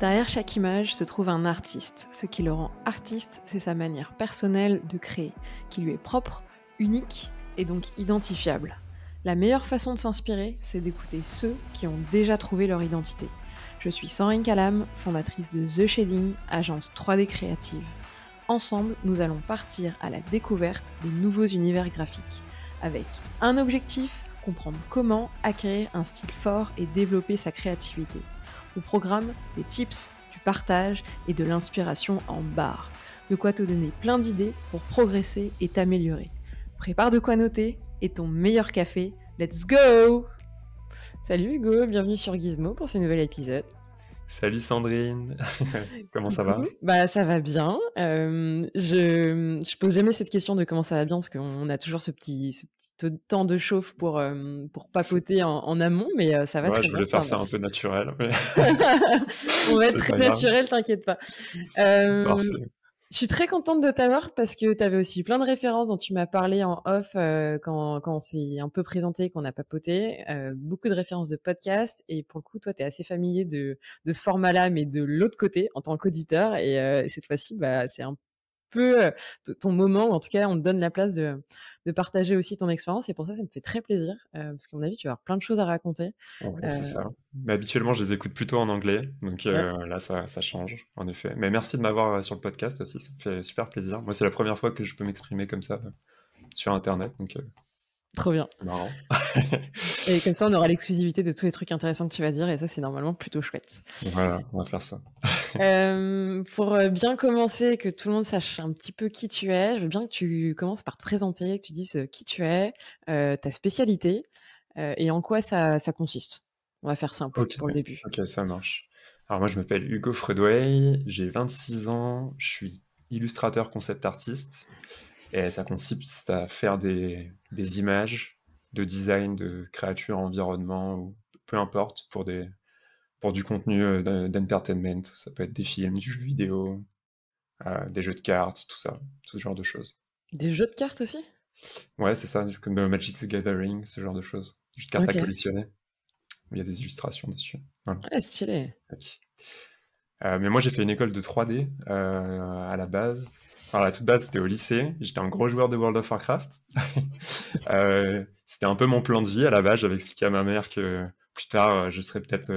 Derrière chaque image se trouve un artiste. Ce qui le rend artiste, c'est sa manière personnelle de créer, qui lui est propre, unique et donc identifiable. La meilleure façon de s'inspirer, c'est d'écouter ceux qui ont déjà trouvé leur identité. Je suis Sandrine Calam, fondatrice de The Shading, agence 3D créative. Ensemble, nous allons partir à la découverte de nouveaux univers graphiques, avec un objectif, comprendre comment acquérir un style fort et développer sa créativité. Au programme, des tips, du partage et de l'inspiration en barre. De quoi te donner plein d'idées pour progresser et t'améliorer. Prépare de quoi noter et ton meilleur café. Let's go Salut Hugo, bienvenue sur Gizmo pour ce nouvel épisode. Salut Sandrine, comment ça va Bah ça va bien. Euh, je je pose jamais cette question de comment ça va bien parce qu'on a toujours ce petit ce petit temps de chauffe pour euh, pour papoter en, amont, mais euh, ça va très bien. Je voulais faire ça un peu naturel. On va être très naturel, t'inquiète pas. Parfait. Je suis très contente de t'avoir parce que tu avais aussi plein de références dont tu m'as parlé en off euh, quand, quand on s'est un peu présenté, qu'on a papoté. Euh, beaucoup de références de podcasts. Et pour le coup, toi, tu es assez familier de, de ce format-là, mais de l'autre côté, en tant qu'auditeur. Et, euh, cette fois-ci, bah, c'est un peu ton moment, en tout cas, on te donne la place de, de partager aussi ton expérience. Et pour ça, ça me fait très plaisir, euh, parce qu'à mon avis, tu vas avoir plein de choses à raconter. Euh. c'est ça. Mais habituellement, je les écoute plutôt en anglais. Donc euh, là, ça, change, en effet. Mais merci de m'avoir sur le podcast aussi. Ça me fait super plaisir. Moi, c'est la première fois que je peux m'exprimer comme ça sur Internet. Donc. Trop bien. et comme ça, on aura l'exclusivité de tous les trucs intéressants que tu vas dire, et ça, c'est normalement plutôt chouette. Voilà, on va faire ça. Euh, pour euh, bien commencer, que tout le monde sache un petit peu qui tu es, je veux bien que tu commences par te présenter, que tu dises euh, qui tu es, ta spécialité et en quoi ça, consiste. On va faire simple pour le début. Ok, ça marche. Alors moi, je m'appelle Hugo Fredway, j'ai 26 ans, je suis illustrateur concept artiste et ça consiste à faire des, des images de design de créatures, environnement ou peu importe pour des pour du contenu euh, d'entertainment. Ça peut être des films, du jeu vidéo, euh, des jeux de cartes, tout ça, tout ce genre de choses. Des jeux de cartes aussi Ouais, c'est ça, comme Magic the Gathering, ce genre de choses. Des jeux de cartes à collectionner. Il y a des illustrations dessus. Ah, stylé. Euh, mais moi, j'ai fait une école de 3D à la base. Alors, la toute base, c'était au lycée. J'étais un gros joueur de World of Warcraft. c'était un peu mon plan de vie à la base. J'avais expliqué à ma mère que plus tard, je serais peut-être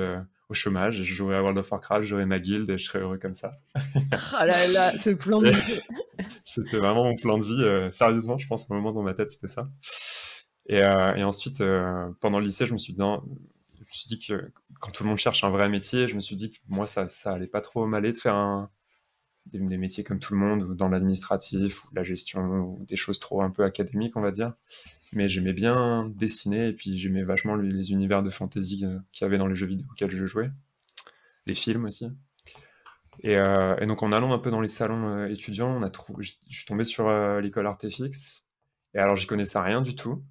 chômage, je jouerai à World of Warcraft, j'aurais ma guilde et je serais heureux comme ça. Oh là là, plan de c'était vraiment mon plan de vie. Euh, sérieusement, je pense à un moment dans ma tête, c'était ça. Et, euh, et ensuite, euh, pendant le lycée, je me suis dit, je suis dit que quand tout le monde cherche un vrai métier, je me suis dit que moi, ça, ça allait pas trop m'aller de faire un, des, métiers comme tout le monde, dans l'administratif, ou la gestion, des choses trop un peu académiques, on va dire. Mais j'aimais bien dessiner, et puis j'aimais vachement les, univers de fantasy euh, qu'il y avait dans les jeux vidéo auxquels je jouais, les films aussi. Et, euh, donc en allant un peu dans les salons euh, étudiants, on je suis tombé sur l'école Artefix, et alors j'y connaissais rien du tout,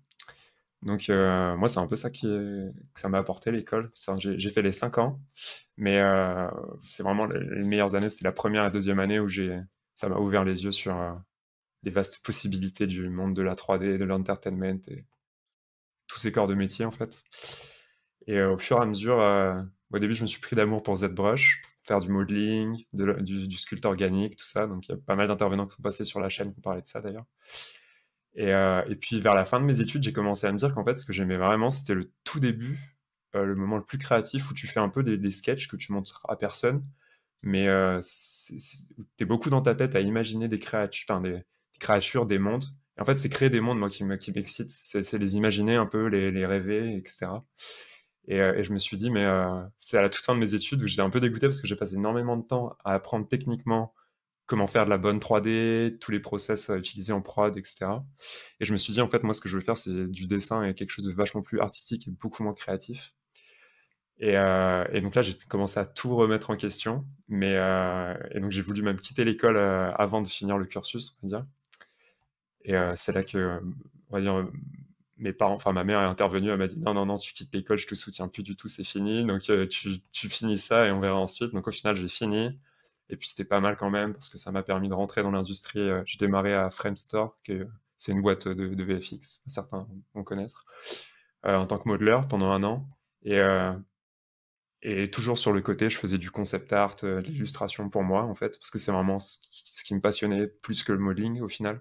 donc, euh, moi, c'est un peu ça qui que ça m'a apporté l'école. j'ai fait les cinq ans, mais euh, c'est vraiment les meilleures années. C'était la première et la deuxième année où ça m'a ouvert les yeux sur euh, les vastes possibilités du monde de la 3D, de l'entertainment et tous ces corps de métier, en fait. Et au fur et à mesure, au début, je me suis pris d'amour pour ZBrush, faire du modeling, du, du sculpte organique, tout ça. Donc, il y a pas mal d'intervenants qui sont passés sur la chaîne qui ont parlé de ça, d'ailleurs. Euh, et, puis vers la fin de mes études, j'ai commencé à me dire qu'en fait, ce que j'aimais vraiment, c'était le tout début, euh, le moment le plus créatif où tu fais un peu des, des sketchs que tu montres à personne, mais euh, tu es beaucoup dans ta tête à imaginer des créatures, des, créatures, des mondes. en fait, c'est créer des mondes, moi, qui m'excite. C'est les imaginer un peu, les, rêver, etc. Et, euh, et, je me suis dit, mais c'est à la toute fin de mes études où j'étais un peu dégoûté parce que j'ai passé énormément de temps à apprendre techniquement, comment faire de la bonne 3D, tous les process à utiliser en prod, etc. Et je me suis dit, en fait, moi, ce que je veux faire, c'est du dessin et quelque chose de vachement plus artistique et beaucoup moins créatif. Et, euh, donc là, j'ai commencé à tout remettre en question. Mais, euh, et donc, j'ai voulu même quitter l'école euh, avant de finir le cursus, on va dire. Et c'est là que, on va dire, mes parents, enfin ma mère est intervenue, elle m'a dit non, non, non, tu quittes l'école, je te soutiens plus du tout, c'est fini, donc tu, finis ça et on verra ensuite. Donc au final, j'ai fini, et puis c'était pas mal quand même parce que ça m'a permis de rentrer dans l'industrie. Euh, j'ai démarré à Framestore, qui c'est une boîte de, VFX, certains vont connaître, euh, en tant que modeleur pendant un an. Et, euh, et toujours sur le côté, je faisais du concept art, de l'illustration pour moi, en fait, parce que c'est vraiment ce qui, me passionnait plus que le modeling au final.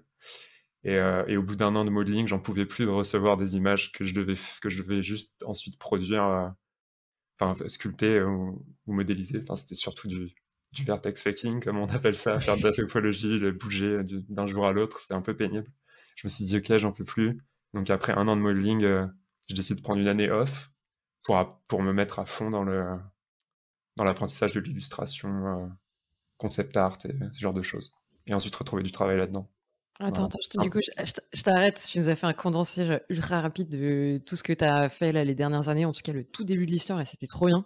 Et, et au bout d'un an de modeling, j'en pouvais plus de recevoir des images que je devais, que je devais juste ensuite produire, enfin sculpter ou, ou modéliser. Enfin, c'était surtout du, du vertex faking, comme on appelle ça, faire de la topologie, le bouger d'un jour à l'autre, c'était un peu pénible. Je me suis dit, ok, j'en peux plus. Donc après un an de modeling, euh, je décide de prendre une année off pour, pour me mettre à fond dans le dans l'apprentissage de l'illustration, euh, concept art et ce genre de choses. Et ensuite retrouver du travail là-dedans. Attends, attends, je, ah, du coup, je, t'arrête. Tu nous as fait un condensé ultra rapide de tout ce que tu as fait là, les dernières années, en tout cas le tout début de l'histoire, et c'était trop bien.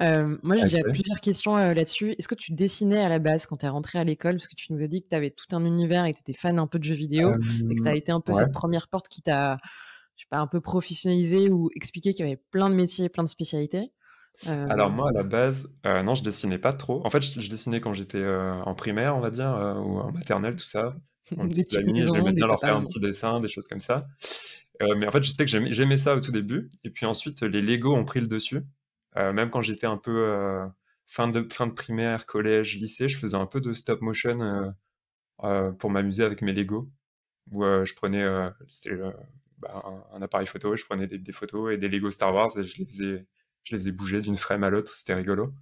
Euh, moi, j'ai plusieurs questions euh, là-dessus. Est-ce que tu dessinais à la base quand tu es rentré à l'école Parce que tu nous as dit que tu avais tout un univers et que tu étais fan un peu de jeux vidéo, et que ça a euh, été un peu cette première porte qui t'a, je sais pas, un peu professionnalisé ou expliqué qu'il y avait plein de métiers, plein de spécialités. Alors moi à la base, non je dessinais pas trop. En fait je, dessinais quand j'étais en primaire on va dire, ou en maternelle tout ça la ministre planning, j'aimais bien leur faire un petit dessin, des choses comme ça. Euh, mais en fait, je sais que j'aimais ça au tout début. Et puis ensuite, les Lego ont pris le dessus. Euh, même quand j'étais un peu euh, fin, de, fin de primaire, collège, lycée, je faisais un peu de stop motion pour m'amuser avec mes Lego. Où je prenais bah, un, appareil photo, je prenais des, des, photos et des Lego Star Wars et je les faisais, je les faisais bouger d'une frame à l'autre. C'était rigolo.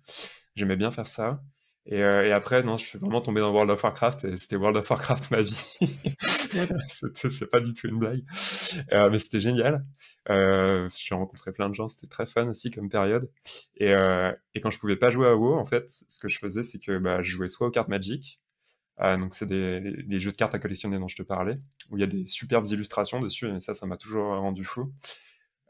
J'aimais bien faire ça. Euh, et, après, non, je suis vraiment tombé dans World of Warcraft et c'était World of Warcraft ma vie. c'est pas du tout une blague, euh, mais c'était génial. Euh, J'ai rencontré plein de gens, c'était très fun aussi comme période. Et, quand je pouvais pas jouer à WoW, en fait, ce que je faisais, c'est que bah, je jouais soit aux cartes Magic, donc c'est des, jeux de cartes à collectionner dont je te parlais, où il y a des superbes illustrations dessus, et ça, ça m'a toujours rendu fou.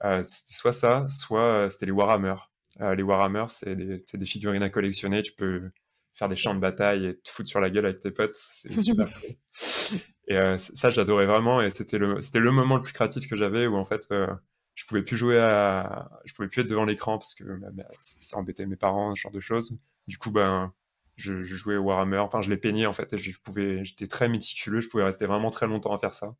c'était soit ça, soit c'était les Warhammer. les Warhammer, c'est des, des figurines à collectionner, tu peux faire des champs de bataille et te foutre sur la gueule avec tes potes, c'est super Et euh, ça, j'adorais vraiment. Et c'était le, c'était le moment le plus créatif que j'avais où en fait, euh, je pouvais plus jouer à, je pouvais plus être devant l'écran parce que bah, bah, ça embêtait mes parents, ce genre de choses. Du coup, ben, je, jouais Warhammer. Enfin, je les peignais en fait. Et je pouvais, j'étais très méticuleux. Je pouvais rester vraiment très longtemps à faire ça.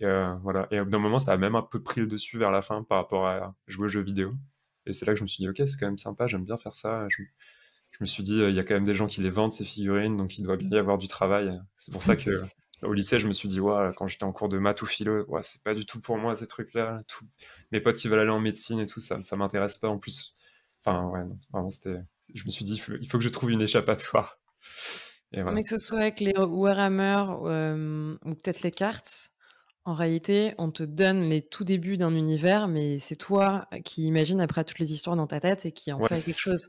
Et euh, voilà. Et au d'un moment, ça a même un peu pris le dessus vers la fin par rapport à jouer aux jeux vidéo. Et c'est là que je me suis dit, ok, c'est quand même sympa. J'aime bien faire ça. Je, je me suis dit, euh, il y a quand même des gens qui les vendent, ces figurines, donc il doit bien y avoir du travail. C'est pour ça que au lycée, je me suis dit, ouais, quand j'étais en cours de maths ou philo, ouais, c'est pas du tout pour moi ces trucs-là. Mes potes qui veulent aller en médecine et tout, ça, ça m'intéresse pas en plus. Enfin, ouais, non, c'était. Je me suis dit, il faut, que je trouve une échappatoire. Et voilà. Mais que ce soit avec les Warhammer euh, ou peut-être les cartes, en réalité, on te donne les tout débuts d'un univers, mais c'est toi qui imagines après toutes les histoires dans ta tête et qui en fait quelque chose.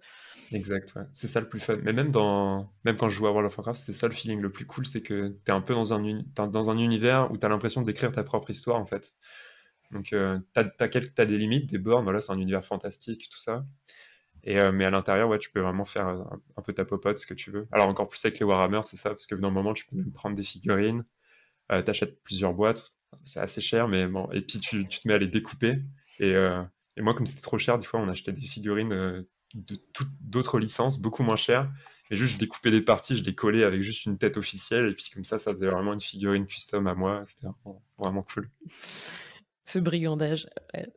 Exact, c'est ça le plus fun. Mais même, dans... même quand je joue à World of Warcraft, c'était ça le feeling le plus cool, c'est que tu es un peu dans un, dans un univers où tu as l'impression d'écrire ta propre histoire en fait. Donc euh, tu as, as, des limites, des bornes, voilà, c'est un univers fantastique, tout ça. Et, euh, mais à l'intérieur, ouais, tu peux vraiment faire euh, un, peu ta popote, ce que tu veux. Alors encore plus avec les Warhammer, c'est ça, parce que dans le moment, tu peux même prendre des figurines, euh, achètes plusieurs boîtes, c'est assez cher, mais bon, et puis tu, tu, te mets à les découper. Et, euh, et moi, comme c'était trop cher, des fois, on achetait des figurines de d'autres licences beaucoup moins chères. Et juste, je découpais des parties, je les collais avec juste une tête officielle. Et puis comme ça, ça faisait vraiment une figurine custom à moi. C'était vraiment, cool. Ce brigandage,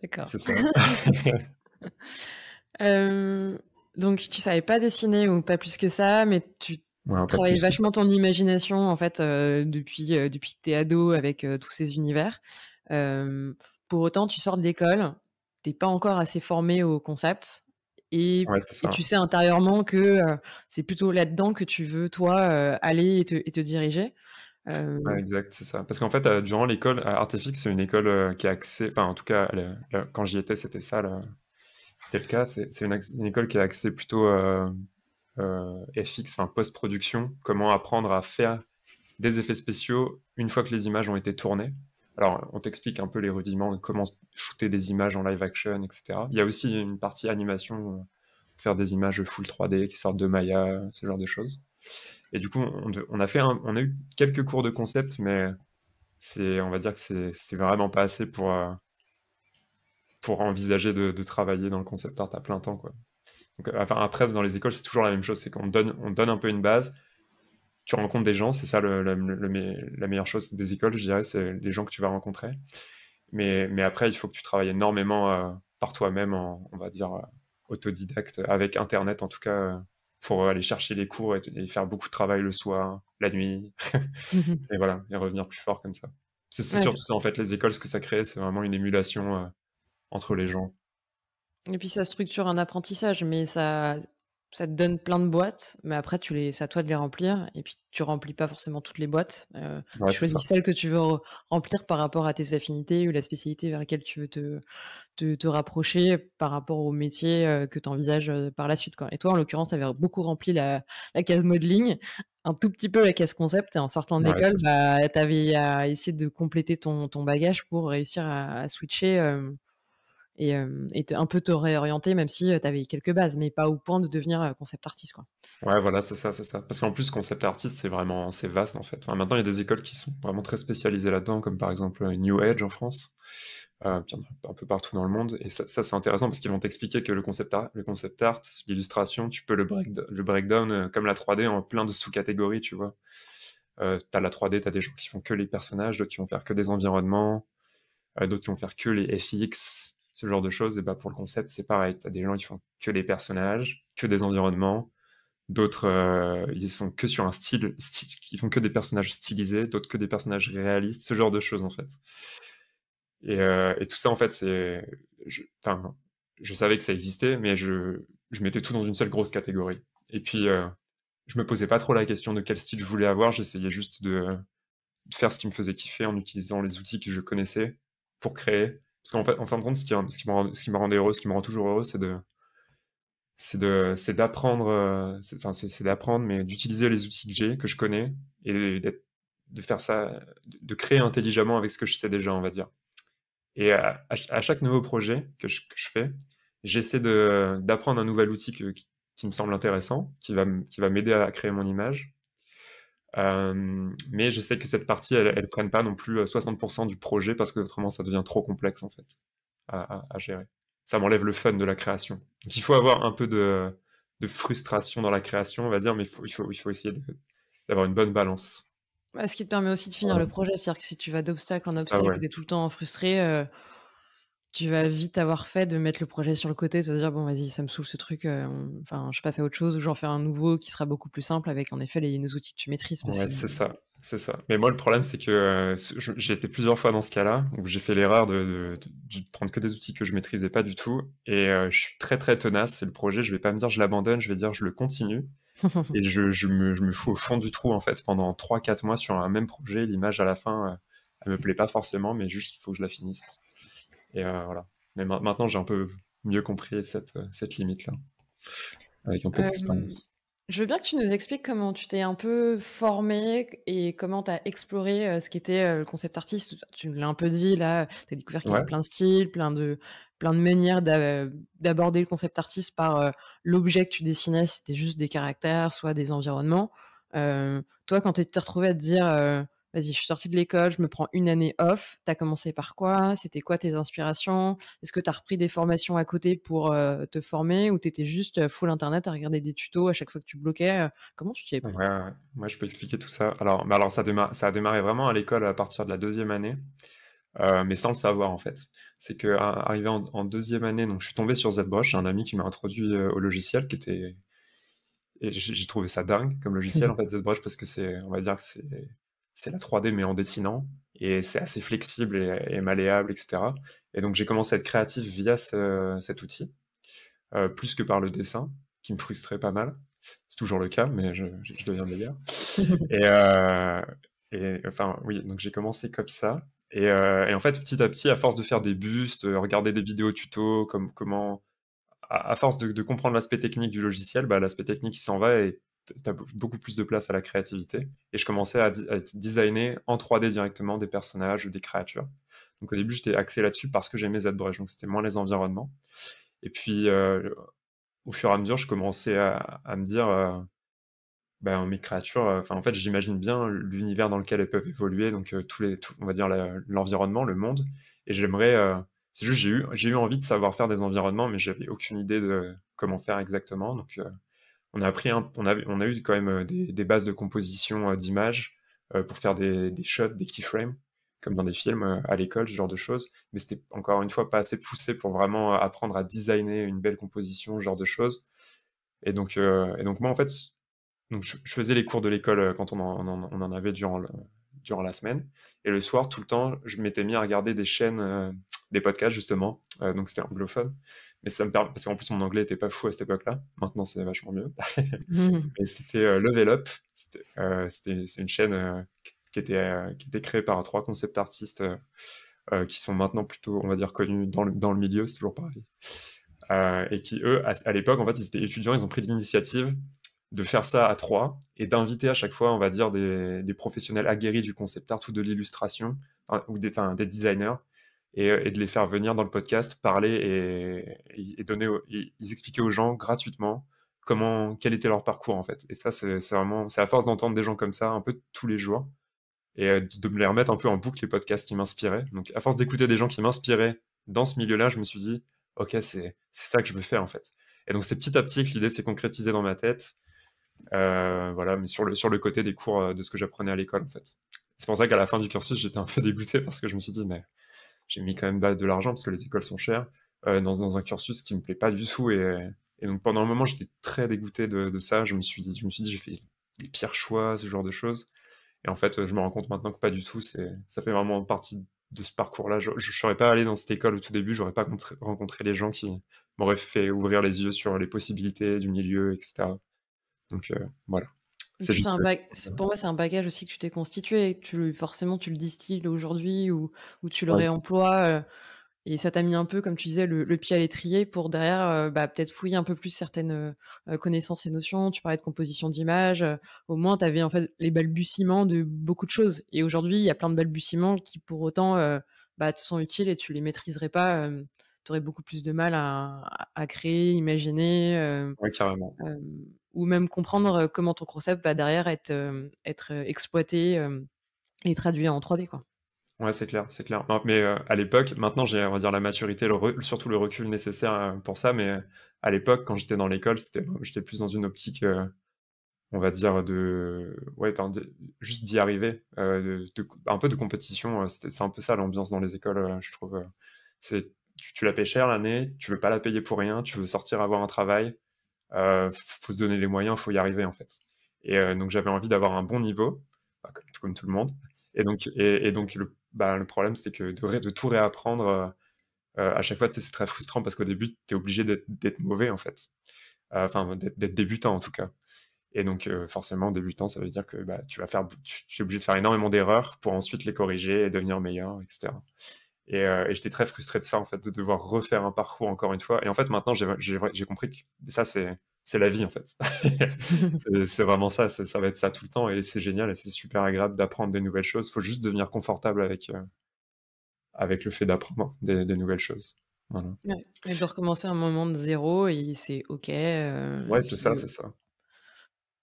d'accord. C'est ça. Euh, donc, tu savais pas dessiner ou pas plus que ça, mais tu vachement ton imagination en fait euh, depuis euh, depuis que t'es ado avec tous ces univers. pour autant, tu sors de l'école, t'es pas encore assez formé au concept. Et, tu sais intérieurement que euh, c'est plutôt là-dedans que tu veux, toi, euh, aller et te, diriger. Euh exact, c'est ça. Parce qu'en fait, durant l'école, Artefix, c'est une école qui a accès. enfin, en tout cas, quand j'y étais, c'était ça, c'était le cas. C'est une, école qui a accès plutôt FX, enfin, post-production, comment apprendre à faire des effets spéciaux une fois que les images ont été tournées. Alors, on t'explique un peu les rudiments comment shooter des images en live action, etc. Il y a aussi une partie animation, faire des images full 3D qui sortent de Maya, ce genre de choses. Et du coup, on, a fait, eu quelques cours de concept, mais on va dire que c'est vraiment pas assez pour euh, pour envisager de, travailler dans le concept art à plein temps, quoi. Euh, enfin, après, dans les écoles, c'est toujours la même chose, c'est qu'on on donne un peu une base, tu rencontres des gens, c'est ça le, la meilleure chose des écoles, je dirais, c'est les gens que tu vas rencontrer. Mais, mais, après, il faut que tu travailles énormément euh, par toi-même, on va dire euh, autodidacte, avec Internet en tout cas, euh, pour aller chercher les cours et, faire beaucoup de travail le soir, la nuit, mhm. et voilà, et revenir plus fort comme ça. C'est sûr surtout ça, en fait, les écoles, ce que ça crée, c'est vraiment une émulation entre les gens. Et puis ça structure un apprentissage, mais ça, ça te donne plein de boîtes, mais après, tu c'est à toi de les remplir. Et puis, tu remplis pas forcément toutes les boîtes. Euh, tu choisis celles que tu veux remplir par rapport à tes affinités ou la spécialité vers laquelle tu veux te, te, rapprocher par rapport au métier euh, que tu envisages euh, par la suite. Et toi, en l'occurrence, tu avais beaucoup rempli la, case modeling, un tout petit peu la case concept. Et en sortant de tu avais essayé de compléter ton, ton bagage pour réussir à, switcher et, un peu te réorienter, même si tu avais quelques bases, mais pas au point de devenir concept artiste. Quoi. Ouais, voilà, c'est ça, c'est ça. Parce qu'en plus, concept artiste, c'est vraiment c'est vaste en fait. maintenant, il y a des écoles qui sont vraiment très spécialisées là-dedans, comme par exemple New Age en France, euh, un peu partout dans le monde. Et ça, c'est intéressant parce qu'ils vont t'expliquer que le concept, art, le concept art, l'illustration, tu peux le, break, le breakdown comme la 3D en plein de sous-catégories, tu vois. t'as la 3D, t'as des gens qui font que les personnages, d'autres qui vont faire que des environnements, d'autres qui vont faire que les FX, ce genre de choses, et bah pour le concept, c'est pareil. Tu as des gens qui font que les personnages, que des environnements, d'autres, euh, ils sont que sur un style, style, ils font que des personnages stylisés, d'autres que des personnages réalistes, ce genre de choses, en fait. Et, euh, tout ça, en fait, c'est. Enfin, je, savais que ça existait, mais je, je, mettais tout dans une seule grosse catégorie. Et puis, euh, je me posais pas trop la question de quel style je voulais avoir, j'essayais juste de, de faire ce qui me faisait kiffer en utilisant les outils que je connaissais pour créer parce qu'en en fin de compte, ce qui, me, rend, heureux, ce qui me rend toujours heureux, c'est d'apprendre euh, c'est d'apprendre mais d'utiliser les outils que j'ai que je connais et de faire ça de créer intelligemment avec ce que je sais déjà on va dire et à, chaque nouveau projet que je, fais j'essaie d'apprendre un nouvel outil qui, me semble intéressant qui va m'aider à créer mon image euh, mais je sais que cette partie, elle ne prenne pas non plus 60% euh, du projet parce que autrement, ça devient trop complexe en fait à, gérer. Ça m'enlève le fun de la création. Donc, il faut avoir un peu de, frustration dans la création, on va dire, mais il faut, il faut, essayer d'avoir une bonne balance. Ce qui te permet aussi de finir le projet, c'est-à-dire que si tu vas d'obstacle en obstacle, tu es tout le temps frustré. Euh, tu vas vite avoir fait de mettre le projet sur le côté, de te dire bon vas-y ça me saoule ce truc, euh, enfin je passe à autre chose ou j'en fais un nouveau qui sera beaucoup plus simple avec en effet les, outils que tu maîtrises. ouais, c'est ça, c'est ça. Mais moi le problème c'est que euh, j'ai été plusieurs fois dans ce cas-là où j'ai fait l'erreur de, prendre que des outils que je maîtrisais pas du tout et euh, je suis très très tenace. C'est le projet, je vais pas me dire je l'abandonne, je vais dire je le continue. et je, me, je, fous au fond du trou en fait pendant 3-4 mois sur un même projet, l'image à la fin elle me plaît pas forcément, mais juste il faut que je la finisse. Et euh, voilà. Mais maintenant, j'ai un peu mieux compris cette, euh, cette limite-là, avec un peu euh, d'expérience. Je veux bien que tu nous expliques comment tu t'es un peu formé et comment tu as exploré ce qu'était était le concept artiste. Tu l'as un peu dit là, tu as découvert qu'il y avait plein de styles, plein de, plein de manières d'aborder le concept artiste par l'objet que tu dessinais, c'était juste des caractères, soit des environnements. toi, quand tu t'es retrouvé à te dire Vas-y, je suis sortie de l'école, je me prends une année off. T'as commencé par quoi C'était quoi tes inspirations Est-ce que t'as repris des formations à côté pour euh, te former ou t'étais juste euh, full internet à regarder des tutos à chaque fois que tu bloquais euh, Comment tu t'y es pris ouais, Moi, je peux expliquer tout ça. Alors, bah alors ça, a démarré vraiment à l'école à partir de la deuxième année. mais sans le savoir en fait. C'est que en, deuxième année, donc je suis tombé sur ZBrush, un ami qui m'a introduit au logiciel qui était et j'ai trouvé ça dingue comme logiciel en fait ZBrush parce que c'est on va dire que c'est c'est la 3D mais en dessinant et c'est assez flexible et, malléable, etc. Et donc j'ai commencé à être créatif via cet outil, euh, plus que par le dessin, qui me frustrait pas mal. C'est toujours le cas, mais je, deviens meilleur. et, euh, et, enfin, oui, donc j'ai commencé comme ça. Euh, et, en fait, petit à petit, à force de faire des bustes, regarder des vidéos tuto, comme comment, à, force de, comprendre l'aspect technique du logiciel, bah, l'aspect technique il s'en va et beaucoup plus de place à la créativité. Et je commençais à, à, designer en 3D directement des personnages ou des créatures. Donc au début, j'étais axé là-dessus parce que j'aimais ZBrush, donc c'était moins les environnements. Et puis, euh, au fur et à mesure, je commençais à, me dire, euh, ben, oh, mes créatures, euh, enfin en fait, j'imagine bien l'univers dans lequel elles peuvent évoluer, donc tous les, on va dire l'environnement, le monde. Et j'aimerais c'est juste j'ai eu j'ai eu envie de savoir faire des environnements, mais j'avais aucune idée de comment faire exactement. Donc on a appris, on, eu quand même euh, des, bases de composition euh, d'images euh, pour faire des, shots, des keyframes, comme dans des films à l'école, ce genre de choses. Mais c'était encore une fois pas assez poussé pour vraiment apprendre à designer une belle composition, ce genre de choses. Et donc, donc moi, en fait, je, faisais les cours de l'école quand on en, avait durant, la semaine. Et le soir, tout le temps, je m'étais mis à regarder des chaînes, des podcasts, justement. donc, c'était anglophone mais ça me permet, parce qu'en plus mon anglais était pas fou à cette époque-là, maintenant c'est vachement mieux. Mais mm. c'était euh, Level Up, c'était euh, une chaîne euh, qui, était, qui était créée par trois concept artistes qui sont maintenant plutôt, on va dire, connus dans le, dans le milieu, c'est toujours pareil. et qui, eux, à, l'époque, en fait, ils étaient étudiants, ils ont pris l'initiative de faire ça à trois et d'inviter à chaque fois, on va dire, des, des professionnels aguerris du concept art ou de l'illustration, hein, ou des, enfin, des designers euh, et, de les faire venir dans le podcast, parler et, donner, ils expliquaient aux gens gratuitement comment, quel était leur parcours en fait. Et ça, c'est vraiment, c'est à force d'entendre des gens comme ça un peu tous les jours et euh, de me les remettre un peu en boucle les podcasts qui m'inspiraient. Donc, à force d'écouter des gens qui m'inspiraient dans ce milieu-là, je me suis dit, ok, c'est ça que je veux faire en fait. Et donc, c'est petit à petit que l'idée s'est concrétisée dans ma tête. Euh, voilà, mais sur le, sur le côté des cours de ce que j'apprenais à l'école en fait. C'est pour ça qu'à la fin du cursus, j'étais un peu dégoûté parce que je me suis dit, mais j'ai mis quand même de, l'argent parce que les écoles sont chères euh, dans, dans, un cursus qui me plaît pas du tout. Et, donc pendant un moment, j'étais très dégoûté de, ça. Je me suis dit, je me suis dit, j'ai fait les pires choix, ce genre de choses. Et en fait, je me rends compte maintenant que pas du tout. C'est, ça fait vraiment partie de ce parcours-là. Je, je, serais pas allé dans cette école au tout début. J'aurais pas rencontré, les gens qui m'auraient fait ouvrir les yeux sur les possibilités du milieu, etc. Donc euh, voilà. Pour moi, c'est un bagage aussi que tu t'es constitué. Tu, forcément, tu le distilles aujourd'hui ou, tu le ouais. réemploies. Euh, et ça t'a mis un peu, comme tu disais, le, pied à l'étrier pour derrière euh, bah, peut-être fouiller un peu plus certaines euh, connaissances et notions. Tu parlais de composition d'image. au moins, tu avais en fait les balbutiements de beaucoup de choses. Et aujourd'hui, il y a plein de balbutiements qui, pour autant, bah, te sont utiles et tu les maîtriserais pas. tu aurais beaucoup plus de mal à, à créer, imaginer. Oui, carrément ou même comprendre comment ton concept va derrière être, être exploité et traduit en 3D. Quoi. Ouais, c'est clair, c'est clair. mais à l'époque, maintenant j'ai on va dire la maturité, surtout le recul nécessaire pour ça, mais à l'époque, quand j'étais dans l'école, c'était j'étais plus dans une optique, on va dire, de ouais, juste d'y arriver, un peu de compétition. c'est un peu ça l'ambiance dans les écoles, je trouve. c'est tu, tu, la payes cher l'année, tu veux pas la payer pour rien, tu veux sortir avoir un travail, il euh, faut se donner les moyens, faut y arriver en fait. Et euh, donc j'avais envie d'avoir un bon niveau, tout bah, comme, tout le monde. Et donc, et, donc le, bah, problème, c'était que de, de, tout réapprendre euh, à chaque fois, c'est très frustrant parce qu'au début, tu es obligé d'être mauvais en fait. Enfin, d'être débutant en tout cas. Et donc, forcément, débutant, ça veut dire que bah, tu, vas faire, tu es obligé de faire énormément d'erreurs pour ensuite les corriger et devenir meilleur, etc. Euh, et, j'étais très frustré de ça, en fait, de devoir refaire un parcours encore une fois. Et en fait, maintenant, j'ai compris que ça, c'est la vie, en fait. c'est vraiment ça, ça va être ça tout le temps. Et c'est génial et c'est super agréable d'apprendre des nouvelles choses. Il faut juste devenir confortable avec, euh, avec le fait d'apprendre des, nouvelles choses. Voilà. Ouais, et de recommencer un moment de zéro et c'est OK. Euh, ouais, c'est ça, c'est ça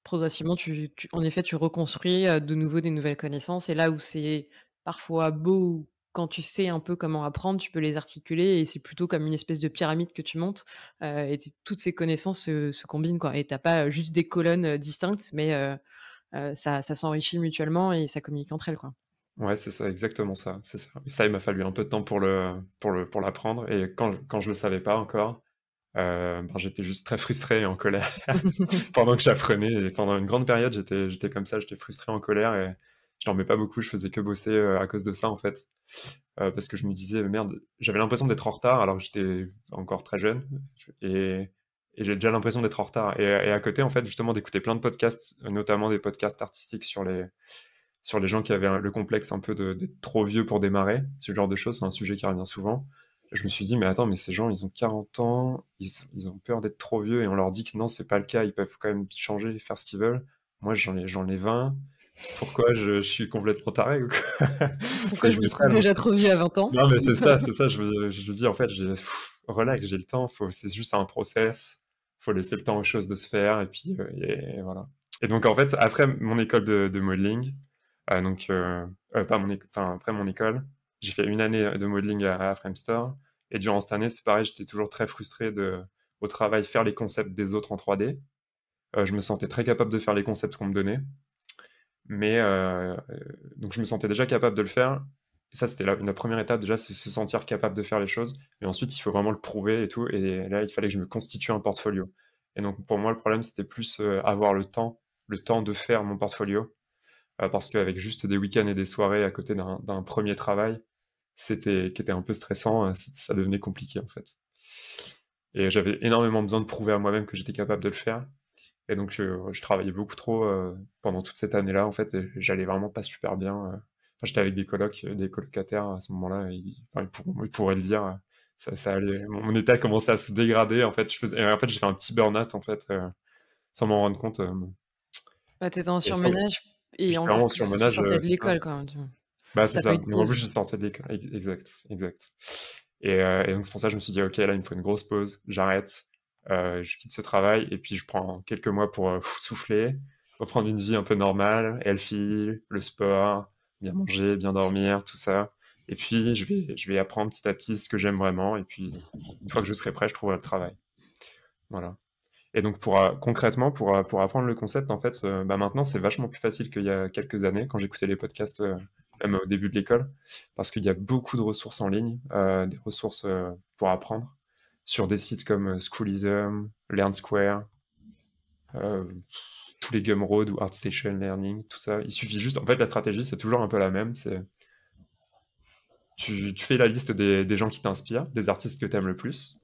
progressivement, tu, en effet, tu reconstruis de nouveau des nouvelles connaissances. Et là où c'est parfois beau quand tu sais un peu comment apprendre, tu peux les articuler et c'est plutôt comme une espèce de pyramide que tu montes euh, et toutes ces connaissances se, combinent quoi. Et t'as pas euh, juste des colonnes euh, distinctes, mais ça, s'enrichit mutuellement et ça communique entre elles quoi. Ouais, c'est ça, exactement ça. ça. il m'a fallu un peu de temps pour le pour le pour l'apprendre et quand quand je le savais pas encore. Ben, j'étais juste très frustré et en colère pendant que j'apprenais. Et pendant une grande période, j'étais, j'étais comme ça, j'étais frustré en colère. Et, je dormais pas beaucoup, je faisais que bosser euh, à cause de ça en fait. Euh, parce que je me disais, merde, j'avais l'impression d'être en retard alors j'étais encore très jeune et, j'ai déjà l'impression d'être en retard. Et, à côté, en fait, justement, d'écouter plein de podcasts, notamment des podcasts artistiques sur les, sur les gens qui avaient le complexe un peu d'être trop vieux pour démarrer, ce genre de choses, c'est un sujet qui revient souvent. Je me suis dit, mais attends, mais ces gens, ils ont 40 ans, ils, ont peur d'être trop vieux et on leur dit que non, c'est pas le cas, ils peuvent quand même changer, faire ce qu'ils veulent. Moi, j'en ai, j'en ai 20, pourquoi je, suis complètement taré ou quoi Pourquoi je me trouve déjà trop vieux à 20 ans Non, mais c'est ça, c'est ça. Je dis, en fait, relax, j'ai le temps. C'est juste un process. faut laisser le temps aux choses de se faire. Et puis, euh, voilà. Et donc, en fait, après mon école de, modeling, euh, donc, euh, mon après mon école, j'ai fait une année de modeling à, Framestore. Et durant cette année, c'est pareil, j'étais toujours très frustré de, au travail, faire les concepts des autres en 3D. je me sentais très capable de faire les concepts qu'on me donnait. Mais euh, euh, donc je me sentais déjà capable de le faire. Et ça, c'était la, première étape déjà, c'est se sentir capable de faire les choses. Et ensuite, il faut vraiment le prouver et tout. Et là, il fallait que je me constitue un portfolio. Et donc pour moi, le problème, c'était plus euh, avoir le temps, le temps de faire mon portfolio. parce qu'avec juste des week-ends et des soirées à côté d'un premier travail, c'était qui était un peu stressant, ça devenait compliqué en fait. Et j'avais énormément besoin de prouver à moi-même que j'étais capable de le faire. Et donc, je, travaillais beaucoup trop euh, pendant toute cette année-là, en fait, j'allais vraiment pas super bien. Euh. Enfin, j'étais avec des colocs, euh, des colocataires à ce moment-là, ils, pourraient le dire. Ça, allait, mon, état commençait à se dégrader, en fait. Je faisais, en fait, j'ai fait un petit burn-out, en fait, sans m'en rendre compte. Bah, t'étais en surmenage et en plus tu sortais de l'école, quoi. Tu Bah, c'est ça. Donc, en plus, je sortais de l'école. Exact, exact. Et, et donc, c'est pour ça que je me suis dit, OK, là, il me faut une grosse pause, j'arrête. Euh, je quitte ce travail et puis je prends quelques mois pour euh, souffler, reprendre une vie un peu normale, healthy, le sport, bien manger, bien dormir, tout ça. Et puis, je vais, je vais apprendre petit à petit ce que j'aime vraiment. Et puis, une fois que je serai prêt, je trouverai le travail. Voilà. Et donc, pour, euh, concrètement, pour, apprendre le concept, en fait, bah, maintenant, c'est vachement plus facile qu'il y a quelques années, quand j'écoutais les podcasts, même au début de l'école, parce qu'il y a beaucoup de ressources en ligne, des ressources pour apprendre sur des sites comme euh, Schoolism, LearnSquare, Square, euh, tous les Gumroad ou ArtStation Learning, tout ça. Il suffit juste. En fait, la stratégie, c'est toujours un peu la même. C'est tu, fais la liste des, gens qui t'inspirent, des artistes que tu aimes le plus.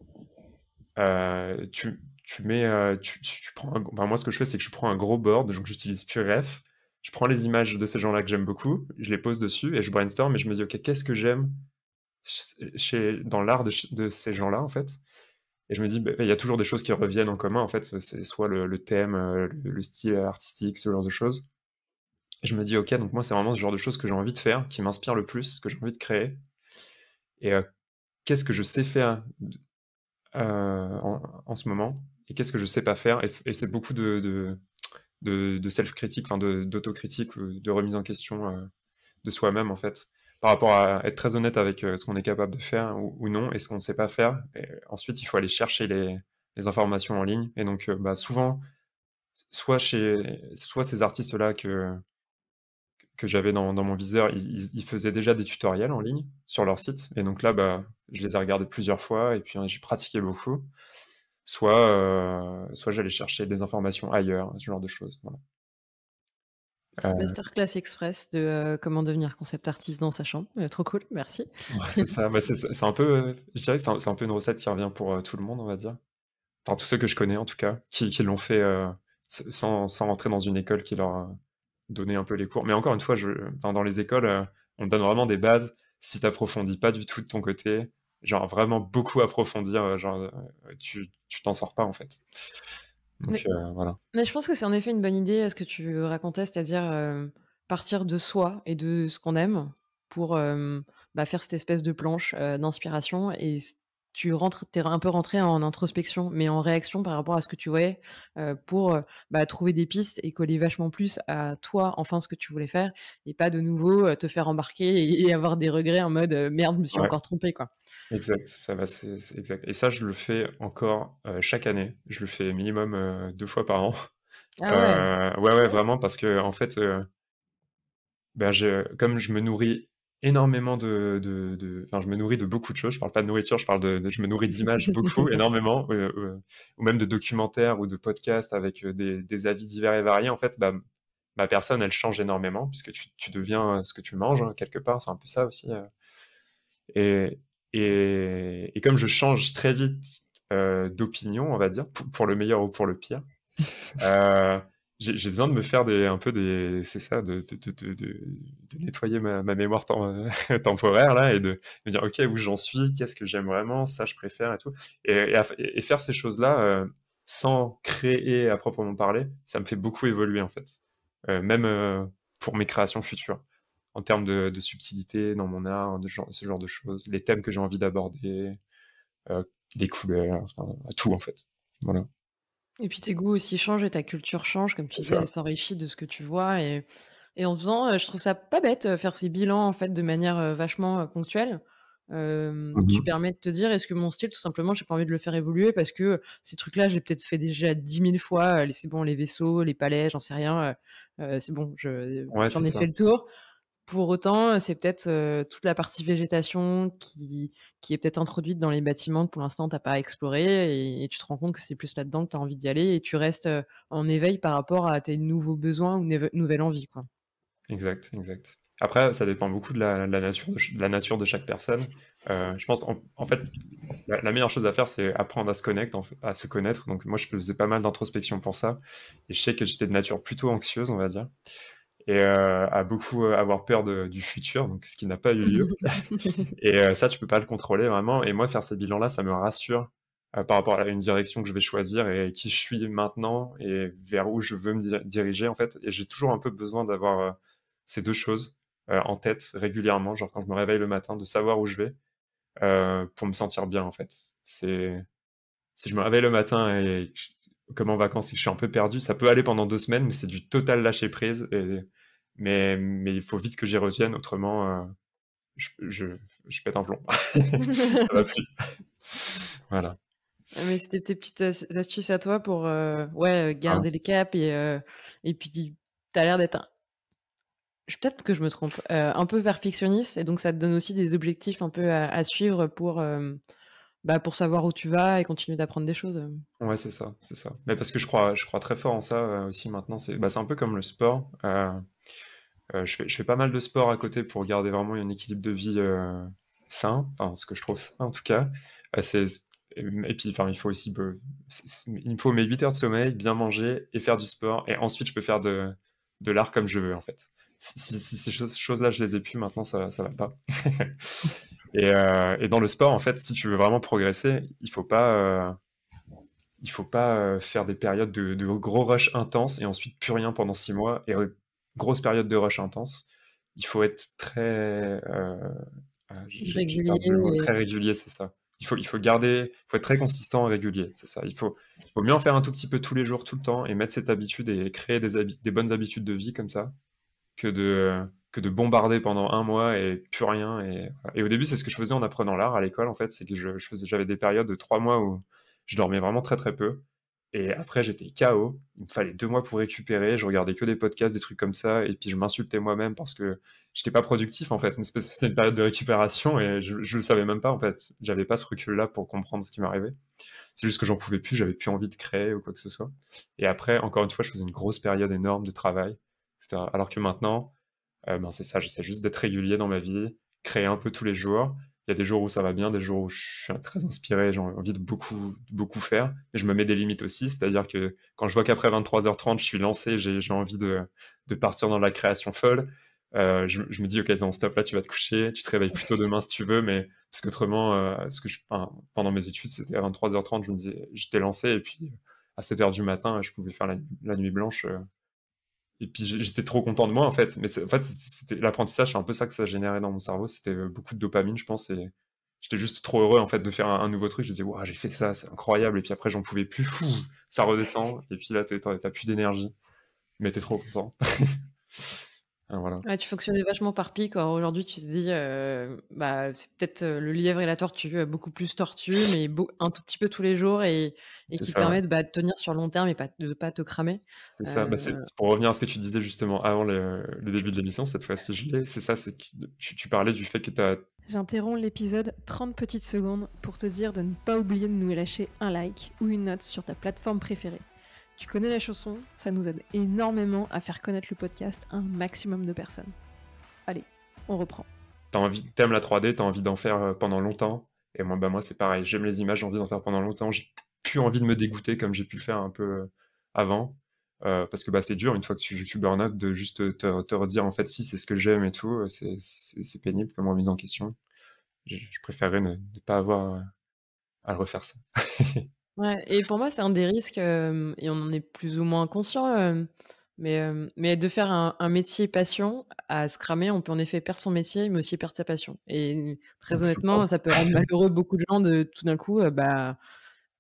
Euh, tu, mets, tu, prends. moi, ce que je fais, c'est que je prends un gros board, donc j'utilise Puref. Je prends les images de ces gens-là que j'aime beaucoup, je les pose dessus et je brainstorm et je me dis, ok, qu'est-ce que j'aime chez, dans l'art de, ces gens-là, en fait et je me dis, bah, il y a toujours des choses qui reviennent en commun, en fait. C'est soit le, thème, euh, le, style artistique, ce genre de choses. je me dis, ok, donc moi, c'est vraiment ce genre de choses que j'ai envie de faire, qui m'inspire le plus, que j'ai envie de créer. Et euh, qu'est-ce que je sais faire euh, en, ce moment et qu'est-ce que je sais pas faire. Et, c'est beaucoup de, de, de, de self-critique, d'autocritique, de, remise en question de soi-même, en fait par rapport à être très honnête avec euh, ce qu'on est capable de faire ou, non et ce qu'on ne sait pas faire. ensuite, il faut aller chercher les, informations en ligne. Et donc, euh, bah, souvent, soit, chez, soit ces artistes-là que, que j'avais dans, mon viseur, ils, faisaient déjà des tutoriels en ligne sur leur site. Et donc là, bah, je les ai regardés plusieurs fois et puis hein, j'ai pratiqué beaucoup. Soit, euh, soit j'allais chercher des informations ailleurs, ce genre de choses. Voilà une euh. Masterclass Express de euh, comment devenir concept artiste dans sa chambre. Euh, trop cool, merci. c'est ça, bah, c'est, un peu, je dirais c'est un, peu une recette qui revient pour tout le monde, on va dire. Enfin, tous ceux que je connais en tout cas, qui, l'ont fait sans, rentrer dans une école qui leur donnait un peu les cours. Mais encore une fois, je, dans les écoles, on donne vraiment des bases. Si tu n'approfondis pas du tout de ton côté, genre vraiment beaucoup approfondir, genre tu, tu t'en sors pas en fait. Euh, mais, je pense que c'est en effet une bonne idée euh, ce que tu racontais, c'est-à-dire euh, partir de soi et de ce qu'on aime pour bah, faire cette espèce de planche d'inspiration et tu rentres, un peu rentré en introspection, mais en réaction par rapport à ce que tu voyais, pour bah, trouver des pistes et coller vachement plus à toi, enfin, ce que tu voulais faire, et pas de nouveau te faire embarquer et, avoir des regrets en mode merde, je me suis encore trompé, quoi. Exact, ça va, c'est exact. Et ça, je le fais encore chaque année. Je le fais minimum deux fois par an. Ah ouais. ouais. vraiment, parce que en fait, ben, comme je me nourris énormément de, de, Enfin, je me nourris de beaucoup de choses. Je parle pas de nourriture, je parle de, je me nourris d'images beaucoup, énormément, euh, euh, ou même de documentaires ou de podcasts avec euh, des, avis divers et variés. En fait, bah, ma personne, elle change énormément puisque tu, deviens ce que tu manges hein, quelque part. C'est un peu ça aussi. Et, et, et, comme je change très vite d'opinion, on va dire, pour, pour, le meilleur ou pour le pire. j'ai besoin de me faire des, un peu des, c'est ça, de, de, de, nettoyer ma, ma mémoire temporaire là et de me dire ok où j'en suis, qu'est-ce que j'aime vraiment, ça je préfère et tout, et, et, faire ces choses là euh, sans créer à proprement parler, ça me fait beaucoup évoluer en fait, euh, même euh, pour mes créations futures, en termes de, subtilité dans mon art, de ce genre de choses, les thèmes que j'ai envie d'aborder, les couleurs, enfin, tout en fait, voilà. Et puis tes goûts aussi changent et ta culture change, comme tu dis, s'enrichit de ce que tu vois. Et, en faisant, euh, je trouve ça pas bête, euh, faire ces bilans en fait de manière euh, vachement ponctuelle. tu mmh permets de te dire est-ce que mon style tout simplement j'ai pas envie de le faire évoluer parce que ces trucs là j'ai peut-être fait déjà dix mille fois c'est bon les vaisseaux les palais j'en sais rien c'est bon j'en ai fait le tour pour autant, c'est peut-être toute la partie végétation qui, qui est peut-être introduite dans les bâtiments que pour l'instant tu n'as pas exploré et, et, tu te rends compte que c'est plus là-dedans que tu as envie d'y aller et tu restes en éveil par rapport à tes nouveaux besoins ou nouvelles envies. Quoi. Exact, exact. Après, ça dépend beaucoup de la, nature, de la nature, de chaque personne. je pense, en, fait, la, la, meilleure chose à faire, c'est apprendre à se connecter, à se connaître. Donc, moi, je faisais pas mal d'introspection pour ça. Et je sais que j'étais de nature plutôt anxieuse, on va dire et à euh, beaucoup euh, avoir peur du futur, donc ce qui n'a pas eu lieu. et euh, ça, tu peux pas le contrôler vraiment. Et moi, faire ces bilans-là, ça me rassure par rapport à une direction que je vais choisir et qui je suis maintenant et vers où je veux me diriger en fait. Et j'ai toujours un peu besoin d'avoir ces deux choses en tête régulièrement, genre quand je me réveille le matin, de savoir où je vais pour me sentir bien en fait. C'est si je me réveille le matin et comme en vacances je suis un peu perdu, ça peut aller pendant deux semaines, mais c'est du total lâcher prise. mais, il faut vite que j'y revienne, autrement, euh, je, pète un plomb. voilà. Ah, mais c'était tes petites astuces à toi pour euh, ouais, euh, ah. garder les caps et, et puis t'as l'air d'être un... peut-être que je me trompe, un peu perfectionniste et donc ça te donne aussi des objectifs un peu à suivre pour bah, pour savoir où tu vas et continuer d'apprendre des choses. Ouais, c'est ça, c'est ça. Mais parce que je crois, je crois très fort en ça euh, aussi maintenant. C'est bah, un peu comme le sport. Euh, euh, je, fais, je, fais, pas mal de sport à côté pour garder vraiment un équilibre de vie sain, enfin, ce que je trouve sain en tout cas. et puis, enfin, il faut aussi, il me faut mes 8 heures de sommeil, bien manger et faire du sport. Et ensuite, je peux faire de, de l'art comme je veux, en fait. Si, ces choses-là, je les ai plus, maintenant, ça, ça va pas. Euh, et, dans le sport, en fait, si tu veux vraiment progresser, il faut pas, euh, il faut pas euh, faire des périodes de, gros rush intenses et ensuite plus rien pendant six mois et grosse période de rush intense. Il faut être très régulier. très régulier, c'est ça. Il faut, il faut garder, faut être très consistant et régulier, c'est ça. Il faut, il mieux en faire un tout petit peu tous les jours, tout le temps, et mettre cette habitude et créer des, des bonnes habitudes de vie comme ça, que de, que de bombarder pendant un mois et plus rien. Et, au début, c'est ce que je faisais en apprenant l'art à l'école, en fait, c'est que je, j'avais des périodes de trois mois où je dormais vraiment très très peu. Et après, j'étais KO. Il me fallait deux mois pour récupérer. Je regardais que des podcasts, des trucs comme ça. Et puis, je m'insultais moi-même parce que j'étais pas productif, en fait. Mais c'était une période de récupération et je, ne le savais même pas, en fait. J'avais pas ce recul-là pour comprendre ce qui m'arrivait. C'est juste que j'en pouvais plus. J'avais plus envie de créer ou quoi que ce soit. Et après, encore une fois, je faisais une grosse période énorme de travail. Alors que maintenant, euh, ben, c'est ça, j'essaie juste d'être régulier dans ma vie, créer un peu tous les jours. Il y a des jours où ça va bien, des jours où je suis très inspiré, j'ai envie de beaucoup, beaucoup faire. Et je me mets des limites aussi, c'est-à-dire que quand je vois qu'après 23h30, je suis lancé, j'ai envie de, partir dans la création folle, euh, je, me dis, ok, non, stop, là, tu vas te coucher, tu te réveilles plutôt demain si tu veux, mais parce qu'autrement, euh, que pendant mes études, c'était à 23h30, je me disais, j'étais lancé, et puis à 7h du matin, je pouvais faire la nuit blanche et puis j'étais trop content de moi en fait. Mais en fait, c'était l'apprentissage, c'est un peu ça que ça générait dans mon cerveau. C'était euh, beaucoup de dopamine, je pense. Et j'étais juste trop heureux en fait de faire un, nouveau truc. Je disais, waouh, j'ai fait ça, c'est incroyable. Et puis après, j'en pouvais plus. Fou, ça redescend. Et puis là, t'as plus d'énergie, mais t'es trop content. Ah, ouais, tu fonctionnais vachement par pic. Aujourd'hui, tu te dis, euh, bah, c'est peut-être euh, le lièvre et la tortue, euh, beaucoup plus tortue, mais un tout petit peu tous les jours et, qui permet permettent bah, de tenir sur long terme et de ne pas te cramer. C'est ça. Bah, pour revenir à ce que tu disais justement avant le, début de l'émission, cette fois-ci, je l'ai. C'est ça, c'est que tu, tu, parlais du fait que tu as. J'interromps l'épisode 30 petites secondes pour te dire de ne pas oublier de nous lâcher un like ou une note sur ta plateforme préférée. Tu connais la chanson, ça nous aide énormément à faire connaître le podcast un maximum de personnes. Allez, on reprend. as envie, t'aimes la 3D, t'as envie d'en faire euh, pendant longtemps. Et moi, bah moi c'est pareil, j'aime les images, j'ai envie d'en faire pendant longtemps. J'ai plus envie de me dégoûter comme j'ai pu le faire un peu euh, avant. Euh, parce que bah, c'est dur une fois que tu, tu burn de juste te, redire en fait si c'est ce que j'aime et tout. C'est pénible comme remise en question. Je, préférerais ne, pas avoir à refaire ça. et pour moi, c'est un des risques, et on en est plus ou moins conscient, mais, de faire un métier passion à se cramer, on peut en effet perdre son métier, mais aussi perdre sa passion et très bah, honnêtement, ça peut rendre malheureux beaucoup de gens de tout d'un coup, bah,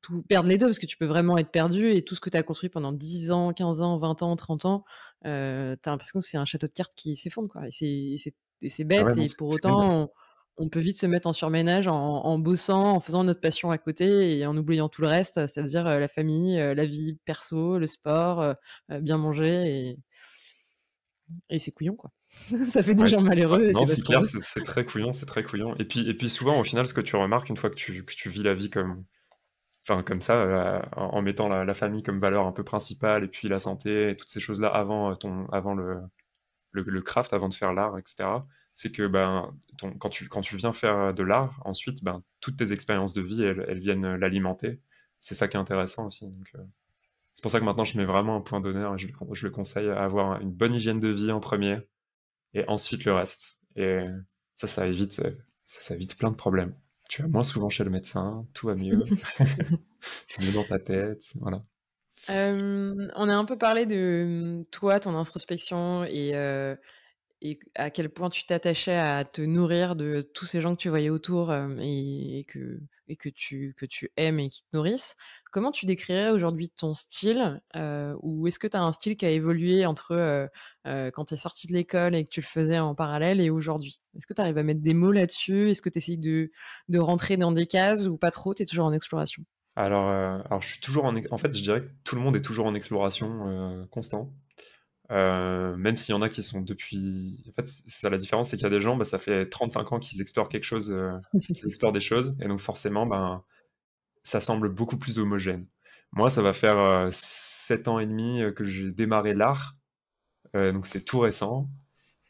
tout perdre les deux, parce que tu peux vraiment être perdu et tout ce que tu as construit pendant 10 ans, 15 ans, 20 ans, 30 ans, tu as l'impression que c'est un château de cartes qui s'effondre, quoi et c'est ah bête et pour autant on peut vite se mettre en surménage en, bossant, en faisant notre passion à côté et en oubliant tout le reste, c'est-à-dire euh, la famille, euh, la vie perso, le sport, euh, bien manger et, et c'est couillon quoi. ça fait des gens malheureux. Non, c'est clair, c'est très couillon, c'est très couillon. Et puis, et puis souvent, au final, ce que tu remarques une fois que tu, que tu vis la vie comme, enfin comme ça, en, mettant la, famille comme valeur un peu principale et puis la santé toutes ces choses-là avant ton, avant le, le, le craft, avant de faire l'art, etc c'est que ben, quand, tu, quand tu viens faire euh, de l'art, ensuite, ben, toutes tes expériences de vie, elles, viennent euh, l'alimenter. C'est ça qui est intéressant aussi. Euh, c'est pour ça que maintenant, je mets vraiment un point d'honneur je, je, le conseille à avoir une bonne hygiène de vie en premier et ensuite le reste. Et ça, ça évite, ça, ça évite plein de problèmes. Tu vas moins souvent chez le médecin, tout va mieux. mieux dans ta tête, voilà. on a un peu parlé de toi, ton introspection et et à quel point tu t'attachais à te nourrir de tous ces gens que tu voyais autour et, que, tu, aimes et qui te nourrissent. Comment tu décrirais aujourd'hui ton style Ou est-ce que tu as un style qui a évolué entre quand tu es sorti de l'école et que tu le faisais en parallèle et aujourd'hui Est-ce que tu arrives à mettre des mots là-dessus Est-ce que tu essayes de, rentrer dans des cases ou pas trop Tu es toujours en exploration alors, je suis toujours en, en fait, je dirais que tout le monde est toujours en exploration constant. Euh, même s'il y en a qui sont depuis. En fait, ça la différence, c'est qu'il y a des gens, bah, ça fait 35 ans qu'ils explorent quelque chose, euh, explorent des choses, et donc forcément, ben, ça semble beaucoup plus homogène. Moi, ça va faire 7 euh, ans et demi que j'ai démarré l'art, donc c'est tout récent,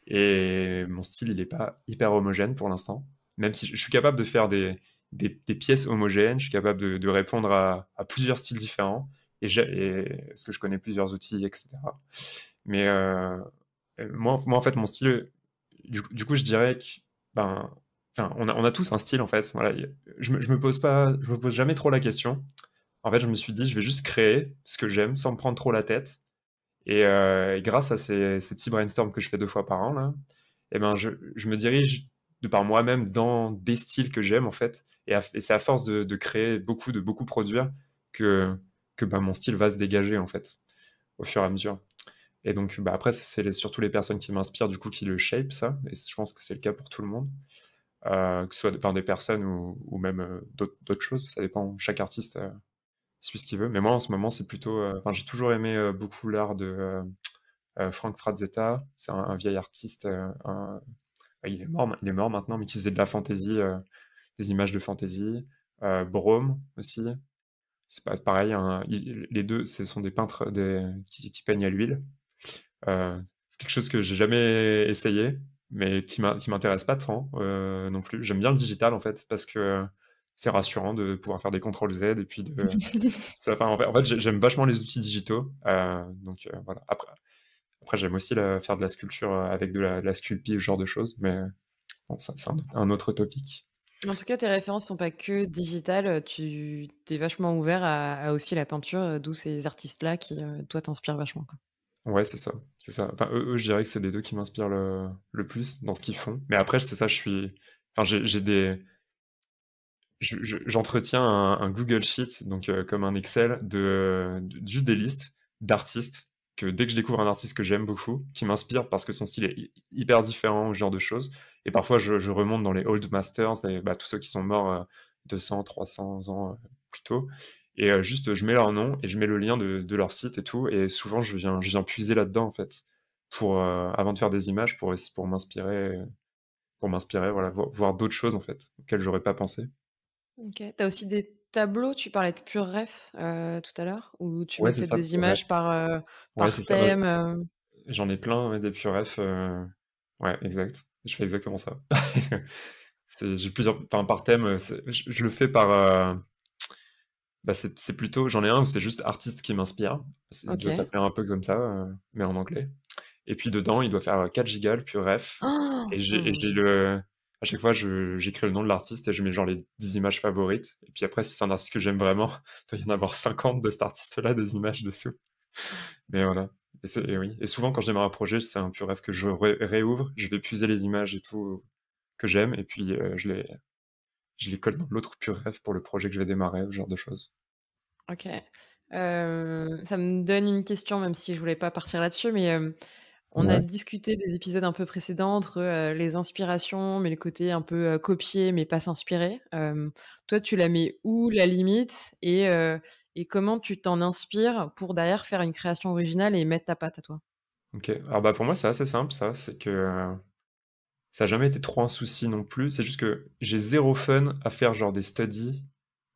et mon style, il n'est pas hyper homogène pour l'instant, même si je suis capable de faire des, des, pièces homogènes, je suis capable de, répondre à, plusieurs styles différents, et, et parce que je connais plusieurs outils, etc. Mais euh, euh, moi, moi, en fait, mon style, du, coup, je dirais que, ben, on a, on a, tous un style, en fait. Voilà, je, me, je me pose pas, je me pose jamais trop la question. En fait, je me suis dit, je vais juste créer ce que j'aime sans me prendre trop la tête. Et, euh, grâce à ces, ces, petits brainstorms que je fais deux fois par an, là, eh ben, je, je, me dirige de par moi-même dans des styles que j'aime, en fait. Et, c'est à force de, de, créer beaucoup, de beaucoup produire que, que ben, mon style va se dégager, en fait, au fur et à mesure. Et donc, bah, après, c'est surtout les personnes qui m'inspirent, du coup, qui le shape, ça. Et je pense que c'est le cas pour tout le monde. Euh, que ce soit des personnes ou, même euh, d'autres choses, ça dépend. Chaque artiste euh, suit ce qu'il veut. Mais moi, en ce moment, c'est plutôt. Enfin, j'ai toujours aimé beaucoup l'art de Frank Frazetta. C'est un, vieil artiste. Bah, il, est mort, il est mort maintenant, mais qui faisait de la fantaisie, des images de fantaisie. Brome aussi. C'est pas pareil. Hein. les deux, ce sont des peintres qui peignent à l'huile. Euh, c'est quelque chose que j'ai jamais essayé, mais qui m'intéresse pas tant euh, non plus. J'aime bien le digital en fait parce que c'est rassurant de pouvoir faire des contrôles Z et puis de. enfin, en fait, j'aime vachement les outils digitaux. Euh, donc voilà. Après, après j'aime aussi faire de la sculpture avec de la, de ce genre de choses, mais bon, c'est un, autre topic. En tout cas, tes références sont pas que digitales. Tu es vachement ouvert à, aussi la peinture, d'où ces artistes-là qui, toi, t'inspirent vachement. Quoi. Ouais, c'est ça. C'est ça. Enfin, eux, je dirais que c'est les deux qui m'inspirent le, plus dans ce qu'ils font. Mais après, c'est ça, je suis. Enfin, j'ai des. J'entretiens un, Google Sheet, donc euh, comme un Excel, de, juste des listes d'artistes que dès que je découvre un artiste que j'aime beaucoup, qui m'inspire parce que son style est hyper différent ce genre de choses, et parfois je, remonte dans les old masters, bah, tous ceux qui sont morts 200, euh, 300 ans euh, plus tôt, et euh, juste, je mets leur nom et je mets le lien de, leur site et tout. Et souvent, je viens, je viens puiser là-dedans, en fait, pour, euh, avant de faire des images, pour, pour m'inspirer, euh, pour m'inspirer, voilà, voir d'autres choses, en fait, auxquelles j'aurais pas pensé. Ok. T'as aussi des tableaux, tu parlais de pur ref tout à l'heure, où tu fais des images par, thème. J'en ai plein, des pur ref. Ouais, exact. Je fais exactement ça. j'ai plusieurs, enfin, par thème, je, le fais par bah c'est plutôt, j'en ai un où c'est juste artiste qui m'inspire. Ça doit s'appeler un peu comme ça, euh, mais en anglais. Et puis dedans, il doit faire 4 euh, gigas, pur ref. Oh! et j'ai le. À chaque fois, j'écris le nom de l'artiste et je mets genre les 10 images favorites. Et puis après, si c'est un artiste que j'aime vraiment, il doit y en avoir 50 de cet artiste-là, des images dessous. Mais voilà. Et, et, oui. et souvent, quand je démarre un projet, c'est un pur rêve que je réouvre. Je vais puiser les images et tout que j'aime. Et puis, euh, je les je les colle dans l'autre pur rêve pour le projet que je vais démarrer, ce genre de choses. Ok. Euh, ça me donne une question, même si je voulais pas partir là-dessus, mais euh, on a discuté des épisodes un peu précédents entre euh, les inspirations, mais le côté un peu copié mais pas s'inspirer. toi, tu la mets où la limite et, et comment tu t'en inspires pour derrière faire une création originale et mettre ta patte à toi Ok. Alors ah bah pour moi, c'est assez simple, ça. C'est que ça n'a jamais été trop un souci non plus. C'est juste que j'ai zéro fun à faire genre des studies,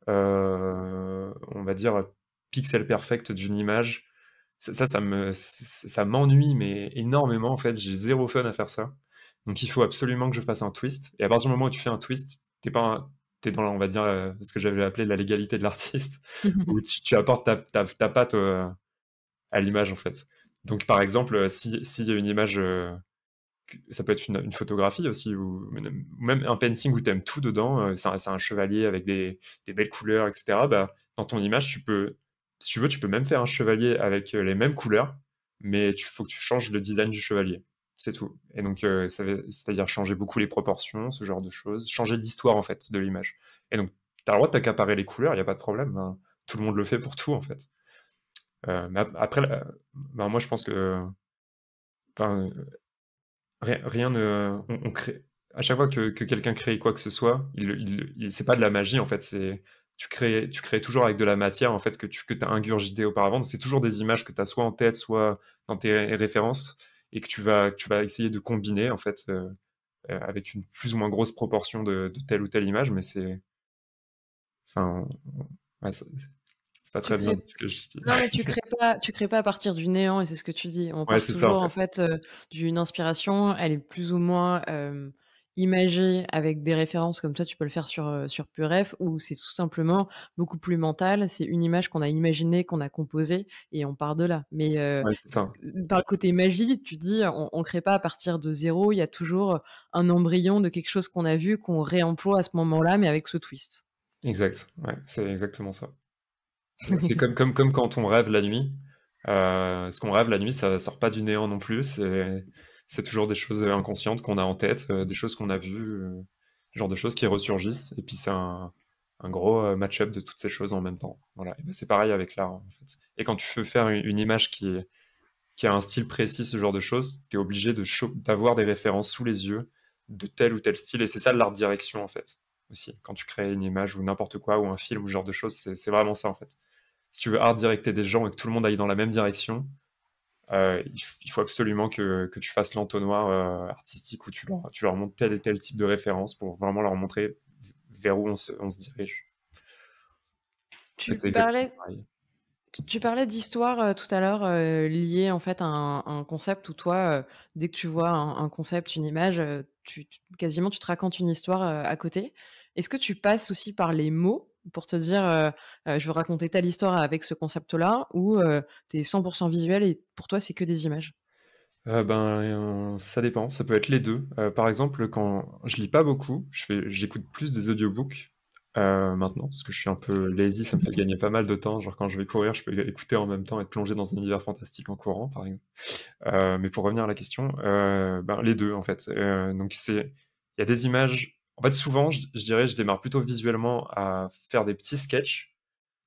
euh, on va dire pixel perfect d'une image. Ça, ça, me, m'ennuie mais énormément en fait. J'ai zéro fun à faire ça. Donc il faut absolument que je fasse un twist. Et à partir du moment où tu fais un twist, t'es pas, es dans, on va dire, euh, ce que j'avais appelé la légalité de l'artiste, où tu, apportes ta, ta, patte euh, à l'image en fait. Donc par exemple, s'il y a une image ça peut être une, photographie aussi, ou même un painting où tu aimes tout dedans, euh, c'est un, chevalier avec des, belles couleurs, etc. Bah, dans ton image, tu peux, si tu veux, tu peux même faire un chevalier avec euh, les mêmes couleurs, mais il faut que tu changes le design du chevalier. C'est tout. Et donc, euh, c'est-à-dire changer beaucoup les proportions, ce genre de choses, changer l'histoire en fait de l'image. Et donc, tu as le droit de t'accaparer les couleurs, il n'y a pas de problème. Hein. Tout le monde le fait pour tout en fait. après, bah, moi je pense que Rien, ne. On, crée, à chaque fois que, quelqu'un crée quoi que ce soit, il, il, c'est pas de la magie en fait, c'est. Tu crées, tu crées toujours avec de la matière en fait que tu que as ingurgité auparavant. C'est toujours des images que tu as soit en tête, soit dans tes références et que tu vas, tu vas essayer de combiner en fait euh, euh, avec une plus ou moins grosse proportion de, telle ou telle image, mais c'est, enfin, pas très bien ce que je dis. Non, mais tu crées pas, tu crées pas à partir du néant, et c'est ce que tu dis. On parle toujours en fait, euh, d'une inspiration. Elle est plus ou moins imagée avec des références comme toi, tu peux le faire sur euh, sur Puref, ou c'est tout simplement beaucoup plus mental. C'est une image qu'on a imaginée, qu'on a composée, et on part de là. Mais euh, par le côté magie, tu dis, on, on crée pas à partir de zéro. Il y a toujours un embryon de quelque chose qu'on a vu, qu'on réemploie à ce moment-là, mais avec ce twist. Exact. c'est exactement ça. Bah, c'est comme, comme, comme quand on rêve la nuit. Euh, ce qu'on rêve la nuit, ça sort pas du néant non plus. C'est toujours des choses inconscientes qu'on a en tête, euh, des choses qu'on a vues, euh, genre de choses qui ressurgissent. Et puis c'est un, un, gros match-up de toutes ces choses en même temps. Voilà. Ben c'est pareil avec l'art. En fait. Et quand tu veux faire une image qui, qui a un style précis, ce genre de choses, tu es obligé d'avoir des références sous les yeux de tel ou tel style. Et c'est ça l'art direction en fait. Aussi. Quand tu crées une image ou n'importe quoi, ou un film ou ce genre de choses, c'est vraiment ça en fait si tu veux art directer des gens et que tout le monde aille dans la même direction, euh, il, faut absolument que, tu fasses l'entonnoir euh, artistique où tu leur, montres tel et tel type de référence pour vraiment leur montrer vers où on se, dirige. Tu parlais, d'histoire euh, tout à l'heure liée en fait à un, concept où toi, dès que tu vois un, concept, une image, quasiment tu te racontes une histoire à côté. Est-ce que tu passes aussi par les mots pour te dire je veux raconter telle histoire avec ce concept-là ou tu es 100% visuel et pour toi c'est que des images ben, ça dépend, ça peut être les deux. par exemple, quand je lis pas beaucoup, j'écoute plus des audiobooks maintenant, parce que je suis un peu lazy, ça me fait gagner pas mal de temps. Genre quand je vais courir, je peux écouter en même temps et plonger dans un univers fantastique en courant, par exemple. mais pour revenir à la question, ben, les deux en fait. donc c'est, il y a des images en fait, souvent, je, dirais, je démarre plutôt visuellement à faire des petits sketchs,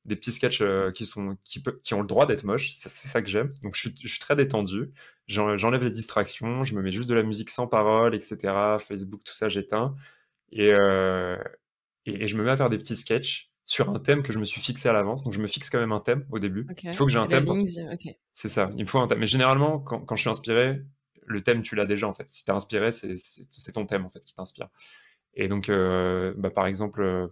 des petits sketchs euh, qui, sont, qui, qui, ont le droit d'être moches. C'est ça que j'aime. Donc, je suis, très détendu. J'enlève les distractions, je me mets juste de la musique sans parole, etc. Facebook, tout ça, j'éteins. Euh, et, et, je me mets à faire des petits sketchs sur un thème que je me suis fixé à l'avance. Donc, je me fixe quand même un thème au début. Il faut que j'ai un thème. C'est ça, il me faut un thème. Mais généralement, quand, quand je suis inspiré, le thème, tu l'as déjà, en fait. Si es inspiré, c'est ton thème, en fait, qui t'inspire. Et donc, euh, bah, par exemple, euh,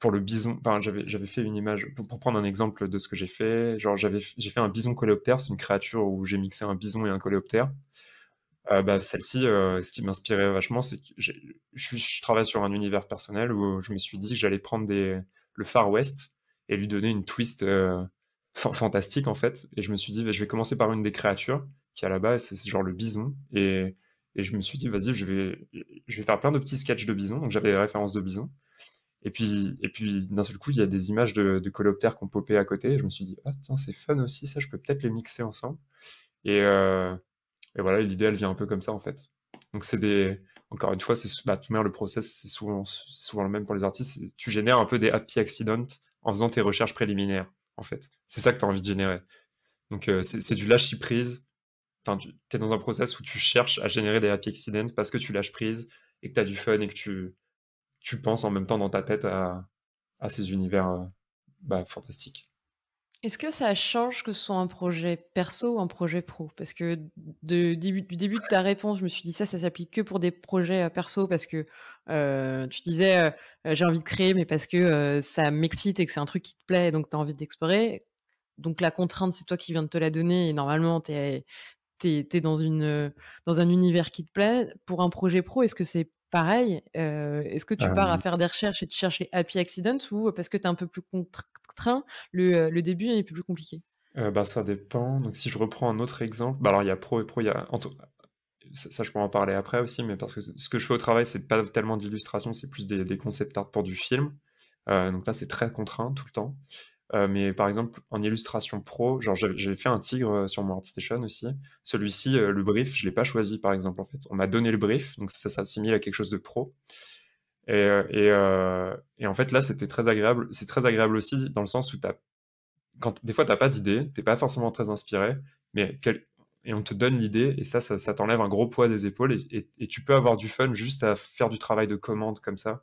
pour le bison, j'avais fait une image, pour, prendre un exemple de ce que j'ai fait, genre j'ai fait un bison coléoptère, c'est une créature où j'ai mixé un bison et un coléoptère. Euh, bah, Celle-ci, ce qui m'inspirait vachement, c'est que je, je, travaille sur un univers personnel où je me suis dit que j'allais prendre des, le Far West et lui donner une twist fantastique en fait. Et je me suis dit, bah, je vais commencer par une des créatures qui à la base, c'est genre le bison. Et et je me suis dit, vas-y, je vais, je vais faire plein de petits sketchs de bison. Donc j'avais des références de bison. Et puis, et puis d'un seul coup, il y a des images de, de qui ont popé à côté. je me suis dit, ah tiens, c'est fun aussi, ça, je peux peut-être les mixer ensemble. Et, euh, voilà, l'idée, elle vient un peu comme ça, en fait. Donc c'est des. Encore une fois, c'est bah, le process, c'est souvent, souvent le même pour les artistes. Tu génères un peu des happy accidents en faisant tes recherches préliminaires, en fait. C'est ça que tu as envie de générer. Donc euh, c'est du lâcher-prise tu es dans un process où tu cherches à générer des happy accidents parce que tu lâches prise et que tu as du fun et que tu, tu penses en même temps dans ta tête à, ces univers euh, bah, fantastiques. Est-ce que ça change que ce soit un projet perso ou un projet pro Parce que de, du, début de ta réponse, je me suis dit ça, ça s'applique que pour des projets euh, perso parce que euh, tu disais j'ai envie de créer, mais parce que ça m'excite et que c'est un truc qui te plaît et donc tu as envie d'explorer. Donc la contrainte, c'est toi qui viens de te la donner et normalement, tu es, tu es, dans, une, dans un univers qui te plaît. Pour un projet pro, est-ce que c'est pareil Est-ce que tu pars à faire des recherches et tu cherches happy accidents ou parce que tu es un peu plus contraint, le, le début est plus compliqué bah, Ça dépend. Donc, si je reprends un autre exemple, bah, alors il y a pro et pro, Ça, je pourrais en parler après aussi, mais parce que ce que je fais au travail, c'est pas tellement d'illustration, c'est plus des, des, concept art pour du film. donc là, c'est très contraint tout le temps. Euh, mais par exemple, en illustration pro, genre j'ai fait un tigre euh, sur mon artstation aussi. Celui-ci, euh, le brief, je ne l'ai pas choisi par exemple. En fait, on m'a donné le brief, donc ça s'assimile à quelque chose de pro. Et, et, en fait, là, c'était très agréable. C'est très agréable aussi dans le sens où as... Quand, des fois, tu n'as pas d'idée, tu n'es pas forcément très inspiré, mais et on te donne l'idée, et ça, ça, t'enlève un gros poids des épaules, et, et, tu peux avoir du fun juste à faire du travail de commande comme ça,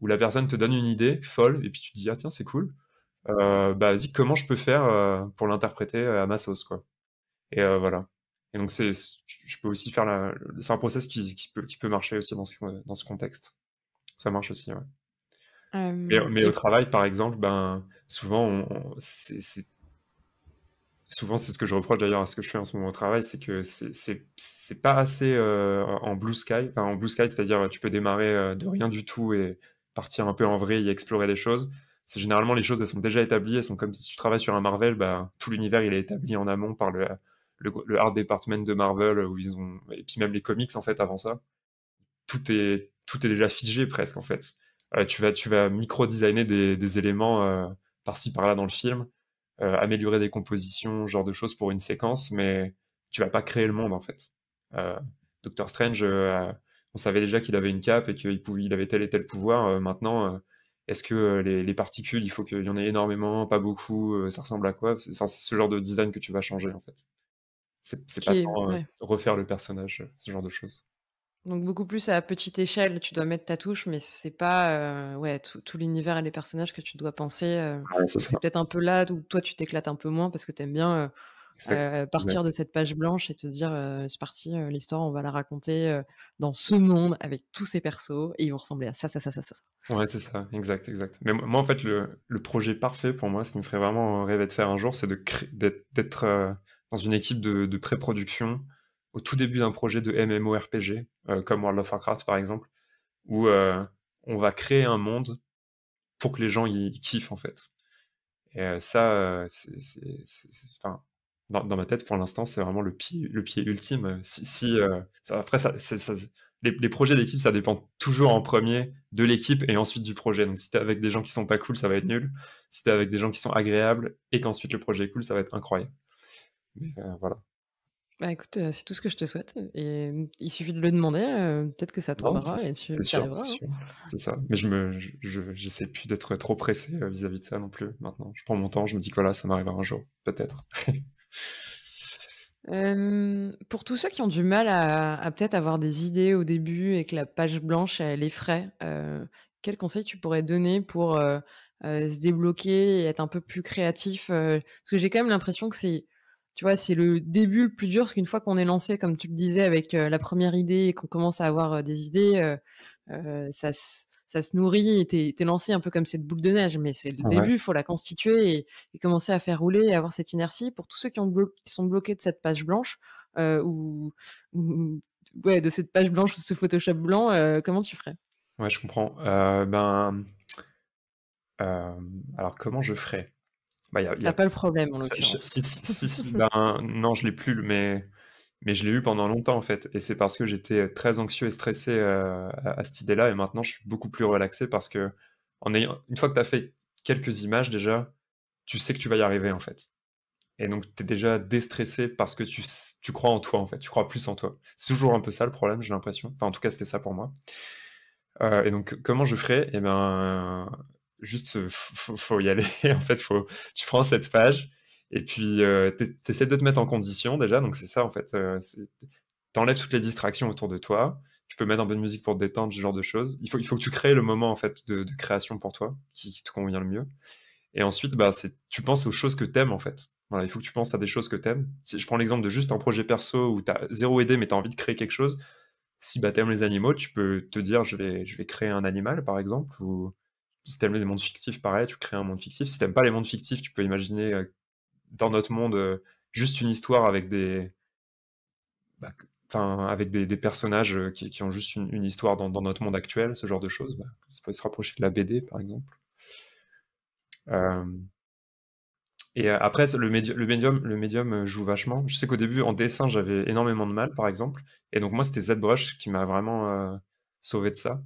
où la personne te donne une idée folle, et puis tu te dis, ah tiens, c'est cool euh, bah vas comment je peux faire euh, pour l'interpréter euh, à ma sauce, quoi. Et voilà. Et donc, c'est, je peux aussi faire la, c'est un process qui, qui, peut, qui peut marcher aussi dans ce, dans ce contexte. Ça marche aussi, ouais. mais, au travail, par exemple, ben, souvent, c'est, souvent, c'est ce que je reproche d'ailleurs à ce que je fais en ce moment au travail, c'est que c'est, c'est, c'est pas assez en blue sky. Enfin, en blue sky, c'est-à-dire, tu peux démarrer de rien du tout et partir un peu en vrai et explorer des choses c'est généralement les choses, elles sont déjà établies, elles sont comme si tu travailles sur un Marvel, bah, tout l'univers il est établi en amont par le, le, art department de Marvel, où ils ont, et puis même les comics en fait avant ça, tout est, tout est déjà figé presque en fait. Euh, tu vas, tu vas micro-designer des, des, éléments euh, par-ci par-là dans le film, euh, améliorer des compositions, genre de choses pour une séquence, mais tu vas pas créer le monde en fait. Doctor Strange, on savait déjà qu'il avait une cape et qu'il il avait tel et tel pouvoir. maintenant, est-ce que euh, les, particules, il faut qu'il y en ait énormément, pas beaucoup euh, Ça ressemble à quoi c'est ce genre de design que tu vas changer en fait. C'est pas euh, refaire le personnage, ce genre de choses. Donc beaucoup plus à petite échelle, tu dois mettre ta touche, mais c'est pas ouais tout, l'univers et les personnages que tu dois penser. Ah c'est peut-être un peu là où toi tu t'éclates un peu moins parce que tu aimes bien euh, partir de cette page blanche et te dire c'est parti, l'histoire on va la raconter dans ce monde avec tous ces persos et ils vont ressembler à ça, ça, ça, ça, ça. Ouais, c'est ça, exact, exact. Mais moi en fait, le, le, projet parfait pour moi, ce qui me ferait vraiment rêver de faire un jour, c'est d'être dans une équipe de, pré-production au tout début d'un projet de MMORPG, comme World of Warcraft par exemple, où on va créer un monde pour que les gens y, kiffent en fait. Et ça, c'est dans, ma tête, pour l'instant, c'est vraiment le pied, le pied ultime. Si, euh, après, les, projets d'équipe, ça dépend toujours en premier de l'équipe et ensuite du projet. Donc, si tu es avec des gens qui sont pas cool, ça va être nul. Si tu es avec des gens qui sont agréables et qu'ensuite le projet est cool, ça va être incroyable. Mais euh, voilà. Bah écoute, euh, c'est tout ce que je te souhaite. Et il suffit de le demander. Peut-être que ça tombera et tu arriveras. Hein. C'est ça. Mais je me, j'essaie plus d'être trop pressé vis-à-vis de ça non plus. Maintenant, je prends mon temps. Je me dis que voilà, ça m'arrivera un jour, peut-être. Euh, pour tous ceux qui ont du mal à, peut-être avoir des idées au début et que la page blanche elle est frais, euh, quel conseil tu pourrais donner pour euh, euh, se débloquer et être un peu plus créatif Parce que j'ai quand même l'impression que c'est, tu vois, c'est le début le plus dur, parce qu'une fois qu'on est lancé, comme tu le disais, avec la première idée et qu'on commence à avoir des idées, ça, se, ça se nourrit et t'es lancé un peu comme cette boule de neige, mais c'est le début, faut la constituer et, commencer à faire rouler et avoir cette inertie. Pour tous ceux qui, ont sont bloqués de cette page blanche ou, ouais, de cette page blanche ou ce Photoshop blanc, comment tu ferais Ouais, je comprends. ben, alors comment je ferais bah, T'as a... pas le problème en l'occurrence. Si, si, si, ben, non, je l'ai plus, mais mais je l'ai eu pendant longtemps en fait, et c'est parce que j'étais euh, très anxieux et stressé euh, à, cette idée-là, et maintenant je suis beaucoup plus relaxé parce que en ayant, une fois que tu as fait quelques images déjà, tu sais que tu vas y arriver en fait. Et donc tu es déjà déstressé parce que tu, tu, crois en toi en fait, tu crois plus en toi. C'est toujours un peu ça le problème, j'ai l'impression. Enfin en tout cas c'était ça pour moi. Euh, et donc comment je ferais Eh bien juste faut, faut, y aller en fait, faut, tu prends cette page et puis, euh, tu essaies de te mettre en condition déjà. Donc, c'est ça, en fait. Euh, tu enlèves toutes les distractions autour de toi. Tu peux mettre en bonne musique pour te détendre, ce genre de choses. Il faut, il faut que tu crées le moment, en fait, de, création pour toi qui, te convient le mieux. Et ensuite, bah, tu penses aux choses que tu aimes en fait. Voilà, il faut que tu penses à des choses que tu aimes Si je prends l'exemple de juste un projet perso où as zéro idée, mais tu as envie de créer quelque chose, si bah, aimes les animaux, tu peux te dire je vais, je vais créer un animal, par exemple. Ou si aimes les mondes fictifs, pareil, tu crées un monde fictif. Si t'aimes pas les mondes fictifs, tu peux imaginer euh, dans notre monde euh, juste une histoire avec des, bah, avec des, personnages euh, qui, ont juste une, histoire dans, notre monde actuel, ce genre de choses. Bah, ça peut se rapprocher de la BD par exemple. Euh, et après, le, médium, le médium, joue vachement. Je sais qu'au début, en dessin, j'avais énormément de mal, par exemple. Et donc, moi, c'était ZBrush qui m'a vraiment sauvé de ça.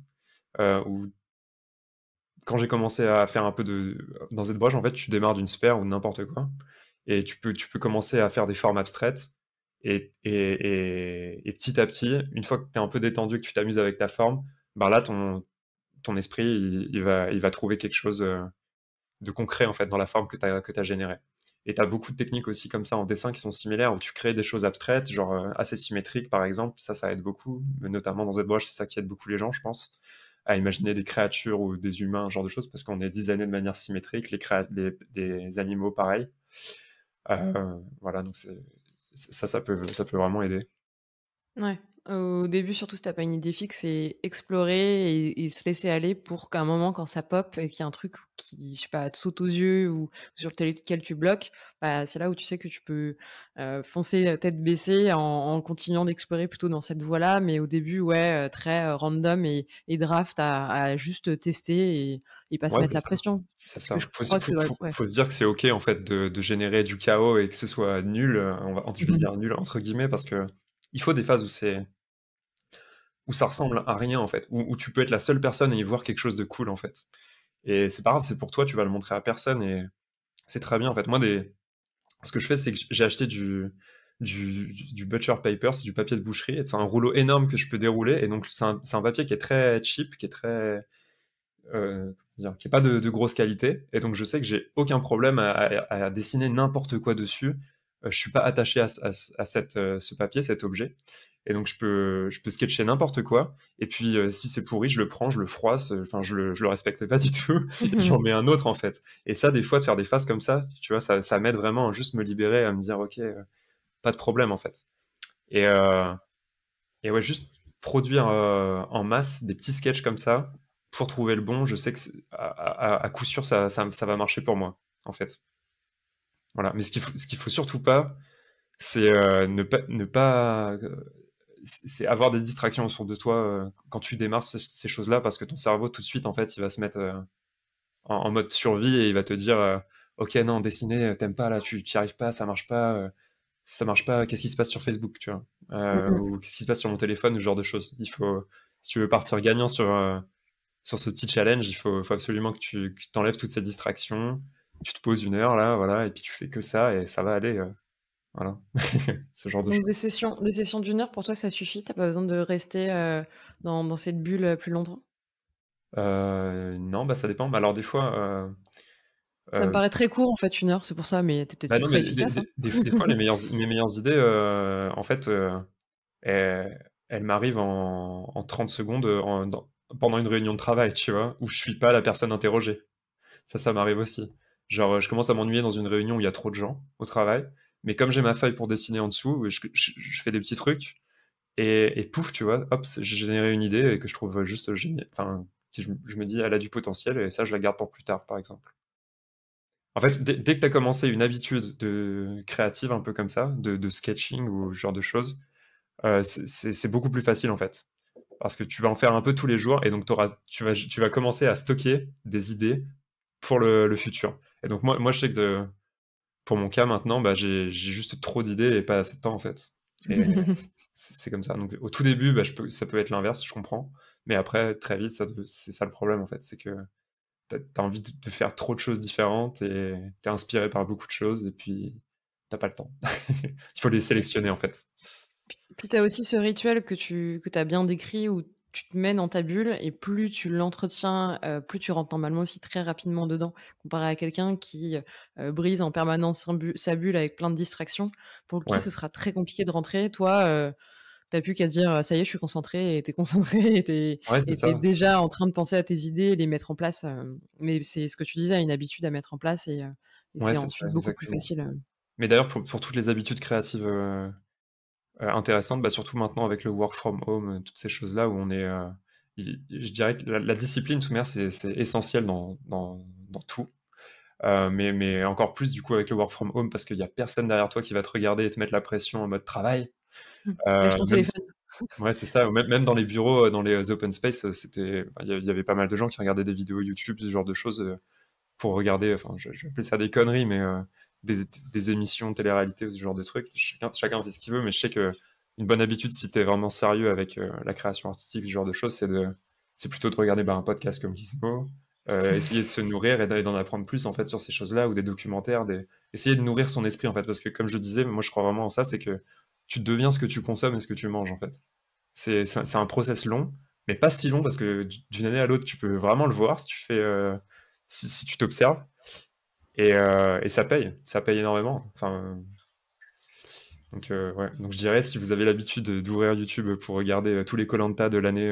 quand j'ai commencé à faire un peu de. Dans ZBrush, en fait, tu démarres d'une sphère ou n'importe quoi. Et tu peux, tu peux commencer à faire des formes abstraites. Et, et, petit à petit, une fois que tu es un peu détendu, que tu t'amuses avec ta forme, ben là, ton, ton esprit, il, va, il va trouver quelque chose euh, de concret, en fait, dans la forme que tu as, que as générée. Et tu as beaucoup de techniques aussi comme ça en dessin qui sont similaires, où tu crées des choses abstraites, genre euh, assez symétriques par exemple. Ça, ça aide beaucoup, notamment dans ZBrush, c'est ça qui aide beaucoup les gens, je pense, à imaginer des créatures ou des humains, genre de choses, parce qu'on est designé de manière symétrique, les, les, les animaux pareil. Mmh. Euh, voilà, donc c'est ça, ça peut, ça peut vraiment aider. Ouais. Au début, surtout si t'as pas une idée fixe, c'est explorer et, se laisser aller pour qu'à un moment, quand ça pop et qu'il y a un truc qui, je sais pas, te saute aux yeux ou sur lequel tu bloques, bah, c'est là où tu sais que tu peux euh, foncer foncer tête baissée en, continuant d'explorer plutôt dans cette voie-là. Mais au début, ouais, euh, très euh, random et, draft à, juste tester et, il pas se mettre la pression. C'est Faut, se dire que c'est ok en fait de, générer du chaos et que ce soit nul. On va, on dire nul entre guillemets parce que il faut des phases où c'est où ça ressemble à rien en fait, où, tu peux être la seule personne et y voir quelque chose de cool en fait. Et c'est pas grave, c'est pour toi, tu vas le montrer à personne et c'est très bien en fait. Moi, ce que je fais, c'est que j'ai acheté du, du, butcher paper, c'est du papier de boucherie, c'est un rouleau énorme que je peux dérouler et donc c'est un, papier qui est très cheap, qui est très. Euh, dire, qui n'est pas de, grosse qualité et donc je sais que j'ai aucun problème à dessiner n'importe quoi dessus euh, je suis pas attaché à, euh, ce papier, cet objet. Et donc, je peux, je peux sketcher n'importe quoi. Et puis, euh, si c'est pourri, je le prends, je le froisse. Enfin, je le, le respecte pas du tout. J'en mmh mets un autre, en fait. Et ça, des fois, de faire des phases comme ça, tu vois, ça, m'aide vraiment à juste me libérer, à me dire, OK, pas de problème, en fait. Et, ouais, juste produire en masse des petits sketchs comme ça pour trouver le bon. Je sais que à, coup sûr, ça va marcher pour moi, en fait. Voilà. Mais ce qu'il faut, faut surtout pas, c'est ne euh, ne pas, euh, c'est avoir des distractions autour de toi euh, quand tu démarres ces choses-là, parce que ton cerveau tout de suite, en fait, il va se mettre en, mode survie et il va te dire, ok, non, dessiner, t'aimes pas là, tu n'y arrives pas, ça marche pas. ça marche pas, qu'est-ce qui se passe sur Facebook, tu vois, ou qu'est-ce qui se passe sur mon téléphone, ce genre de choses. Il faut, si tu veux partir gagnant sur sur ce petit challenge, il faut, absolument que tu t'enlèves toutes ces distractions, tu te poses une heure là, voilà, et puis tu fais que ça et ça va aller. Euh, voilà, ce genre de Donc, Des sessions, des sessions d'une heure pour toi, ça suffit T'as pas besoin de rester euh, dans, cette bulle euh, plus longtemps Non, bah ça dépend. Bah, alors des fois. ça me paraît très court en fait, une heure, c'est pour ça, mais t'es peut-être bah, efficace, hein. des, fois, les meilleures, mes meilleures idées, en fait, elles, m'arrivent en, 30 secondes pendant une réunion de travail, tu vois, où je suis pas la personne interrogée. Ça, ça m'arrive aussi. Genre, euh, je commence à m'ennuyer dans une réunion où il y a trop de gens au travail. Mais comme j'ai ma feuille pour dessiner en dessous, je, fais des petits trucs. Et, pouf, tu vois, hop, j'ai généré une idée que je trouve juste géniale. Enfin, je, me dis, elle a du potentiel et ça, je la garde pour plus tard, par exemple. En fait, dès, que tu as commencé une habitude de créative un peu comme ça, de, sketching ou genre de choses, euh, c'est beaucoup plus facile en fait. Parce que tu vas en faire un peu tous les jours et donc tu, vas, tu vas commencer à stocker des idées pour le futur. Et donc, moi, moi je sais que de, pour mon cas maintenant, bah, j'ai juste trop d'idées et pas assez de temps, en fait. c'est comme ça. Donc, au tout début, bah, je peux, ça peut être l'inverse, je comprends. Mais après, très vite, c'est ça le problème, en fait. C'est que tu as envie de faire trop de choses différentes et tu es inspiré par beaucoup de choses et puis t'as pas le temps. Il faut les sélectionner, en fait. Puis tu as aussi ce rituel que tu que as bien décrit où tu te mènes dans ta bulle et plus tu l'entretiens, euh, plus tu rentres normalement aussi très rapidement dedans, comparé à quelqu'un qui euh, euh, brise en permanence sa bulle avec plein de distractions, pour qui ce sera très compliqué de rentrer. Toi, tu t'as plus qu'à dire ça y est, je suis concentré, et t'es concentré, et t'es déjà en train de penser à tes idées et les mettre en place. mais c'est ce que tu disais, une habitude à mettre en place et, c'est ensuite beaucoup plus facile. Mais d'ailleurs, pour, toutes les habitudes créatives euh, intéressante, bah, surtout maintenant avec le work from home, euh, toutes ces choses-là où on est. Euh, je dirais que la, discipline, tout c'est essentiel dans, tout. mais, mais, encore plus du coup avec le work from home parce qu'il n'y a personne derrière toi qui va te regarder et te mettre la pression en mode travail. Mmh, même... ouais, c'est ça. Même, dans les bureaux, dans les open space, c'était, bah, il y avait pas mal de gens qui regardaient des vidéos YouTube, ce genre de choses pour regarder. Enfin, je, vais appeler ça des conneries, mais des, émissions, télé-réalité ou ce genre de trucs. Chacun, fait ce qu'il veut, mais je sais que une bonne habitude, si tu es vraiment sérieux avec euh, la création artistique, ce genre de choses, c'est de c'est plutôt de regarder bah, un podcast comme Gizmo, euh, essayer de se nourrir et d'en apprendre plus en fait sur ces choses-là ou des documentaires, des... essayer de nourrir son esprit en fait, parce que comme je disais, moi je crois vraiment en ça, c'est que tu deviens ce que tu consommes et ce que tu manges en fait. C'est un process long, mais pas si long parce que d'une année à l'autre, tu peux vraiment le voir si tu fais euh, si tu t'observes. Euh, et, ça paye, ça paye énormément. Enfin, euh, euh, donc, je dirais, si vous avez l'habitude d'ouvrir YouTube pour regarder tous les Colanta de l'année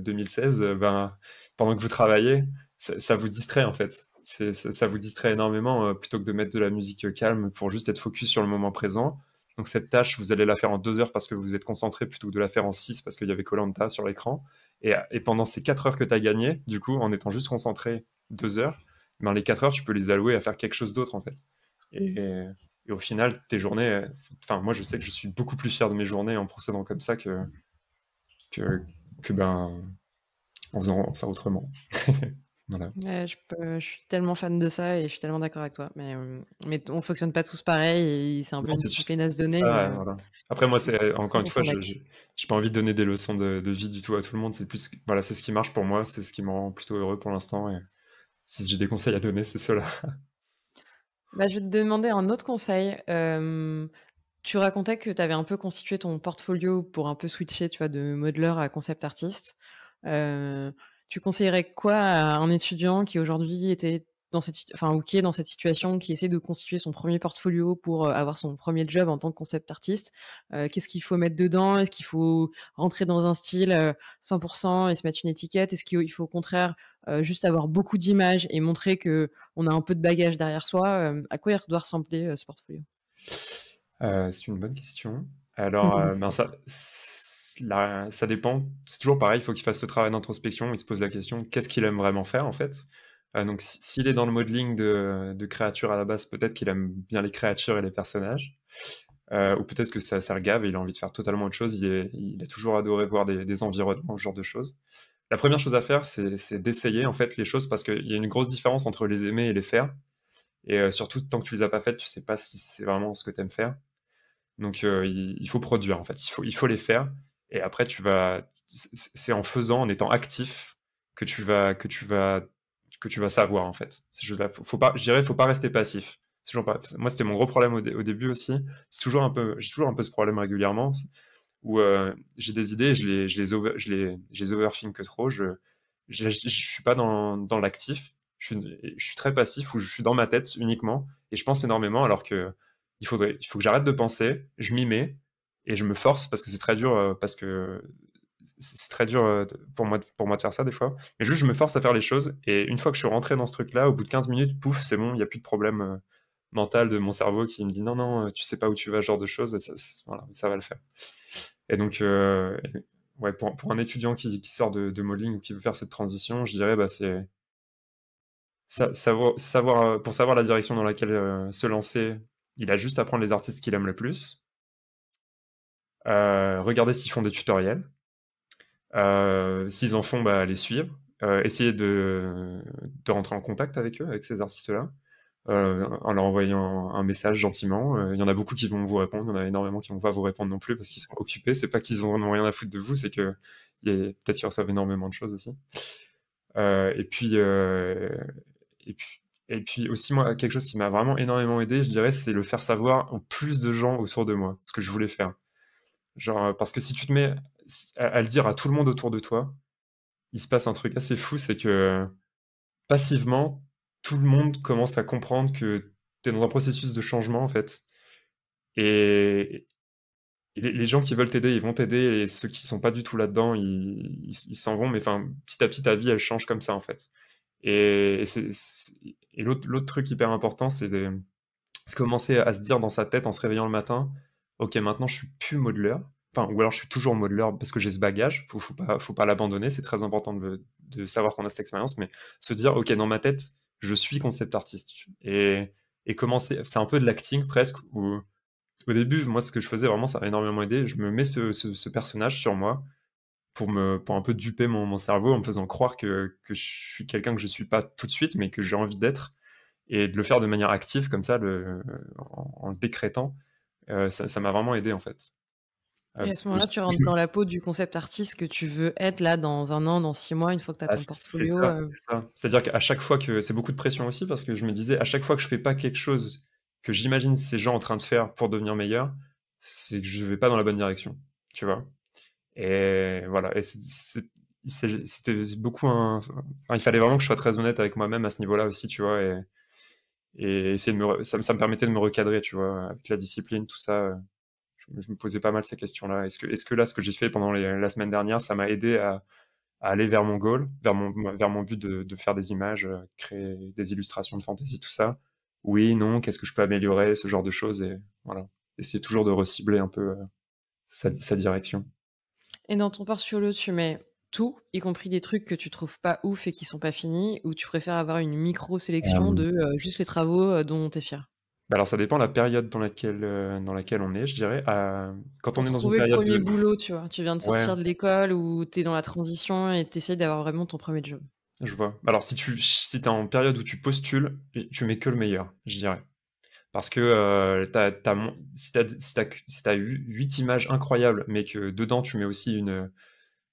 2016, ben, pendant que vous travaillez, ça, vous distrait en fait. Ça, vous distrait énormément plutôt que de mettre de la musique calme pour juste être focus sur le moment présent. Donc cette tâche, vous allez la faire en deux heures parce que vous êtes concentré plutôt que de la faire en six parce qu'il y avait Colanta sur l'écran. Et, et, pendant ces quatre heures que tu as gagnées, du coup, en étant juste concentré deux heures, ben, les 4 heures, tu peux les allouer à faire quelque chose d'autre, en fait. Mmh. Et, au final, tes journées, enfin, moi, je sais que je suis beaucoup plus fier de mes journées en procédant comme ça que, que, ben, en faisant ça autrement. je, suis tellement fan de ça et je suis tellement d'accord avec toi. Mais, euh, mais on fonctionne pas tous pareil c'est un peu une pénasse à donner. Après, moi, c'est euh, encore une fois, je n'ai pas envie de donner des leçons de, de, vie du tout à tout le monde. C'est plus, voilà, c'est ce qui marche pour moi, c'est ce qui me rend plutôt heureux pour l'instant. Et, si j'ai des conseils à donner, c'est cela. Bah, je vais te demander un autre conseil. tu racontais que tu avais un peu constitué ton portfolio pour un peu switcher tu vois, de modeleur à concept artiste. tu conseillerais quoi à un étudiant qui aujourd'hui était dans cette, enfin, qui est dans cette situation, qui essaie de constituer son premier portfolio pour euh, avoir son premier job en tant que concept artiste, euh, qu'est-ce qu'il faut mettre dedans Est-ce qu'il faut rentrer dans un style 100% euh, et se mettre une étiquette Est-ce qu'il faut au contraire juste avoir beaucoup d'images et montrer que on a un peu de bagage derrière soi À quoi il doit ressembler ce portfolio C'est une bonne question. Alors, ben ça, ça dépend. C'est toujours pareil. Il faut qu'il fasse ce travail d'introspection. Il se pose la question qu'est-ce qu'il aime vraiment faire en fait ah, donc, s'il est dans le modeling de, de créatures à la base, peut-être qu'il aime bien les créatures et les personnages. Euh, ou peut-être que ça, le gave et il a envie de faire totalement autre chose. Il, il a toujours adoré voir des, environnements, ce genre de choses. La première chose à faire, c'est d'essayer en fait les choses parce qu'il y a une grosse différence entre les aimer et les faire. Et euh, surtout, tant que tu les as pas faites, tu sais pas si c'est vraiment ce que tu aimes faire. Donc, euh, il, faut produire en fait. Il faut, il faut les faire. Et après, tu vas. C'est en faisant, en étant actif, que tu vas, que tu vas que tu vas savoir en fait. Ces choses-là, faut, faut pas, je dirais, faut pas rester passif. moi, c'était mon gros problème au, au début aussi. C'est toujours un peu, j'ai toujours un peu ce problème régulièrement où euh, j'ai des idées, je les, je les, over, je les, je les overthink trop. Je, je, je, suis pas dans, dans l'actif. Je suis, je suis très passif où je suis dans ma tête uniquement et je pense énormément alors que il faudrait, il faut que j'arrête de penser. Je m'y mets et je me force parce que c'est très dur euh, parce que c'est très dur euh, pour moi, pour moi de faire ça des fois. Mais juste, je me force à faire les choses. Et une fois que je suis rentré dans ce truc-là, au bout de 15 minutes, pouf, c'est bon, il n'y a plus de problème euh, mental de mon cerveau qui me dit non, non, euh, tu sais pas où tu vas, ce genre de choses. Ça, ça va le faire. Et donc, ouais, pour, un étudiant qui, sort de, de Modeling ou qui veut faire cette transition, je dirais, bah, c'est savoir, pour savoir la direction dans laquelle se lancer, il a juste à prendre les artistes qu'il aime le plus. regarder s'ils font des tutoriels euh, s'ils en font, bah, les suivre. Euh, essayer de, de, rentrer en contact avec eux, avec ces artistes-là. Euh, en leur envoyant un, message gentiment. Il y en a beaucoup qui vont vous répondre, il y en a énormément qui vont pas vous répondre non plus parce qu'ils sont occupés. C'est pas qu'ils n'ont rien à foutre de vous, c'est que peut-être qu'ils reçoivent énormément de choses aussi. et puis, et puis, et puis aussi moi quelque chose qui m'a vraiment énormément aidé, je dirais, c'est le faire savoir au plus de gens autour de moi ce que je voulais faire. Genre parce que si tu te mets à, le dire à tout le monde autour de toi, il se passe un truc assez fou, c'est que passivement, tout le monde commence à comprendre que tu es dans un processus de changement, en fait. Et, les, gens qui veulent t'aider, ils vont t'aider, et ceux qui sont pas du tout là-dedans, ils s'en vont, mais enfin, petit à petit, ta vie, elle change comme ça, en fait. Et, l'autre truc hyper important, c'est de, se commencer à se dire dans sa tête en se réveillant le matin, ok, maintenant je suis plus modeleur, ou alors je suis toujours modeleur parce que j'ai ce bagage, faut, faut pas, faut pas l'abandonner, c'est très important de, savoir qu'on a cette expérience, mais se dire, ok, dans ma tête, je suis concept artiste. Et, et commencer, c'est un peu de l'acting presque, où au début, moi, ce que je faisais vraiment, ça m'a énormément aidé, je me mets ce, personnage sur moi pour, me, pour un peu duper mon, cerveau en me faisant croire que, je suis quelqu'un que je suis pas tout de suite, mais que j'ai envie d'être, et de le faire de manière active, comme ça, le, en, le décrétant. Euh, ça m'a vraiment aidé en fait. Ah, et à ce moment-là, tu rentres dans la peau du concept artiste que tu veux être là dans un an, dans six mois, une fois que tu as ah, ton portfolio. Euh. C'est à dire qu'à chaque fois que. C'est beaucoup de pression aussi parce que je me disais, à chaque fois que je fais pas quelque chose que j'imagine ces gens en train de faire pour devenir meilleur, c'est que je vais pas dans la bonne direction. Tu vois Et voilà. Et c'était beaucoup un. il fallait vraiment que je sois très honnête avec moi-même à ce niveau-là aussi, tu vois. Et, et essayer de me. ça, me permettait de me recadrer, tu vois, avec la discipline, tout ça euh je, me posais pas mal ces questions-là. Est-ce que, là, ce que j'ai fait pendant la semaine dernière, ça m'a aidé à, aller vers mon goal, vers mon, but de, faire des images, euh, créer des illustrations de fantasy, tout ça Oui, non, qu'est-ce que je peux améliorer, ce genre de choses. Et voilà, essayer toujours de recibler un peu euh, sa, direction. Et dans ton portfolio, tu mets tout, y compris des trucs que tu trouves pas ouf et qui sont pas finis, ou tu préfères avoir une micro-sélection ah de euh, juste les travaux dont tu es fier bah, alors ça dépend de la période dans laquelle, euh, dans laquelle on est, je dirais. Euh, quand on est dans une période le premier boulot, tu vois, tu viens de sortir de l'école ou tu es dans la transition et tu essayes d'avoir vraiment ton premier job. Je vois. Alors si tu si es en période où tu postules, tu mets que le meilleur, je dirais. Parce que euh, si tu as, si eu huit images incroyables, mais que dedans tu mets aussi une,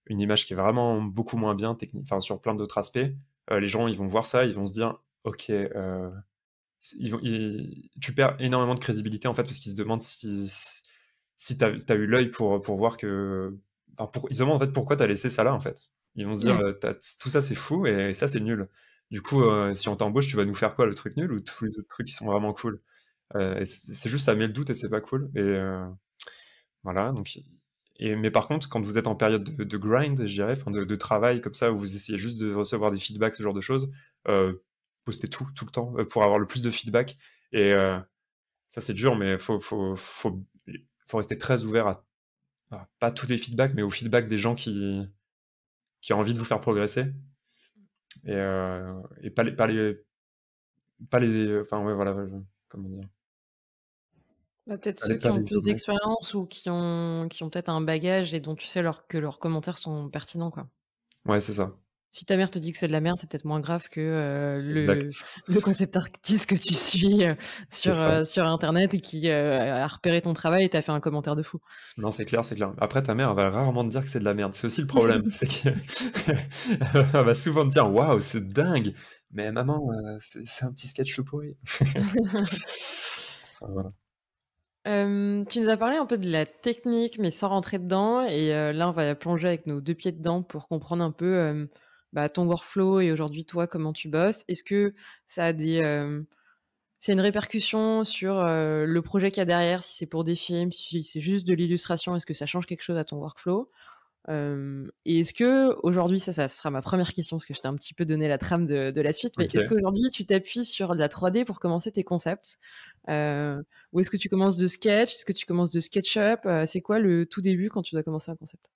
une image qui est vraiment beaucoup moins bien technique, enfin sur plein d'autres aspects, les gens ils vont voir ça, ils vont se dire, ok, tu perds énormément de crédibilité en fait parce qu'ils se demandent si, si tu as, as, eu l'œil pour, pour voir que. Enfin, pour, ils se demandent en fait pourquoi tu as laissé ça là en fait. Ils vont se dire mm. euh, tout ça c'est fou et, ça c'est nul. Du coup, euh, si on t'embauche, tu vas nous faire quoi le truc nul ou tous les autres trucs qui sont vraiment cool euh, C'est juste ça met le doute et c'est pas cool. Et voilà, donc. Et, mais par contre, quand vous êtes en période de, grind, je dirais, de, de, travail comme ça, où vous essayez juste de recevoir des feedbacks, ce genre de choses, poster tout, tout le temps, euh, pour avoir le plus de feedback. Et euh, ça, c'est dur, mais il faut, faut, faut, faut, rester très ouvert à, pas tous les feedbacks, mais au feedback des gens qui, qui ont envie de vous faire progresser. Et, euh, pas les. Pas les, enfin, ouais, voilà, comment dire. Bah, peut-être ceux qui ont plus d'expérience ou qui ont, qui ont peut-être un bagage et dont tu sais que leurs commentaires sont pertinents. Quoi. Ouais, c'est ça. Si ta mère te dit que c'est de la merde, c'est peut-être moins grave que le, concept artiste que tu suis sur, sur Internet et qui a repéré ton travail et t'a fait un commentaire de fou. Non, c'est clair, c'est clair. Après, ta mère, va rarement te dire que c'est de la merde. C'est aussi le problème. c'est qu'elle va souvent te dire Waouh, c'est dingue Mais maman, c'est un petit sketch pourri. tu nous as parlé un peu de la technique, mais sans rentrer dedans. Et là, on va plonger avec nos deux pieds dedans pour comprendre un peu bah, ton workflow et aujourd'hui, toi, comment tu bosses Est-ce que ça a des. c'est une répercussion sur le projet qu'il y a derrière, si c'est pour des films, si c'est juste de l'illustration, est-ce que ça change quelque chose à ton workflow et est-ce que aujourd'hui, ça, sera ma première question parce que je t'ai un petit peu donné la trame de, la suite, mais est-ce qu'aujourd'hui tu t'appuies sur la 3D pour commencer tes concepts Ou est-ce que tu commences de sketch Est-ce que tu commences de SketchUp C'est quoi le tout début quand tu dois commencer un concept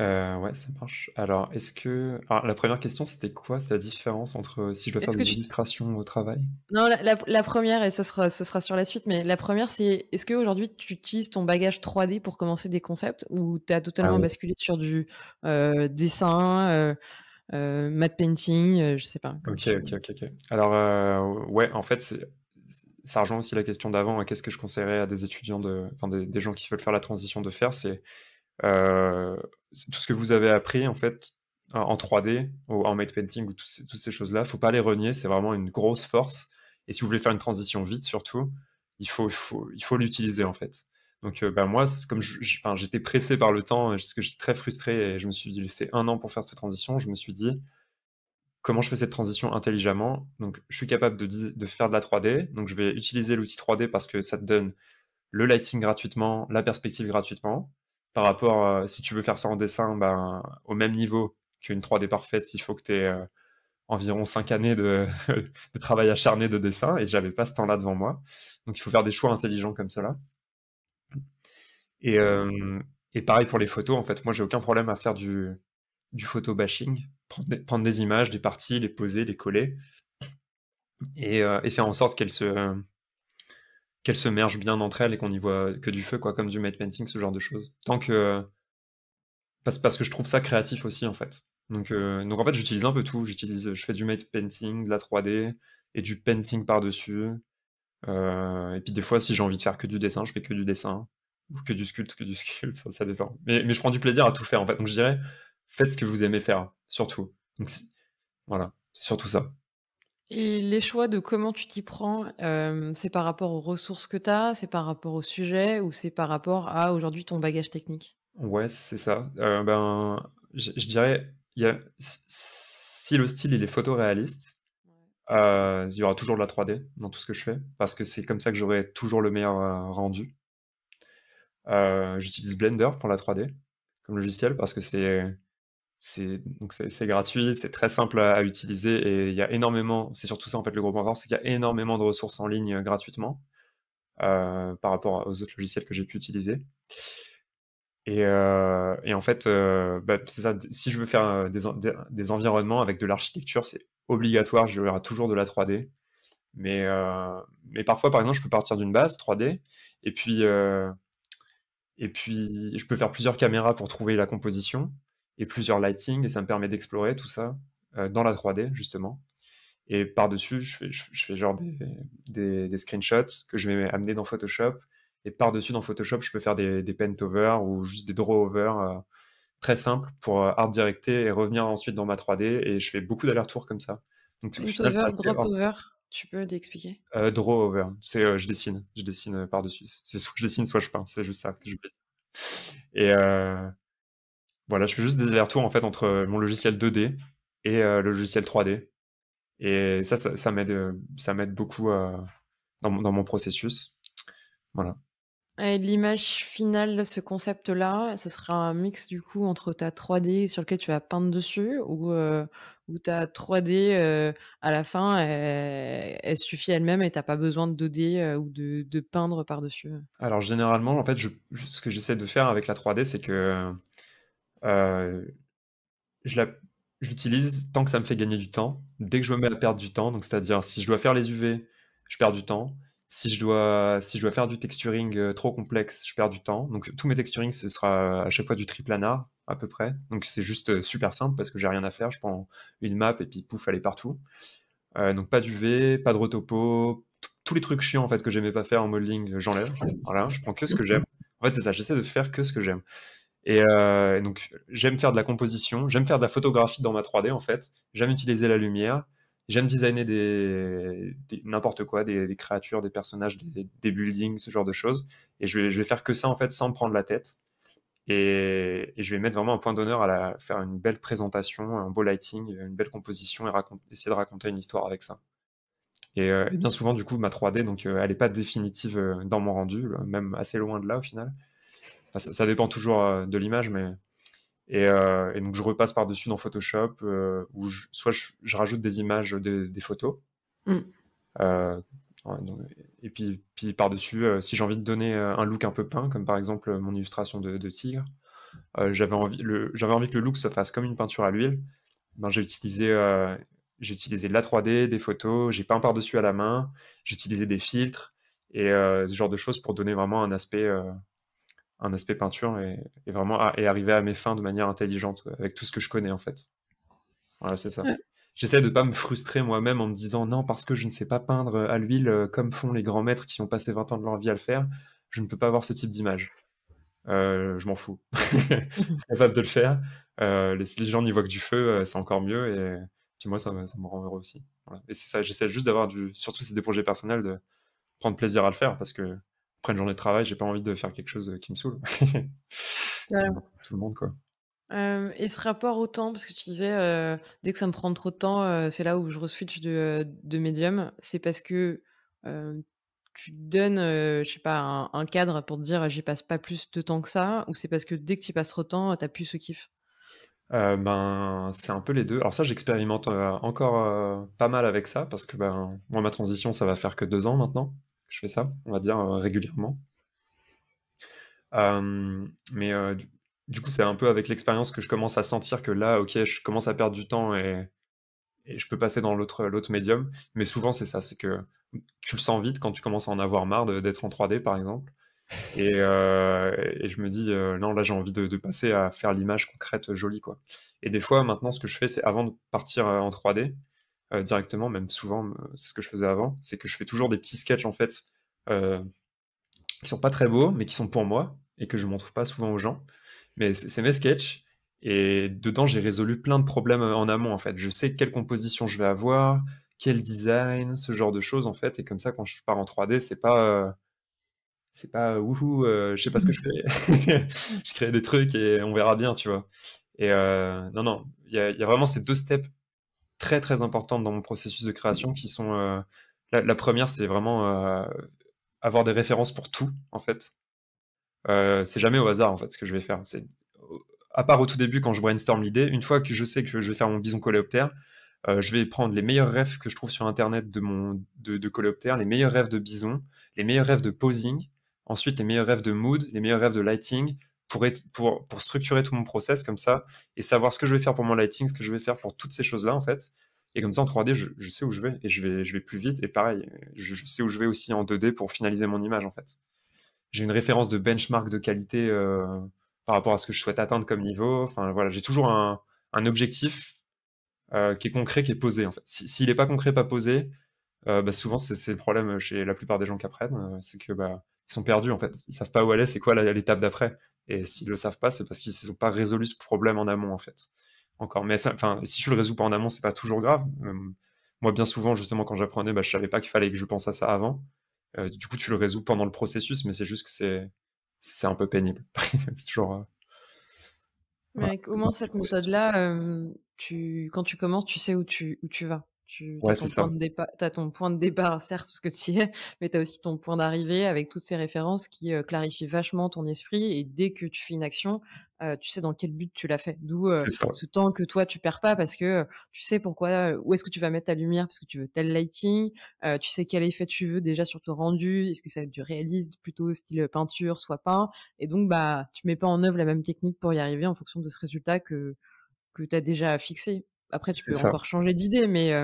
euh, ouais, ça marche. Alors, est-ce que. Alors, la première question, c'était quoi C'est la différence entre euh, si je dois faire des illustrations au travail Non, la, première, et ça sera, ce sera sur la suite, mais la première, c'est est-ce qu'aujourd'hui, tu utilises ton bagage 3D pour commencer des concepts ou tu as ah totalement basculé sur du euh, dessin, euh, matte painting, je sais pas Ok, ok, ok, Alors, ouais, en fait, c'est ça rejoint aussi la question d'avant, hein, qu'est-ce que je conseillerais à des étudiants, de, enfin des, gens qui veulent faire la transition de faire, c'est tout ce que vous avez appris en fait en 3D ou en made painting ou toutes ces choses-là, faut pas les renier, c'est vraiment une grosse force. Et si vous voulez faire une transition vite, surtout, il faut, il faut l'utiliser en fait. Donc euh, bah, moi, comme j'étais pressé par le temps, parce que j'étais très frustré et je me suis dit, c'est un an pour faire cette transition, je me suis dit comment je fais cette transition intelligemment. Donc je suis capable de, de faire de la 3D, donc je vais utiliser l'outil 3D parce que ça te donne le lighting gratuitement, la perspective gratuitement par rapport, euh, si tu veux faire ça en dessin, ben, au même niveau qu'une 3D parfaite, il faut que tu aies euh, environ 5 années de, travail acharné de dessin, et j'avais pas ce temps-là devant moi. Donc il faut faire des choix intelligents comme cela. Et, euh, pareil pour les photos, en fait, moi j'ai aucun problème à faire du, photo bashing, prendre des, images, des parties, les poser, les coller, et faire en sorte qu'elles se, qu'elles se mergent bien entre elles et qu'on y voit que du feu, quoi, comme du matte painting, ce genre de choses. Tant que. Parce, parce que je trouve ça créatif aussi, en fait. Donc, euh, donc en fait, j'utilise un peu tout. J'utilise, je fais du matte painting, de la 3D et du painting par-dessus. Euh, et puis des fois, si j'ai envie de faire que du dessin, je fais que du dessin. Ou que du sculpte, que du sculpte, ça, ça dépend. Mais, je prends du plaisir à tout faire, en fait. Donc je dirais, faites ce que vous aimez faire, surtout. Donc, voilà, c'est surtout ça. Et les choix de comment tu t'y prends, euh, c'est par rapport aux ressources que tu as, c'est par rapport au sujet ou c'est par rapport à aujourd'hui ton bagage technique Ouais, c'est ça. Euh, ben, je, dirais, si le style il est photoréaliste, euh, il y aura toujours de la 3D dans tout ce que je fais, parce que c'est comme ça que j'aurai toujours le meilleur rendu. J'utilise Blender pour la 3D comme logiciel, parce que c'est c'est donc c'est gratuit, c'est très simple à, utiliser et il y a énormément. C'est surtout ça en fait le gros point fort, c'est qu'il y a énormément de ressources en ligne euh, gratuitement euh, par rapport aux autres logiciels que j'ai pu utiliser. Et, euh, en fait, bah, Si je veux faire des, environnements avec de l'architecture, c'est obligatoire. j'aurai toujours de la 3D. Mais, mais parfois, par exemple, je peux partir d'une base 3D et puis et puis je peux faire plusieurs caméras pour trouver la composition et plusieurs lightings, et ça me permet d'explorer tout ça euh, dans la 3D, justement. Et par-dessus, je fais, je, fais genre des, des, screenshots que je vais amener dans Photoshop. Et par-dessus, dans Photoshop, je peux faire des, des paint over ou juste des draw over euh, très simples pour euh, art directer et revenir ensuite dans ma 3D. Et je fais beaucoup d'allers-retours comme ça. Donc, over over tu peux l'expliquer Draw-over, c'est je dessine, je dessine par-dessus. C'est soit je dessine, soit je peins, c'est juste ça. Et, voilà, je fais juste des allers-retours en fait entre euh, mon logiciel 2D et euh, le logiciel 3D. Et ça, ça, m'aide, euh, ça m'aide beaucoup dans, mon, processus. Voilà. Et l'image finale de ce concept-là, ce sera un mix du coup entre ta 3D sur lequel tu vas peindre dessus ou, ou ta 3D à la fin, elle, suffit elle-même et t'as pas besoin de 2D ou de, peindre par-dessus. Alors généralement, en fait, ce que j'essaie de faire avec la 3D, c'est que euh, je l'utilise tant que ça me fait gagner du temps. Dès que je me mets à perdre du temps, donc c'est-à-dire si je dois faire les UV, je perds du temps. Si je dois, si je dois faire du texturing trop complexe, je perds du temps. Donc tous mes texturings, ce sera à chaque fois du triplanar à peu près. Donc c'est juste super simple parce que j'ai rien à faire. Je prends une map et puis pouf, elle est partout. donc pas d'UV, pas de retopo, tous les trucs chiants en fait que j'aimais pas faire en modeling, j'enlève. Voilà, je prends que ce que j'aime. En fait, c'est ça, j'essaie de faire que ce que j'aime. Euh, et, donc, j'aime faire de la composition, j'aime faire de la photographie dans ma 3D, en fait. J'aime utiliser la lumière, j'aime designer des, n'importe quoi, des, créatures, des personnages, des, buildings, ce genre de choses. Et je vais, faire que ça, en fait, sans me prendre la tête. Et, je vais mettre vraiment un point d'honneur à la, faire une belle présentation, un beau lighting, une belle composition et essayer de raconter une histoire avec ça. Et, euh, bien souvent, du coup, ma 3D, donc, euh, elle n'est pas définitive dans mon rendu, même assez loin de là au final ça, dépend toujours euh, de l'image, mais. Euh, et, donc je repasse par-dessus dans Photoshop, euh, où soit je, rajoute des images des photos. Mm. et puis, par-dessus, si j'ai envie de donner un look un peu peint, comme par exemple mon illustration de, tigre, j'avais envie, que le look se fasse comme une peinture à l'huile. Ben, j'ai utilisé, j'ai utilisé de la 3D, des photos, j'ai peint par-dessus à la main, j'ai utilisé des filtres et ce genre de choses pour donner vraiment un aspect un aspect peinture et, vraiment et arriver à mes fins de manière intelligente avec tout ce que je connais en fait. Voilà, c'est ça. J'essaie de pas me frustrer moi-même en me disant non parce que je ne sais pas peindre à l'huile euh, comme font les grands maîtres qui ont passé 20 ans de leur vie à le faire, je ne peux pas avoir ce type d'image. Euh, je m'en fous. je suis capable de le faire. Euh, les, gens n'y voient que du feu, c'est encore mieux. Et puis moi, ça, ça me rend heureux aussi. Et c'est ça, j'essaie juste d'avoir du, surtout si c'est des projets personnels, de prendre plaisir à le faire parce que après une journée de travail, j'ai pas envie de faire quelque chose euh, qui me saoule. Tout le monde, quoi. Euh, et ce rapport au temps, parce que tu disais, euh, dès que ça me prend trop de temps, c'est là où je reswitch de, de médium. C'est parce que tu donnes, je sais pas, un, cadre pour te dire j'y passe pas plus de temps que ça, ou c'est parce que dès que tu passes trop de temps, t'as plus ce kiff ben, c'est un peu les deux. Alors ça, j'expérimente encore pas mal avec ça parce que ben, moi, ma transition, ça va faire que deux ans maintenant je fais ça, on va dire, euh, régulièrement. Euh, mais euh, du, coup, c'est un peu avec l'expérience que je commence à sentir que là, ok, je commence à perdre du temps et, je peux passer dans l'autre médium. Mais souvent, c'est ça, c'est que tu le sens vite quand tu commences à en avoir marre d'être en 3D, par exemple. Et, je me dis, non, là, j'ai envie de, passer à faire l'image concrète, jolie, quoi. Et des fois, maintenant, ce que je fais, c'est avant de partir en 3D, euh, directement, même souvent, euh, c'est ce que je faisais avant, c'est que je fais toujours des petits sketchs en fait euh, qui sont pas très beaux, mais qui sont pour moi et que je montre pas souvent aux gens. Mais c'est mes sketchs et dedans j'ai résolu plein de problèmes en amont en fait. Je sais quelle composition je vais avoir, quel design, ce genre de choses en fait. Et comme ça, quand je pars en 3D, c'est pas c'est pas wouhou, je sais pas ce que je fais. je crée des trucs et on verra bien, tu vois. Et non, non, il y a vraiment ces deux steps très très importantes dans mon processus de création qui sont euh, la, première c'est vraiment euh, avoir des références pour tout en fait euh, c'est jamais au hasard en fait ce que je vais faire c'est à part au tout début quand je brainstorm l'idée une fois que je sais que je vais faire mon bison coléoptère je vais prendre les meilleurs rêves que je trouve sur internet de mon de, de coléoptère les meilleurs rêves de bison les meilleurs rêves de posing ensuite les meilleurs rêves de mood les meilleurs rêves de lighting pour, être, pour, pour, structurer tout mon process comme ça et savoir ce que je vais faire pour mon lighting, ce que je vais faire pour toutes ces choses-là en fait. Et comme ça, en 3D, je, sais où je vais et je vais, je vais plus vite. Et pareil, je, sais où je vais aussi en 2D pour finaliser mon image en fait. J'ai une référence de benchmark de qualité euh, par rapport à ce que je souhaite atteindre comme niveau. Enfin voilà, j'ai toujours un, un objectif euh, qui est concret, qui est posé en fait. S'il n'est pas concret, pas posé, euh, bah, souvent c'est le problème chez la plupart des gens qui apprennent, c'est que bah, ils sont perdus en fait. Ils savent pas où aller, c'est quoi l'étape d'après. Et s'ils ne le savent pas, c'est parce qu'ils ne sont pas résolu ce problème en amont, en fait. Encore. Mais enfin, si tu le résous pas en amont, c'est pas toujours grave. moi, bien souvent, justement, quand j'apprenais, bah, je ne savais pas qu'il fallait que je pense à ça avant. Euh, du coup, tu le résous pendant le processus, mais c'est juste que c'est, c'est un peu pénible. toujours. Euh, mais au moins, cette méthode-là, euh, tu, quand tu commences, tu sais où tu, où tu vas. Tu as, ton point de départ, certes, parce que tu es, mais tu as aussi ton point d'arrivée avec toutes ces références qui euh, clarifient vachement ton esprit. Et dès que tu fais une action, euh, tu sais dans quel but tu l'as fait. D'où euh, ce temps que toi, tu perds pas parce que tu sais pourquoi, où est-ce que tu vas mettre ta lumière, parce que tu veux tel lighting, tu sais quel effet tu veux déjà sur ton rendu, est-ce que ça va du réaliste, plutôt style peinture, soit peint. Et donc, bah, tu mets pas en œuvre la même technique pour y arriver en fonction de ce résultat que tu as déjà fixé. Après, tu peux encore changer d'idée, mais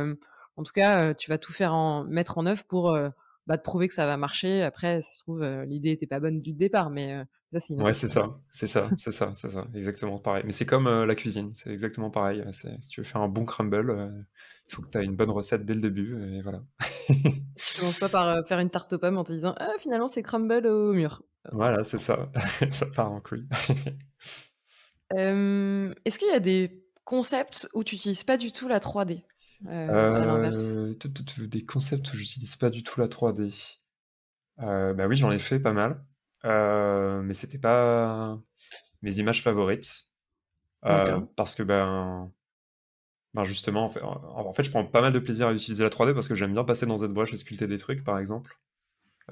en tout cas, tu vas tout faire en mettre en œuvre pour bah, te prouver que ça va marcher. Après, ça se trouve, l'idée n'était pas bonne du départ, mais ça, c'est Ouais, c'est ça, c'est ça, c'est ça, c'est ça, exactement pareil. Mais c'est comme la cuisine, c'est exactement pareil. Si tu veux faire un bon crumble, il faut que tu aies une bonne recette dès le début, et voilà. tu commences pas par faire une tarte aux pommes en te disant Ah, finalement, c'est crumble au mur. Voilà, c'est ça, ça part en couille. Est-ce qu'il y a des concepts où tu n'utilises pas du tout la 3D euh, à euh, Des concepts où j'utilise pas du tout la 3D. Euh, bah oui, j'en ai fait pas mal. mais c'était pas mes images favorites. parce que ben, ben justement, en fait, je prends pas mal de plaisir à utiliser la 3D parce que j'aime bien passer dans ZBrush et sculpter des trucs, par exemple.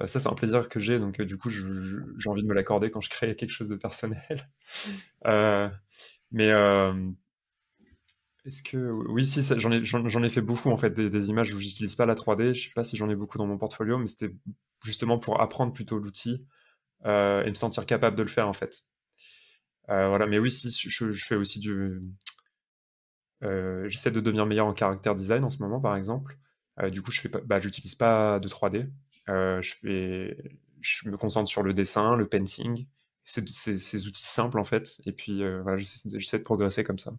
ça, c'est un plaisir que j'ai, donc du coup, j'ai envie de me l'accorder quand je crée quelque chose de personnel. mais est-ce que oui, si j'en ai, fait beaucoup en fait des, images où j'utilise pas la 3D. Je sais pas si j'en ai beaucoup dans mon portfolio, mais c'était justement pour apprendre plutôt l'outil euh, et me sentir capable de le faire en fait. Euh, voilà, mais oui, si je, fais aussi du, euh, j'essaie de devenir meilleur en caractère design en ce moment par exemple. du coup, je fais pas, bah, j'utilise pas de 3D. je fais, je me concentre sur le dessin, le painting, ces outils simples en fait. Et puis voilà, j'essaie de progresser comme ça.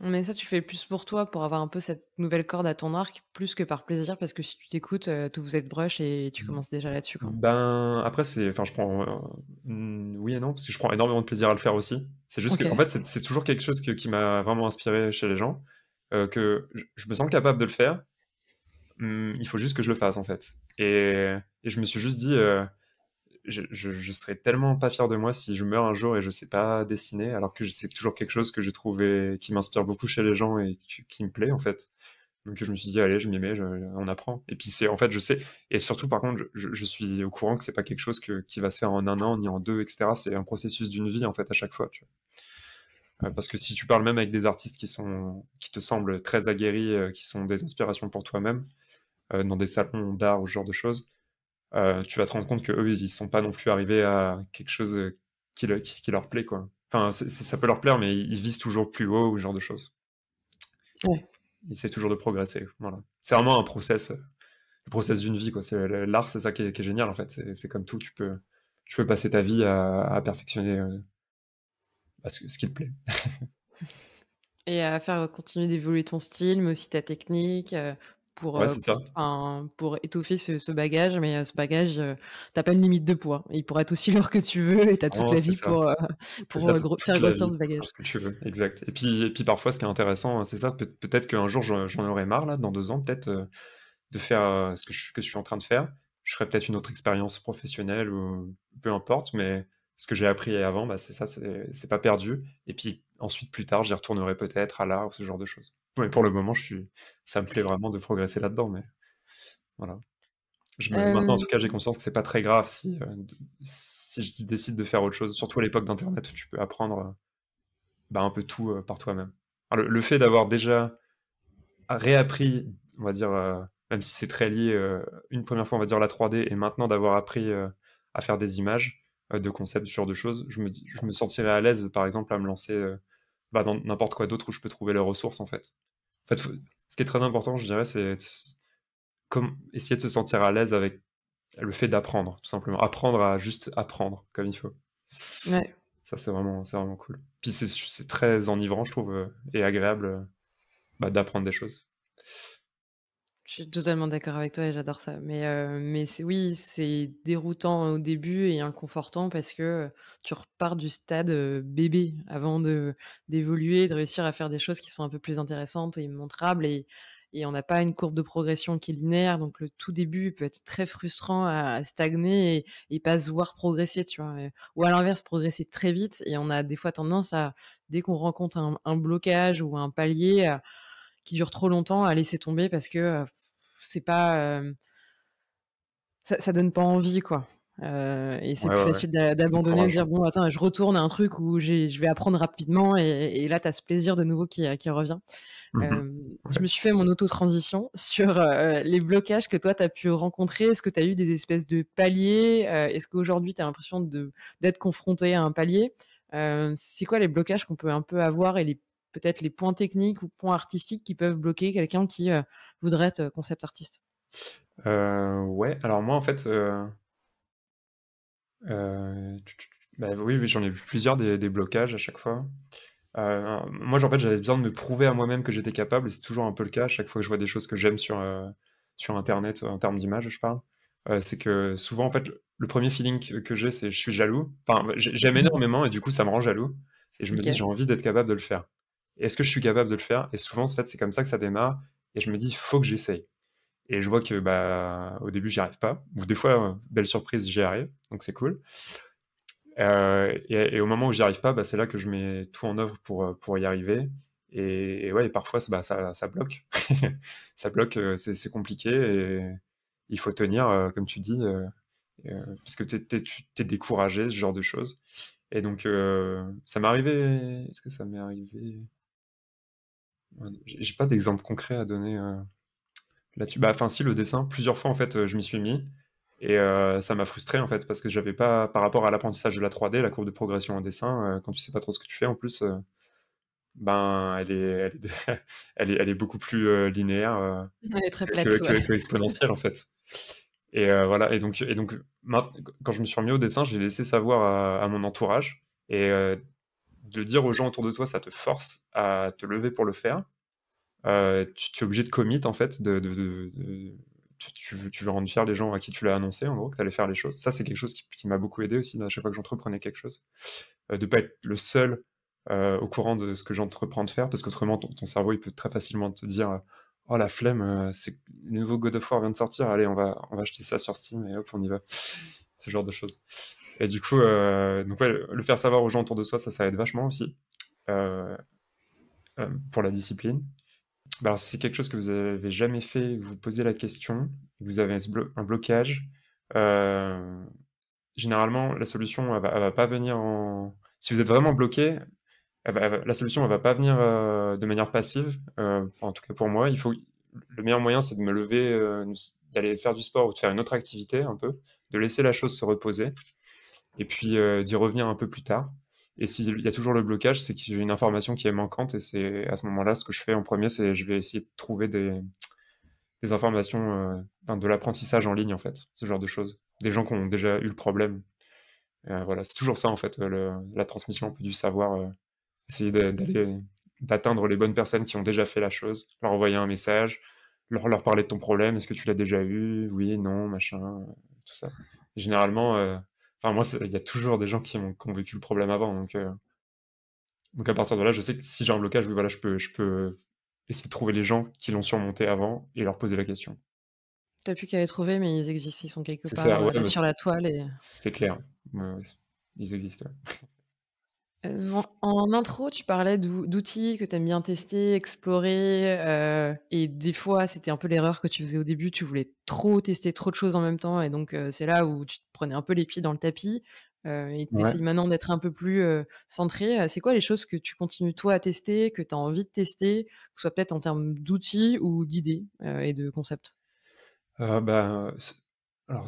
Mais ça, tu fais plus pour toi, pour avoir un peu cette nouvelle corde à ton arc, plus que par plaisir, parce que si tu t'écoutes, euh, tout vous êtes brush et tu mmh. commences déjà là-dessus. Ben, après, c'est. Enfin, je prends. Euh, mmh, oui et non, parce que je prends énormément de plaisir à le faire aussi. C'est juste que, en fait, c'est toujours quelque chose qui m'a vraiment inspiré chez les gens, euh, que je, me sens capable de le faire. Mmh, il faut juste que je le fasse, en fait. Et, et je me suis juste dit, je, je, serais tellement pas fier de moi si je meurs un jour et je sais pas dessiner, alors que c'est toujours quelque chose que j'ai trouvé qui m'inspire beaucoup chez les gens et qui, me plaît en fait. Donc je me suis dit allez, je m'y mets, je, on apprend. Et puis c'est en fait, je sais. Et surtout par contre, je, suis au courant que c'est pas quelque chose qui va se faire en un an ni en deux, etc. C'est un processus d'une vie en fait à chaque fois. Euh, parce que si tu parles même avec des artistes qui sont qui te semblent très aguerris, euh, qui sont des inspirations pour toi-même, euh, dans des salons d'art ou ce genre de choses, euh, tu vas te rendre compte que eux, ils sont pas non plus arrivés à quelque chose euh, qui, leur plaît, quoi. Enfin, ça peut leur plaire, mais ils visent toujours plus haut ou ce genre de choses. Ouais. Ils essaient toujours de progresser. Voilà. C'est vraiment un process, euh, le process d'une vie, quoi. C'est l'art, c'est ça qui est, génial, en fait. C'est comme tout, tu peux, tu peux passer ta vie à, perfectionner bah, ce, ce qui te plaît. Et à faire continuer d'évoluer ton style, mais aussi ta technique, pour, étouffer ce, bagage. Mais ce bagage, t'as pas une limite de poids. Il pourrait être aussi lourd que tu veux et t'as toute la vie pour, faire grossir ce bagage. exact. Et puis, et puis parfois, ce qui est intéressant, c'est ça. peut-être qu'un jour, j'en aurai marre, là, dans deux ans, peut-être, de faire ce que je, suis en train de faire. Je serai peut-être une autre expérience professionnelle ou peu importe, mais ce que j'ai appris avant, bah, c'est ça, c'est pas perdu. Et puis, ensuite, plus tard, j'y retournerai peut-être à l'art ou ce genre de choses. Mais pour le moment, je suis... ça me plaît vraiment de progresser là-dedans. Mais voilà. Je Maintenant, en tout cas, j'ai conscience que c'est pas très grave si, euh, si je décide de faire autre chose. Surtout à l'époque d'Internet, où tu peux apprendre euh, bah, un peu tout euh, par toi-même. Le, le, fait d'avoir déjà réappris, on va dire, même si c'est très lié, une première fois, on va dire la 3D, et maintenant d'avoir appris à faire des images, euh, de concepts, ce genre de choses, je me, je me sentirais à l'aise, par exemple, à me lancer euh, bah, dans n'importe quoi d'autre où je peux trouver les ressources, en fait. En fait, ce qui est très important, je dirais, c'est comme essayer de se sentir à l'aise avec le fait d'apprendre, tout simplement. Apprendre à juste apprendre comme il faut. Ouais. Ça, c'est vraiment, c'est vraiment cool. Puis c'est, très enivrant, je trouve, euh, et agréable bah, d'apprendre des choses. Je suis totalement d'accord avec toi et j'adore ça. Mais, euh, mais oui, c'est déroutant au début et inconfortant parce que euh, tu repars du stade euh, bébé avant de d'évoluer, de réussir à faire des choses qui sont un peu plus intéressantes et montrables. Et, et on n'a pas une courbe de progression qui est linéaire. Donc le tout début peut être très frustrant à, stagner et, pas se voir progresser, tu vois. Ou à l'inverse, progresser très vite. Et on a des fois tendance à, dès qu'on rencontre un, blocage ou un palier, qui dure trop longtemps à laisser tomber parce que c'est pas. Ça, donne pas envie, quoi. et c'est plus facile d'abandonner, de dire bon, attends, je retourne à un truc où je vais apprendre rapidement, et, là, tu as ce plaisir de nouveau qui, revient. Mmh je me suis fait mon auto-transition sur les blocages que toi, tu as pu rencontrer. Est-ce que tu as eu des espèces de paliers Est-ce qu'aujourd'hui, tu as l'impression d'être confronté à un palier c'est quoi les blocages qu'on peut un peu avoir et les peut-être les points techniques ou points artistiques qui peuvent bloquer quelqu'un qui euh, voudrait être euh, concept artiste euh, Ouais, alors moi en fait, bah, oui, j'en ai vu plusieurs des, blocages à chaque fois. moi, fait, j'avais besoin de me prouver à moi-même que j'étais capable, et c'est toujours un peu le cas à chaque fois que je vois des choses que j'aime sur, sur Internet, en termes d'images, je parle. c'est que souvent, en fait, le premier feeling que j'ai, c'est je suis jaloux. j'aime mmh. énormément, et du coup, ça me rend jaloux. Et je me dis, j'ai envie d'être capable de le faire. Est-ce que je suis capable de le faire Et souvent, en fait, c'est comme ça que ça démarre. Et je me dis, faut que j'essaye. Et je vois que bah, au début, j'y arrive pas. Ou des fois, euh, belle surprise, j'y arrive. Donc c'est cool. Euh, et, au moment où j'y arrive pas, bah, c'est là que je mets tout en œuvre pour, euh, pour y arriver. Et, ouais, et parfois, bah, ça, bloque. ça bloque, c'est compliqué. Et il faut tenir, comme tu dis, parce que tu es, découragé, ce genre de choses. Et donc, ça m'est arrivé. Est-ce que ça m'est arrivé j'ai pas d'exemple concret à donner euh, là-dessus. Bah, enfin, si le dessin, plusieurs fois en fait, euh, je m'y suis mis et euh, ça m'a frustré en fait parce que j'avais pas, par rapport à l'apprentissage de la 3D, la courbe de progression en dessin, quand tu sais pas trop ce que tu fais en plus, ben elle est, elle est, elle est, beaucoup plus linéaire elle est très plate, que, ouais. exponentielle en fait. Et voilà. Et donc, et donc, quand je me suis remis au dessin, j'ai laissé savoir à, à mon entourage et de le dire aux gens autour de toi, ça te force à te lever pour le faire. Euh, tu, es obligé de commit, en fait, de, de, tu, tu, veux rendre fier les gens à qui tu l'as annoncé, en gros, que tu allais faire les choses. Ça, c'est quelque chose qui, m'a beaucoup aidé aussi à chaque fois que j'entreprenais quelque chose. Euh, de ne pas être le seul euh, au courant de ce que j'entreprends de faire, parce qu'autrement, ton, cerveau, il peut très facilement te dire Oh la flemme, c'est le nouveau God of War vient de sortir, allez, on va, on va acheter ça sur Steam et hop, on y va. Ce genre de choses. Et du coup, euh, donc le faire savoir aux gens autour de soi, ça, ça aide vachement aussi euh, euh, pour la discipline. Bah, si c'est quelque chose que vous avez jamais fait, vous posez la question, vous avez un blocage, généralement, la solution, elle va, pas venir en... Si vous êtes vraiment bloqué, la solution, ne va pas venir de manière passive. en tout cas, pour moi, il faut... Le meilleur moyen, c'est de me lever, d'aller faire du sport ou de faire une autre activité, un peu, de laisser la chose se reposer et puis euh, d'y revenir un peu plus tard. Et s'il y a toujours le blocage, c'est y j'ai une information qui est manquante. Et c'est à ce moment-là, ce que je fais en premier, c'est je vais essayer de trouver des, informations, euh, de l'apprentissage en ligne, en fait, ce genre de choses. Des gens qui ont déjà eu le problème. Euh, voilà, c'est toujours ça, en fait, la transmission un peu du savoir. essayer d'atteindre les bonnes personnes qui ont déjà fait la chose, leur envoyer un message, leur, leur parler de ton problème. Est-ce que tu l'as déjà eu Oui, non, machin, tout ça. généralement, moi, il y a toujours des gens qui ont, vécu le problème avant. Donc, euh, donc, à partir de là, je sais que si j'ai un blocage, voilà, je peux, je peux essayer de trouver les gens qui l'ont surmonté avant et leur poser la question. T'as plus qu'à les trouver, mais ils existent, ils sont quelque part euh, sur la toile. C'est clair, ils existent. Euh, en, intro, tu parlais d'outils que tu aimes bien tester, explorer, euh, et des fois, c'était un peu l'erreur que tu faisais au début, tu voulais trop tester trop de choses en même temps, et donc euh, c'est là où tu te prenais un peu les pieds dans le tapis, et tu essayes maintenant d'être un peu plus centré. C'est quoi les choses que tu continues toi à tester, que tu as envie de tester, que ce soit peut-être en termes d'outils ou d'idées et de concepts ben, Alors,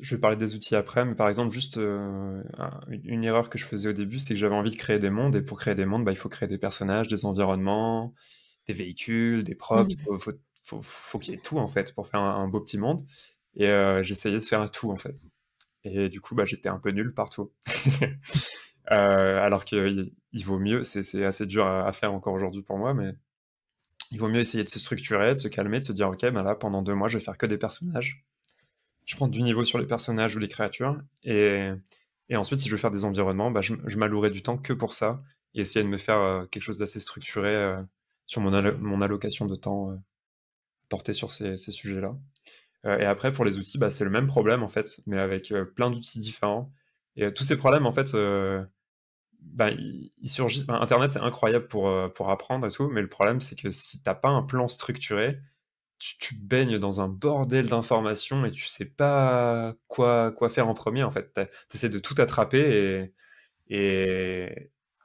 je vais parler des outils après, mais par exemple, juste euh, une erreur que je faisais au début, c'est que j'avais envie de créer des mondes, et pour créer des mondes, bah, il faut créer des personnages, des environnements, des véhicules, des props, il faut, qu'il y ait tout en fait pour faire un, beau petit monde. Et euh, j'essayais de faire tout en fait. Et du coup, bah, j'étais un peu nul partout. Euh, alors qu'il il vaut mieux, c'est assez dur à, faire encore aujourd'hui pour moi, mais il vaut mieux essayer de se structurer, de se calmer, de se dire ok, ben là pendant deux mois je vais faire que des personnages, je prends du niveau sur les personnages ou les créatures. Et, ensuite, si je veux faire des environnements, bah, je, je m'allouerai du temps que pour ça et essayer de me faire euh, quelque chose d'assez structuré euh, sur mon, allocation de temps euh, portée sur ces, sujets-là. et après, pour les outils, bah, c'est le même problème en fait, mais avec plein d'outils différents. Et tous ces problèmes, en fait, bah, ils surgissent. Internet, c'est incroyable pour, pour apprendre et tout, mais le problème, c'est que si t'as pas un plan structuré, tu, baignes dans un bordel d'informations et tu sais pas quoi, quoi faire en premier. En fait, tu essaies de tout attraper et,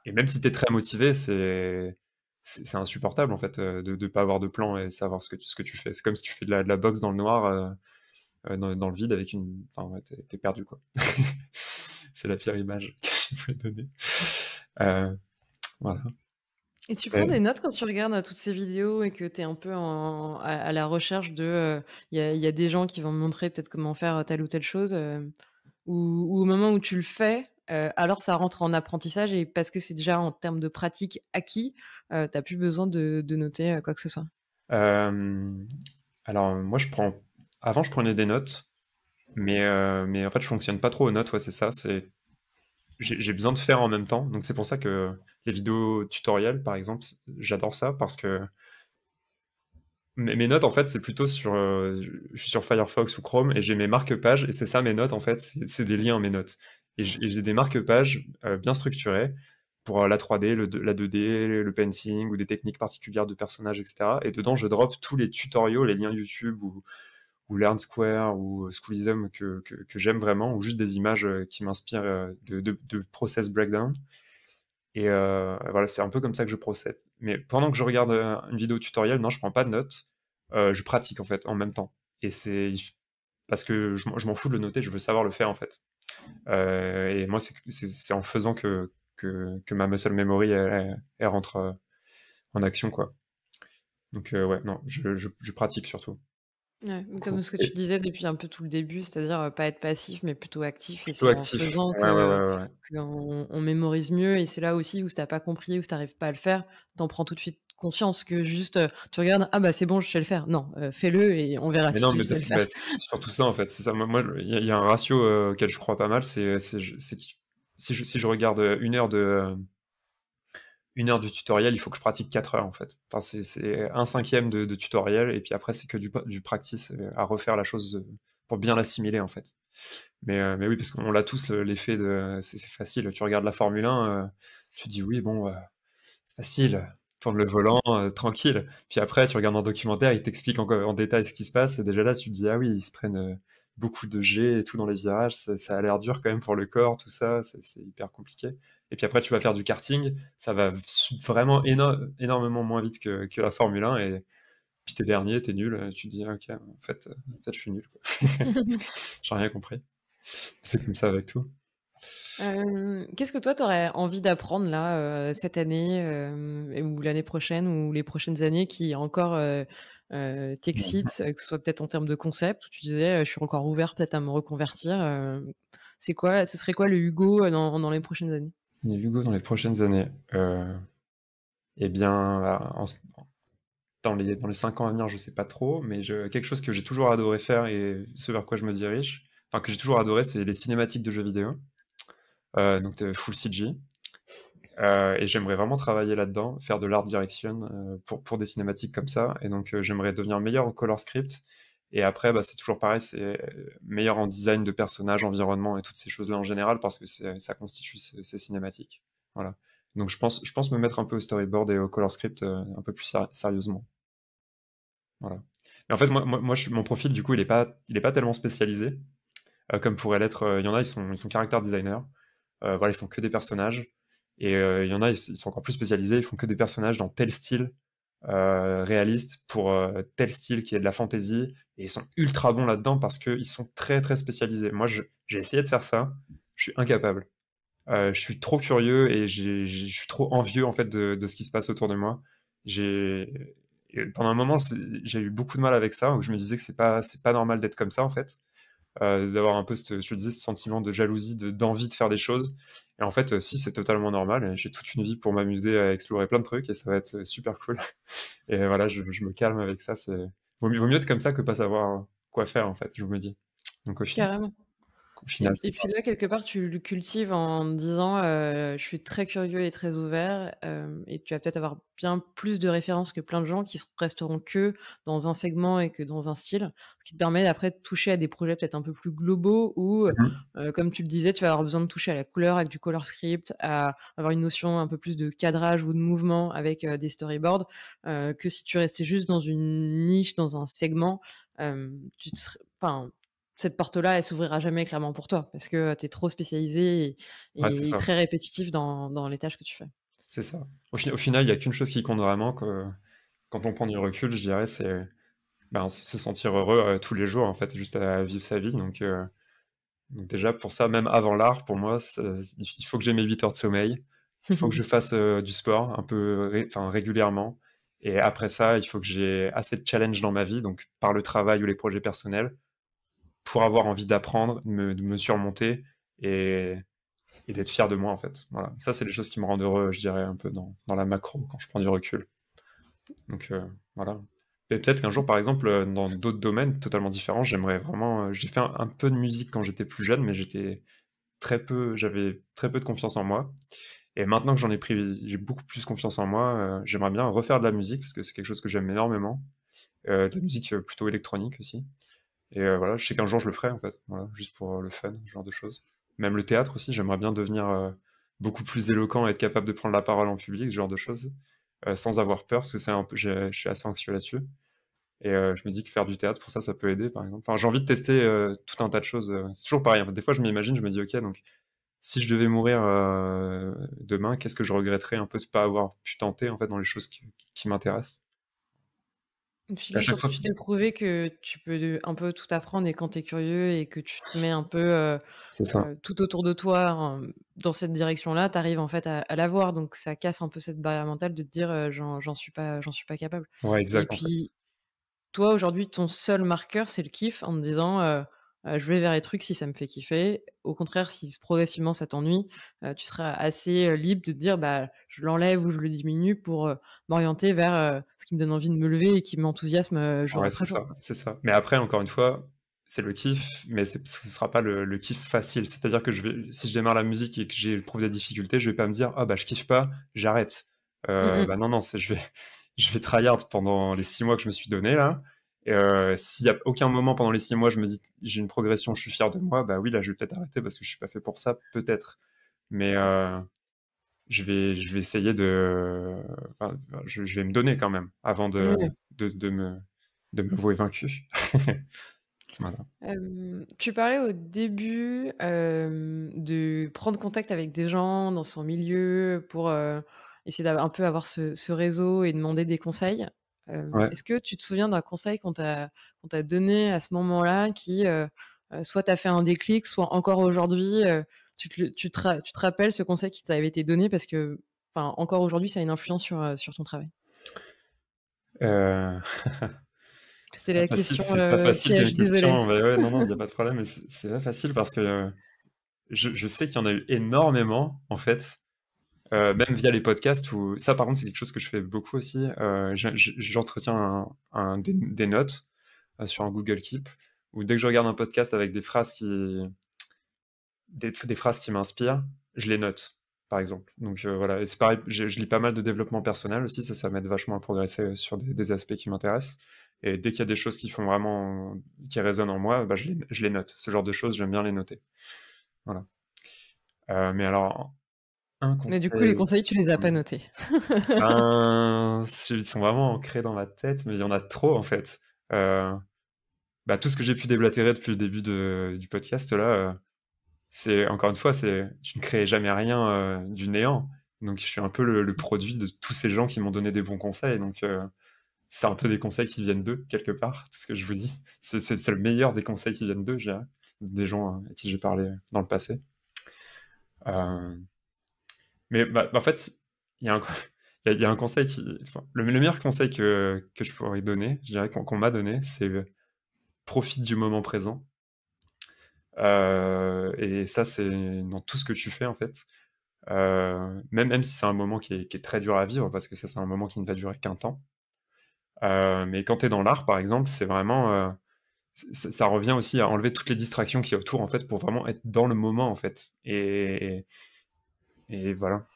et, même si tu es très motivé, c'est, c'est, insupportable en fait euh, de ne pas avoir de plan et savoir ce que tu, ce que tu fais. C'est comme si tu fais de la, de la boxe dans le noir, euh, euh, dans, le vide avec une. Enfin, ouais, t'es, es perdu quoi. c'est la pire image que je peux donner. voilà. Et tu prends des notes quand tu regardes toutes ces vidéos et que tu es un peu à, la recherche de. Il y, a, des gens qui vont me montrer peut-être comment faire telle ou telle chose. ou, au moment où tu le fais, alors ça rentre en apprentissage et parce que c'est déjà en termes de pratique acquis, tu t'as plus besoin de, noter quoi que ce soit. alors, moi, je prends. Avant, je prenais des notes, mais, mais en fait, je fonctionne pas trop aux notes. Ouais, c'est ça. C'est j'ai besoin de faire en même temps. Donc c'est pour ça que les vidéos tutoriels, par exemple, j'adore ça parce que mes, notes, en fait, c'est plutôt sur... Euh, je suis sur Firefox ou Chrome et j'ai mes marque-pages et c'est ça mes notes, en fait, c'est des liens, mes notes. Et j'ai des marque-pages euh, bien structurées pour euh, la 3D, le, la 2D, le painting ou des techniques particulières de personnages, etc. Et dedans, je drop tous les tutoriaux, les liens YouTube ou ou Learn Square ou euh, Schoolism que, que, j'aime vraiment, ou juste des images euh, qui m'inspirent euh, de, de, process breakdown. Et voilà, c'est un peu comme ça que je procède. Mais pendant que je regarde une vidéo tutoriel, non, je prends pas de notes. je pratique en fait en même temps. Et c'est parce que je, m'en fous de le noter, je veux savoir le faire en fait. et moi, c'est en faisant que, que, que, ma muscle memory elle, rentre en action quoi. Donc ouais, non, je, je pratique surtout comme ce que tu disais depuis un peu tout le début, c'est-à-dire pas être passif, mais plutôt actif. Et c'est en faisant ouais, on, mémorise mieux. Et c'est là aussi où si t'as pas compris, où si t'arrives pas à le faire, t'en prends tout de suite conscience que juste tu regardes ah bah c'est bon je sais le faire non fais-le et on verra mais non mais ça, c'est ça en fait c'est ça moi il y, a un ratio auquel je crois pas mal c'est si je regarde une heure de une heure du tutoriel, il faut que je pratique quatre heures en fait. Enfin, c'est un cinquième de, tutoriel et puis après c'est que du, du practice euh, à refaire la chose euh, pour bien l'assimiler en fait. Mais, euh, mais oui, parce qu'on l'a tous l'effet de c'est facile. Tu regardes la Formule 1, tu dis oui, bon, c'est facile, tourne le volant, tranquille. Puis après, tu regardes un documentaire, il t'explique en, détail ce qui se passe et déjà là, tu te dis ah oui, ils se prennent beaucoup de jets et tout dans les virages, ça, a l'air dur quand même pour le corps, tout ça, c'est hyper compliqué. Et puis après, tu vas faire du karting, ça va vraiment énormément moins vite que, la Formule 1. Et puis t'es dernier, t'es nul, euh, tu te dis, ah, ok, en fait, en euh, fait je suis nul. J'ai rien compris. C'est comme ça avec tout. Euh, qu'est-ce que toi, tu aurais envie d'apprendre là, cette année, ou l'année prochaine, ou les prochaines années, qui encore euh, mmh t'excites, euh, que ce soit peut-être en termes de concept, où tu disais je suis encore ouvert peut-être à me reconvertir. Euh, c'est quoi, ce serait quoi le Hugo dans, les prochaines années Le Hugo dans les prochaines années euh, Eh bien, bah, dans les, dans les cinq ans à venir, je sais pas trop, mais quelque chose que j'ai toujours adoré faire et ce vers quoi je me dirige, enfin que j'ai toujours adoré, c'est les cinématiques de jeux vidéo. donc full CG, euh, et j'aimerais vraiment travailler là-dedans, faire de l'art direction euh, pour, pour des cinématiques comme ça. Et donc, euh, j'aimerais devenir meilleur au color script. Et après, bah, c'est toujours pareil, c'est meilleur en design de personnages, environnement et toutes ces choses-là en général, parce que ça constitue ces, cinématiques. Voilà. Donc, je pense, je pense me mettre un peu au storyboard et au color script un peu plus sérieusement. Voilà. Mais en fait, moi, moi, mon profil, du coup, il n'est pas, pas tellement spécialisé, comme pourrait l'être. Il y en a, ils sont, ils sont character designers. voilà, ils font que des personnages. Et euh, il y en a, ils, sont encore plus spécialisés, ils font que des personnages dans tel style euh, réaliste pour euh, tel style qui est de la fantasy. Et ils sont ultra bons là-dedans parce qu'ils sont très très spécialisés. Moi, j'ai essayé de faire ça, je suis incapable. je suis trop curieux et je suis trop envieux en fait de, ce qui se passe autour de moi. Pendant un moment, j'ai eu beaucoup de mal avec ça, où je me disais que c'est pas, pas normal d'être comme ça en fait. Euh, d'avoir un peu, ce, je ce sentiment de jalousie, d'envie de, faire des choses. Et en fait, euh, si, c'est totalement normal. J'ai toute une vie pour m'amuser à explorer plein de trucs et ça va être euh, super cool. Et voilà, je, je me calme avec ça. Vaut mieux, vaut mieux être comme ça que pas savoir hein, quoi faire, en fait, je me dis. Donc, au final... Carrément. Et, puis là, quelque part, tu le cultives en disant euh, je suis très curieux et très ouvert, euh, et tu vas peut-être avoir bien plus de références que plein de gens qui resteront que dans un segment et que dans un style, ce qui te permet d'après de toucher à des projets peut-être un peu plus globaux ou, euh, mm-hmm. comme tu le disais, tu vas avoir besoin de toucher à la couleur avec du color script, à avoir une notion un peu plus de cadrage ou de mouvement avec des storyboards, que si tu restais juste dans une niche, dans un segment. tu cette porte-là, elle s'ouvrira jamais clairement pour toi parce que tu es trop spécialisé et, très répétitif dans, les tâches que tu fais. C'est ça. Au, final, il n'y a qu'une chose qui compte vraiment que, quand on prend du recul, je dirais, c'est ben, se sentir heureux tous les jours, en fait, juste à vivre sa vie. Donc, déjà, pour ça, même avant l'art, pour moi, il faut que j'ai mes 8 heures de sommeil, il faut que je fasse du sport un peu enfin, régulièrement. Et après ça, il faut que j'ai assez de challenges dans ma vie, donc par le travail ou les projets personnels, pour avoir envie d'apprendre, de me, surmonter et, d'être fier de moi en fait. Voilà. Ça, c'est les choses qui me rendent heureux, je dirais, un peu dans, la macro, quand je prends du recul. Donc euh, voilà. Et peut-être qu'un jour, par exemple, euh, dans d'autres domaines totalement différents, j'aimerais vraiment. Euh, j'ai fait un, peu de musique quand j'étais plus jeune, mais j'étais très peu. J'avais très peu de confiance en moi. Et maintenant que j'en ai pris, j'ai beaucoup plus confiance en moi. j'aimerais bien refaire de la musique parce que c'est quelque chose que j'aime énormément. de la musique plutôt électronique aussi. Et euh, voilà, je sais qu'un jour je le ferai en fait, voilà, juste pour euh, le fun, ce genre de choses. Même le théâtre aussi, j'aimerais bien devenir euh, beaucoup plus éloquent, être capable de prendre la parole en public, ce genre de choses, sans avoir peur, parce que c'est un peu, je suis assez anxieux là-dessus. Et je me dis que faire du théâtre pour ça, ça peut aider, par exemple. Enfin, j'ai envie de tester tout un tas de choses. C'est toujours pareil. des fois, je m'imagine, je me dis, ok, donc si je devais mourir demain, qu'est-ce que je regretterais un peu de pas avoir pu tenter en fait dans les choses qui m'intéressent. Puis, tu t'es prouvé que tu peux un peu tout apprendre et quand tu es curieux et que tu te mets un peu euh, euh, tout autour de toi dans cette direction-là, tu arrives en fait à, à l'avoir. Donc ça casse un peu cette barrière mentale de te dire j'en suis pas suis pas capable. Ouais, exact, et puis toi aujourd'hui ton seul marqueur c'est le kiff en te disant je vais vers les trucs si ça me fait kiffer. Au contraire, si progressivement ça t'ennuie, tu seras assez libre de dire bah je l'enlève ou je le diminue pour m'orienter vers ce qui me donne envie de me lever et qui m'enthousiasme. Ouais, c'est ça, c'est ça. Mais après, encore une fois, c'est le kiff, mais ce ne sera pas le, kiff facile. C'est-à-dire que si je démarre la musique et que j'éprouve des difficultés, je vais pas me dire oh, bah je kiffe pas, j'arrête. Mmh bah non non, je vais je vais tryhard pendant les six mois que je me suis donné là. Euh, S'il n'y a aucun moment pendant les six mois, je me dis j'ai une progression, je suis fier de moi, bah oui, là je vais peut-être arrêter parce que je suis pas fait pour ça, peut-être. Mais euh, je, vais, je vais essayer de. je, vais me donner quand même avant de, de, me, de me vouer vaincu. Euh, tu parlais au début euh, de prendre contact avec des gens dans son milieu pour essayer essayer un peu avoir ce, réseau et demander des conseils. Est-ce que tu te souviens d'un conseil qu'on t'a donné à ce moment-là qui, soit t'a fait un déclic, soit encore aujourd'hui, tu, te, rappelles ce conseil qui t'avait été donné parce que, encore aujourd'hui, ça a une influence sur, ton travail C'est la question. C'est pas facile, non, non, il n'y a pas de problème, c'est pas facile parce que je sais qu'il y en a eu énormément, en fait, euh, même via les podcasts, ou ça par contre c'est quelque chose que je fais beaucoup aussi. Euh, j'entretiens un, des, notes euh, sur un Google Keep, où dès que je regarde un podcast avec des phrases qui, des, phrases qui m'inspirent, je les note, par exemple. Donc voilà, c'est pareil, je, lis pas mal de développement personnel aussi, ça, ça m'aide vachement à progresser sur des, aspects qui m'intéressent. Et dès qu'il y a des choses qui font vraiment, qui résonnent en moi, bah, je, les, note. Ce genre de choses, j'aime bien les noter. Voilà. mais alors, mais du coup, les conseils, tu les as pas mmh. notés. Ben, ils sont vraiment ancrés dans ma tête, mais il y en a trop en fait. Euh, bah, tout ce que j'ai pu déblatérer depuis le début du podcast, là, euh, c'est encore une fois, c'est je ne crée jamais rien euh, du néant. Donc je suis un peu le, produit de tous ces gens qui m'ont donné des bons conseils. Donc c'est un peu des conseils qui viennent d'eux, quelque part, tout ce que je vous dis. C'est le meilleur des conseils qui viennent d'eux, des gens à qui j'ai parlé dans le passé. Euh, mais bah, bah, en fait, il y a un. y, un conseil qui. le, meilleur conseil que, je pourrais donner, je dirais qu'on m'a donné, c'est euh, profite du moment présent. Euh, et ça, c'est dans tout ce que tu fais, en fait. Euh, même, même si c'est un moment qui est, très dur à vivre, parce que ça, c'est un moment qui ne va durer qu'un temps. mais quand tu es dans l'art, par exemple, c'est vraiment. ça revient aussi à enlever toutes les distractions qui y a autour, en fait, pour vraiment être dans le moment, en fait. Et, et voilà.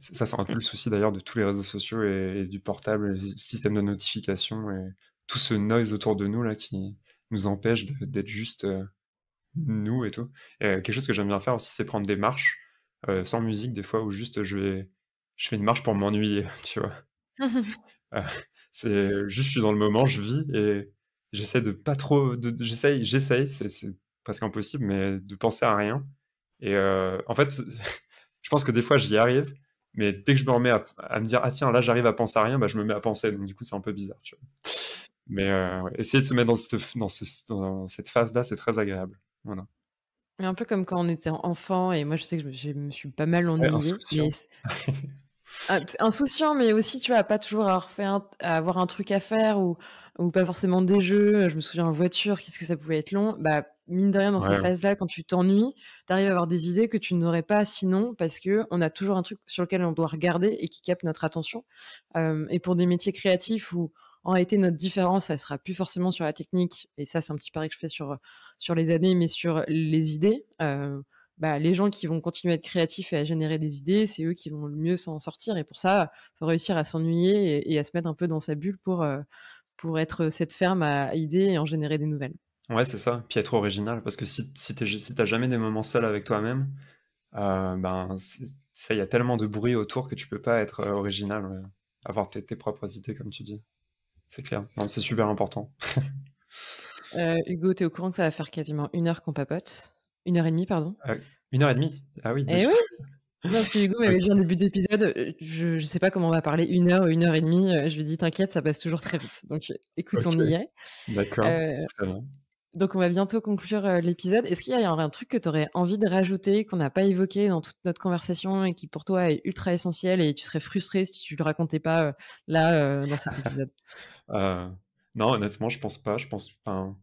Ça, c'est un peu mm. le souci d'ailleurs de tous les réseaux sociaux et, du portable, du système de notification et tout ce noise autour de nous là qui nous empêche d'être juste euh, nous et tout. Et, euh, quelque chose que j'aime bien faire aussi, c'est prendre des marches euh, sans musique des fois où juste je vais, je fais une marche pour m'ennuyer, tu vois. c'est juste je suis dans le moment, je vis et j'essaie de pas trop, de... j'essaye, j'essaye, c'est presque impossible, mais de penser à rien. Et en fait. je pense que des fois, j'y arrive, mais dès que je me remets à, me dire, ah tiens, là, j'arrive à penser à rien, bah, je me mets à penser. Donc, du coup, c'est un peu bizarre. Tu vois. Mais euh, essayer de se mettre dans cette, dans cette phase-là, c'est très agréable. Voilà. mais un peu comme quand on était enfant, et moi je sais que je, me suis pas mal ennuyée. insouciant, mais aussi, tu vois, pas toujours avoir un truc à faire ou, ou, pas forcément des jeux. Je me souviens en voiture, qu'est-ce que ça pouvait être long. Bah, mine de rien, dans ces phases-là, quand tu t'ennuies, tu arrives à avoir des idées que tu n'aurais pas sinon parce que on a toujours un truc sur lequel on doit regarder et qui capte notre attention. et pour des métiers créatifs où en été notre différence, ça sera plus forcément sur la technique. Et ça, c'est un petit pari que je fais sur euh, sur les années, mais sur les idées. bah, les gens qui vont continuer à être créatifs et à générer des idées, c'est eux qui vont le mieux s'en sortir. Et pour ça, faut réussir à s'ennuyer et, à se mettre un peu dans sa bulle pour, euh, pour être euh, cette ferme à idées et en générer des nouvelles. Ouais, c'est ça. Puis être original, parce que si, si t'as jamais des moments seuls avec toi-même, euh, ben, ça, il y a tellement de bruit autour que tu peux pas être euh, original, euh, Avoir tes, propres idées, comme tu dis. C'est clair. Non, c'est super important. Hugo, tu es au courant que ça va faire quasiment une heure qu'on papote? Une heure et demie, pardon. Une heure et demie Ah oui, Eh oui! parce que Hugo m'avait dit en début d'épisode, je sais pas comment on va parler une heure, ou une heure et demie, je lui dis «T'inquiète, ça passe toujours très vite». Donc, écoute, on y est. D'accord. Donc, on va bientôt conclure euh, l'épisode. Est-ce qu'il y a un, truc que tu aurais envie de rajouter, qu'on n'a pas évoqué dans toute notre conversation et qui pour toi est ultra essentiel et tu serais frustré si tu le racontais pas euh, là euh, dans cet épisode Non, honnêtement, je pense pas. Je pense. Enfin,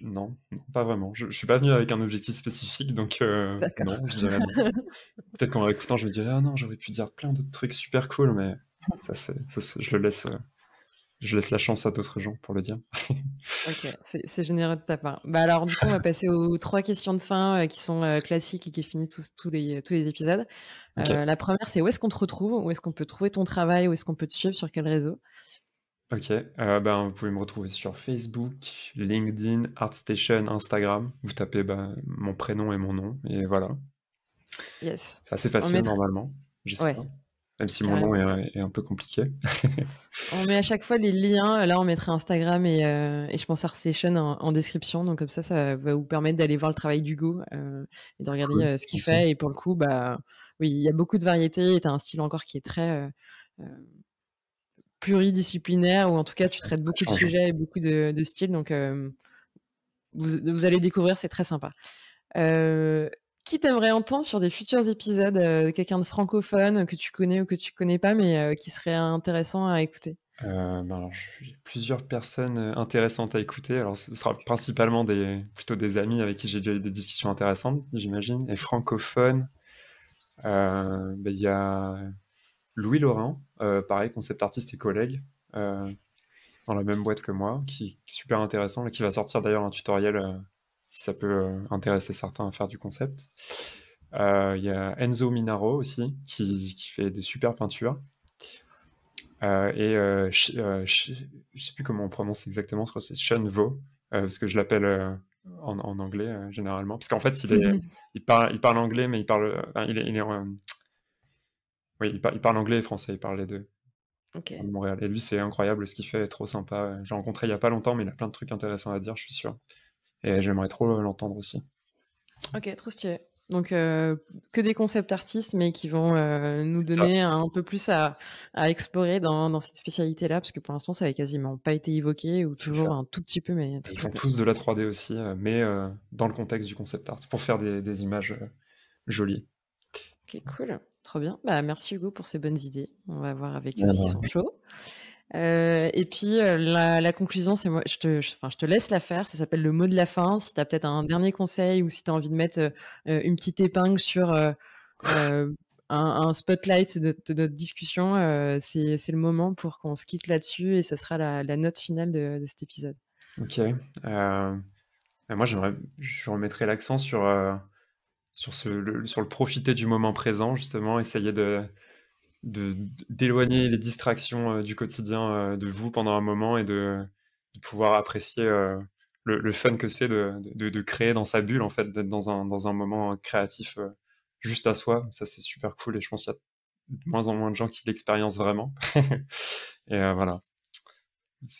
non, pas vraiment. Je, je, suis pas venu avec un objectif spécifique, donc non, Peut-être qu'en écoutant, je me dirais ah non, j'aurais pu dire plein d'autres trucs super cool, mais ça, c'est, je le laisse je laisse la chance à d'autres gens pour le dire. ok, c'est généreux de ta part. Bah alors, du coup, on va passer aux trois questions de fin euh, qui sont euh, classiques et qui finissent tous, tous, les, tous les épisodes. Euh, la première, c'est où est-ce qu'on te retrouve Où est-ce qu'on peut trouver ton travail Où est-ce qu'on peut te suivre Sur quel réseau Ok, ben vous pouvez me retrouver sur Facebook, LinkedIn, ArtStation, Instagram. Vous tapez ben, mon prénom et mon nom, et voilà. Yes. Assez facile, normalement. J'espère. Même si mon nom euh, est, un peu compliqué. on met à chaque fois les liens. Euh, là, on mettrait Instagram euh, et, je pense Artstation en, en, description. Donc, comme ça, ça va vous permettre d'aller voir le travail d'Hugo et de regarder ce qu'il fait. Et pour le coup, bah, oui, il y a beaucoup de variétés. Et tu as un style encore qui est très pluridisciplinaire, ou en tout cas, tu traites beaucoup de sujets et beaucoup de, styles. Donc, vous, allez découvrir, c'est très sympa. Euh, qui t'aimerais entendre sur des futurs épisodes euh, Quelqu'un de francophone que tu connais ou que tu connais pas, mais euh, qui serait intéressant à écouter euh, ben j'ai plusieurs personnes intéressantes à écouter. Alors, ce sera principalement des, plutôt des amis avec qui j'ai eu des discussions intéressantes, j'imagine, et francophone, ben, Il y a Louis Laurent, pareil, concept artiste et collègue, dans la même boîte que moi, qui, est super intéressant, et qui va sortir d'ailleurs un tutoriel si ça peut euh, intéresser certains à faire du concept. Euh, il y a Enzo Minaro aussi, qui, qui fait des super peintures. Euh, et je ne sais plus comment on prononce exactement, je crois que c'est Sean Vo, parce que je l'appelle en, anglais généralement. Parce qu'en fait, il, mhm. il, parle, il, parle, anglais, mais il parle. il, est, il oui, il, parle anglais et français, il parle les deux. Montréal. Et lui, c'est incroyable ce qu'il fait, trop sympa. J'ai rencontré il n'y a pas longtemps, mais il a plein de trucs intéressants à dire, je suis sûr. Et j'aimerais trop l'entendre aussi. Ok, trop stylé. Donc, euh, que des concepts artistes, mais qui vont euh, nous donner un peu plus à, explorer dans, cette spécialité-là, parce que pour l'instant, ça n'avait quasiment pas été évoqué, ou toujours un tout petit peu, mais... Ils font tous de la 3D aussi, euh, mais dans le contexte du concept art, pour faire des, images jolies. Ok, cool. Trop bien. Bah, merci Hugo pour ces bonnes idées. On va voir avec eux bah, s'ils bah, sont chauds. Euh, et puis euh, la, conclusion, c'est moi, je te, je, te laisse la faire. Ça s'appelle le mot de la fin. Si tu as peut-être un dernier conseil ou si tu as envie de mettre euh, une petite épingle sur un, spotlight de, notre discussion, c'est, le moment pour qu'on se quitte là-dessus et ça sera la, note finale de, cet épisode. Ok. Bah, moi, j'aimerais, je remettrai l'accent sur, sur, sur le profiter du moment présent, justement, essayer de d'éloigner les distractions euh, du quotidien euh, de vous pendant un moment et de, pouvoir apprécier euh, le, fun que c'est de, de, créer dans sa bulle, en fait, d'être dans un, dans un, moment créatif juste à soi. Ça, c'est super cool et je pense qu'il y a de moins en moins de gens qui l'expérimentent vraiment. et voilà.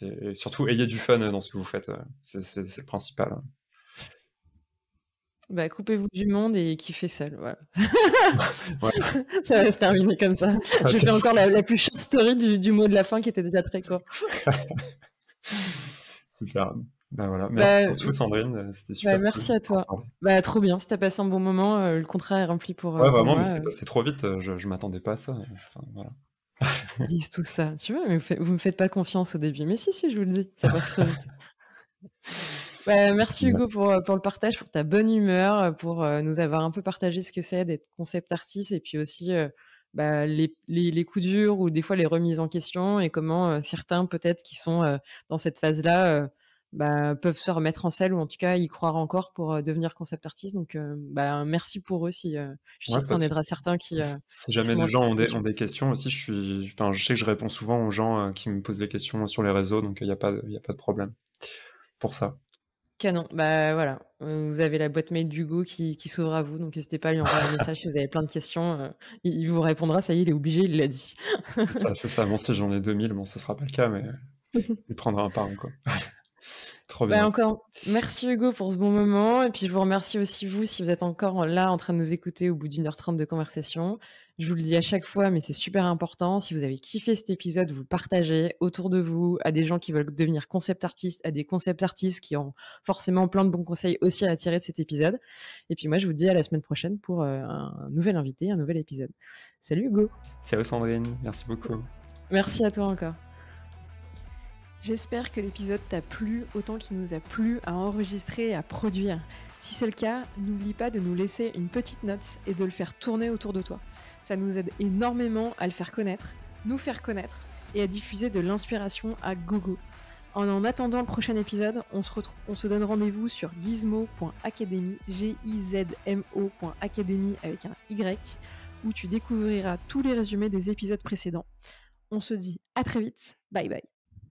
Et surtout, ayez du fun dans ce que vous faites. C'est le principal. Hein. Bah, coupez-vous du monde et kiffez seul, ça va se terminer comme ça. Ah, je fais encore la, plus short story du, mot de la fin qui était déjà très court. Super. Bah, bah, merci pour tout, Sandrine. Euh, merci à toi. Bah, trop bien. Si as passé un bon moment, euh, le contrat est rempli pour. Euh, ouais, vraiment, mais c'est c'est trop vite. Je, je m'attendais pas à ça. Ils disent tout ça. Tu vois, mais vous, vous me faites pas confiance au début. Mais si, si, je vous le dis. Ça passe trop vite merci bah. Hugo pour, euh, pour, le partage, pour ta bonne humeur, euh, pour euh, nous avoir un peu partagé ce que c'est d'être concept artiste et puis aussi bah, les, les, coups durs ou des fois les remises en question et comment certains peut-être qui sont dans cette phase-là bah, peuvent se remettre en selle ou en tout cas y croire encore pour devenir concept artiste. Donc merci pour eux si je que sais en aidera certains qui... si jamais les gens ont des, questions aussi, je, suis, je sais que je réponds souvent aux gens qui me posent des questions sur les réseaux, donc il n'y a, a pas de problème pour ça. Canon. Bah voilà, vous avez la boîte mail d'Hugo qui, qui s'ouvre à vous, donc n'hésitez pas à lui envoyer un message si vous avez plein de questions. il, vous répondra, ça y est, il est obligé, il l'a dit. Bah, c'est ça, c'est Bon, si j'en ai 2000, bon, ce sera pas le cas, mais il prendra un par un, quoi. Trop bah, encore, merci Hugo pour ce bon moment. Et puis je vous remercie aussi vous si vous êtes encore là en train de nous écouter au bout d'une heure trente de conversation. Je vous le dis à chaque fois, mais c'est super important. Si vous avez kiffé cet épisode, vous le partagez autour de vous, à des gens qui veulent devenir concept artistes, à des concept artistes qui ont forcément plein de bons conseils aussi à attirer de cet épisode. Et puis moi, je vous dis à la semaine prochaine pour euh, un nouvel invité, un nouvel épisode. Salut Hugo. Salut Sandrine, merci beaucoup. Merci à toi encore. J'espère que l'épisode t'a plu autant qu'il nous a plu à enregistrer et à produire. Si c'est le cas, n'oublie pas de nous laisser une petite note et de le faire tourner autour de toi. Ça nous aide énormément à le faire connaître, nous faire connaître et à diffuser de l'inspiration à gogo. En, attendant le prochain épisode, on se, on se donne rendez-vous sur gizmo.academy, G-I-Z-M-O.academy avec un Y, où tu découvriras tous les résumés des épisodes précédents. On se dit à très vite, bye bye.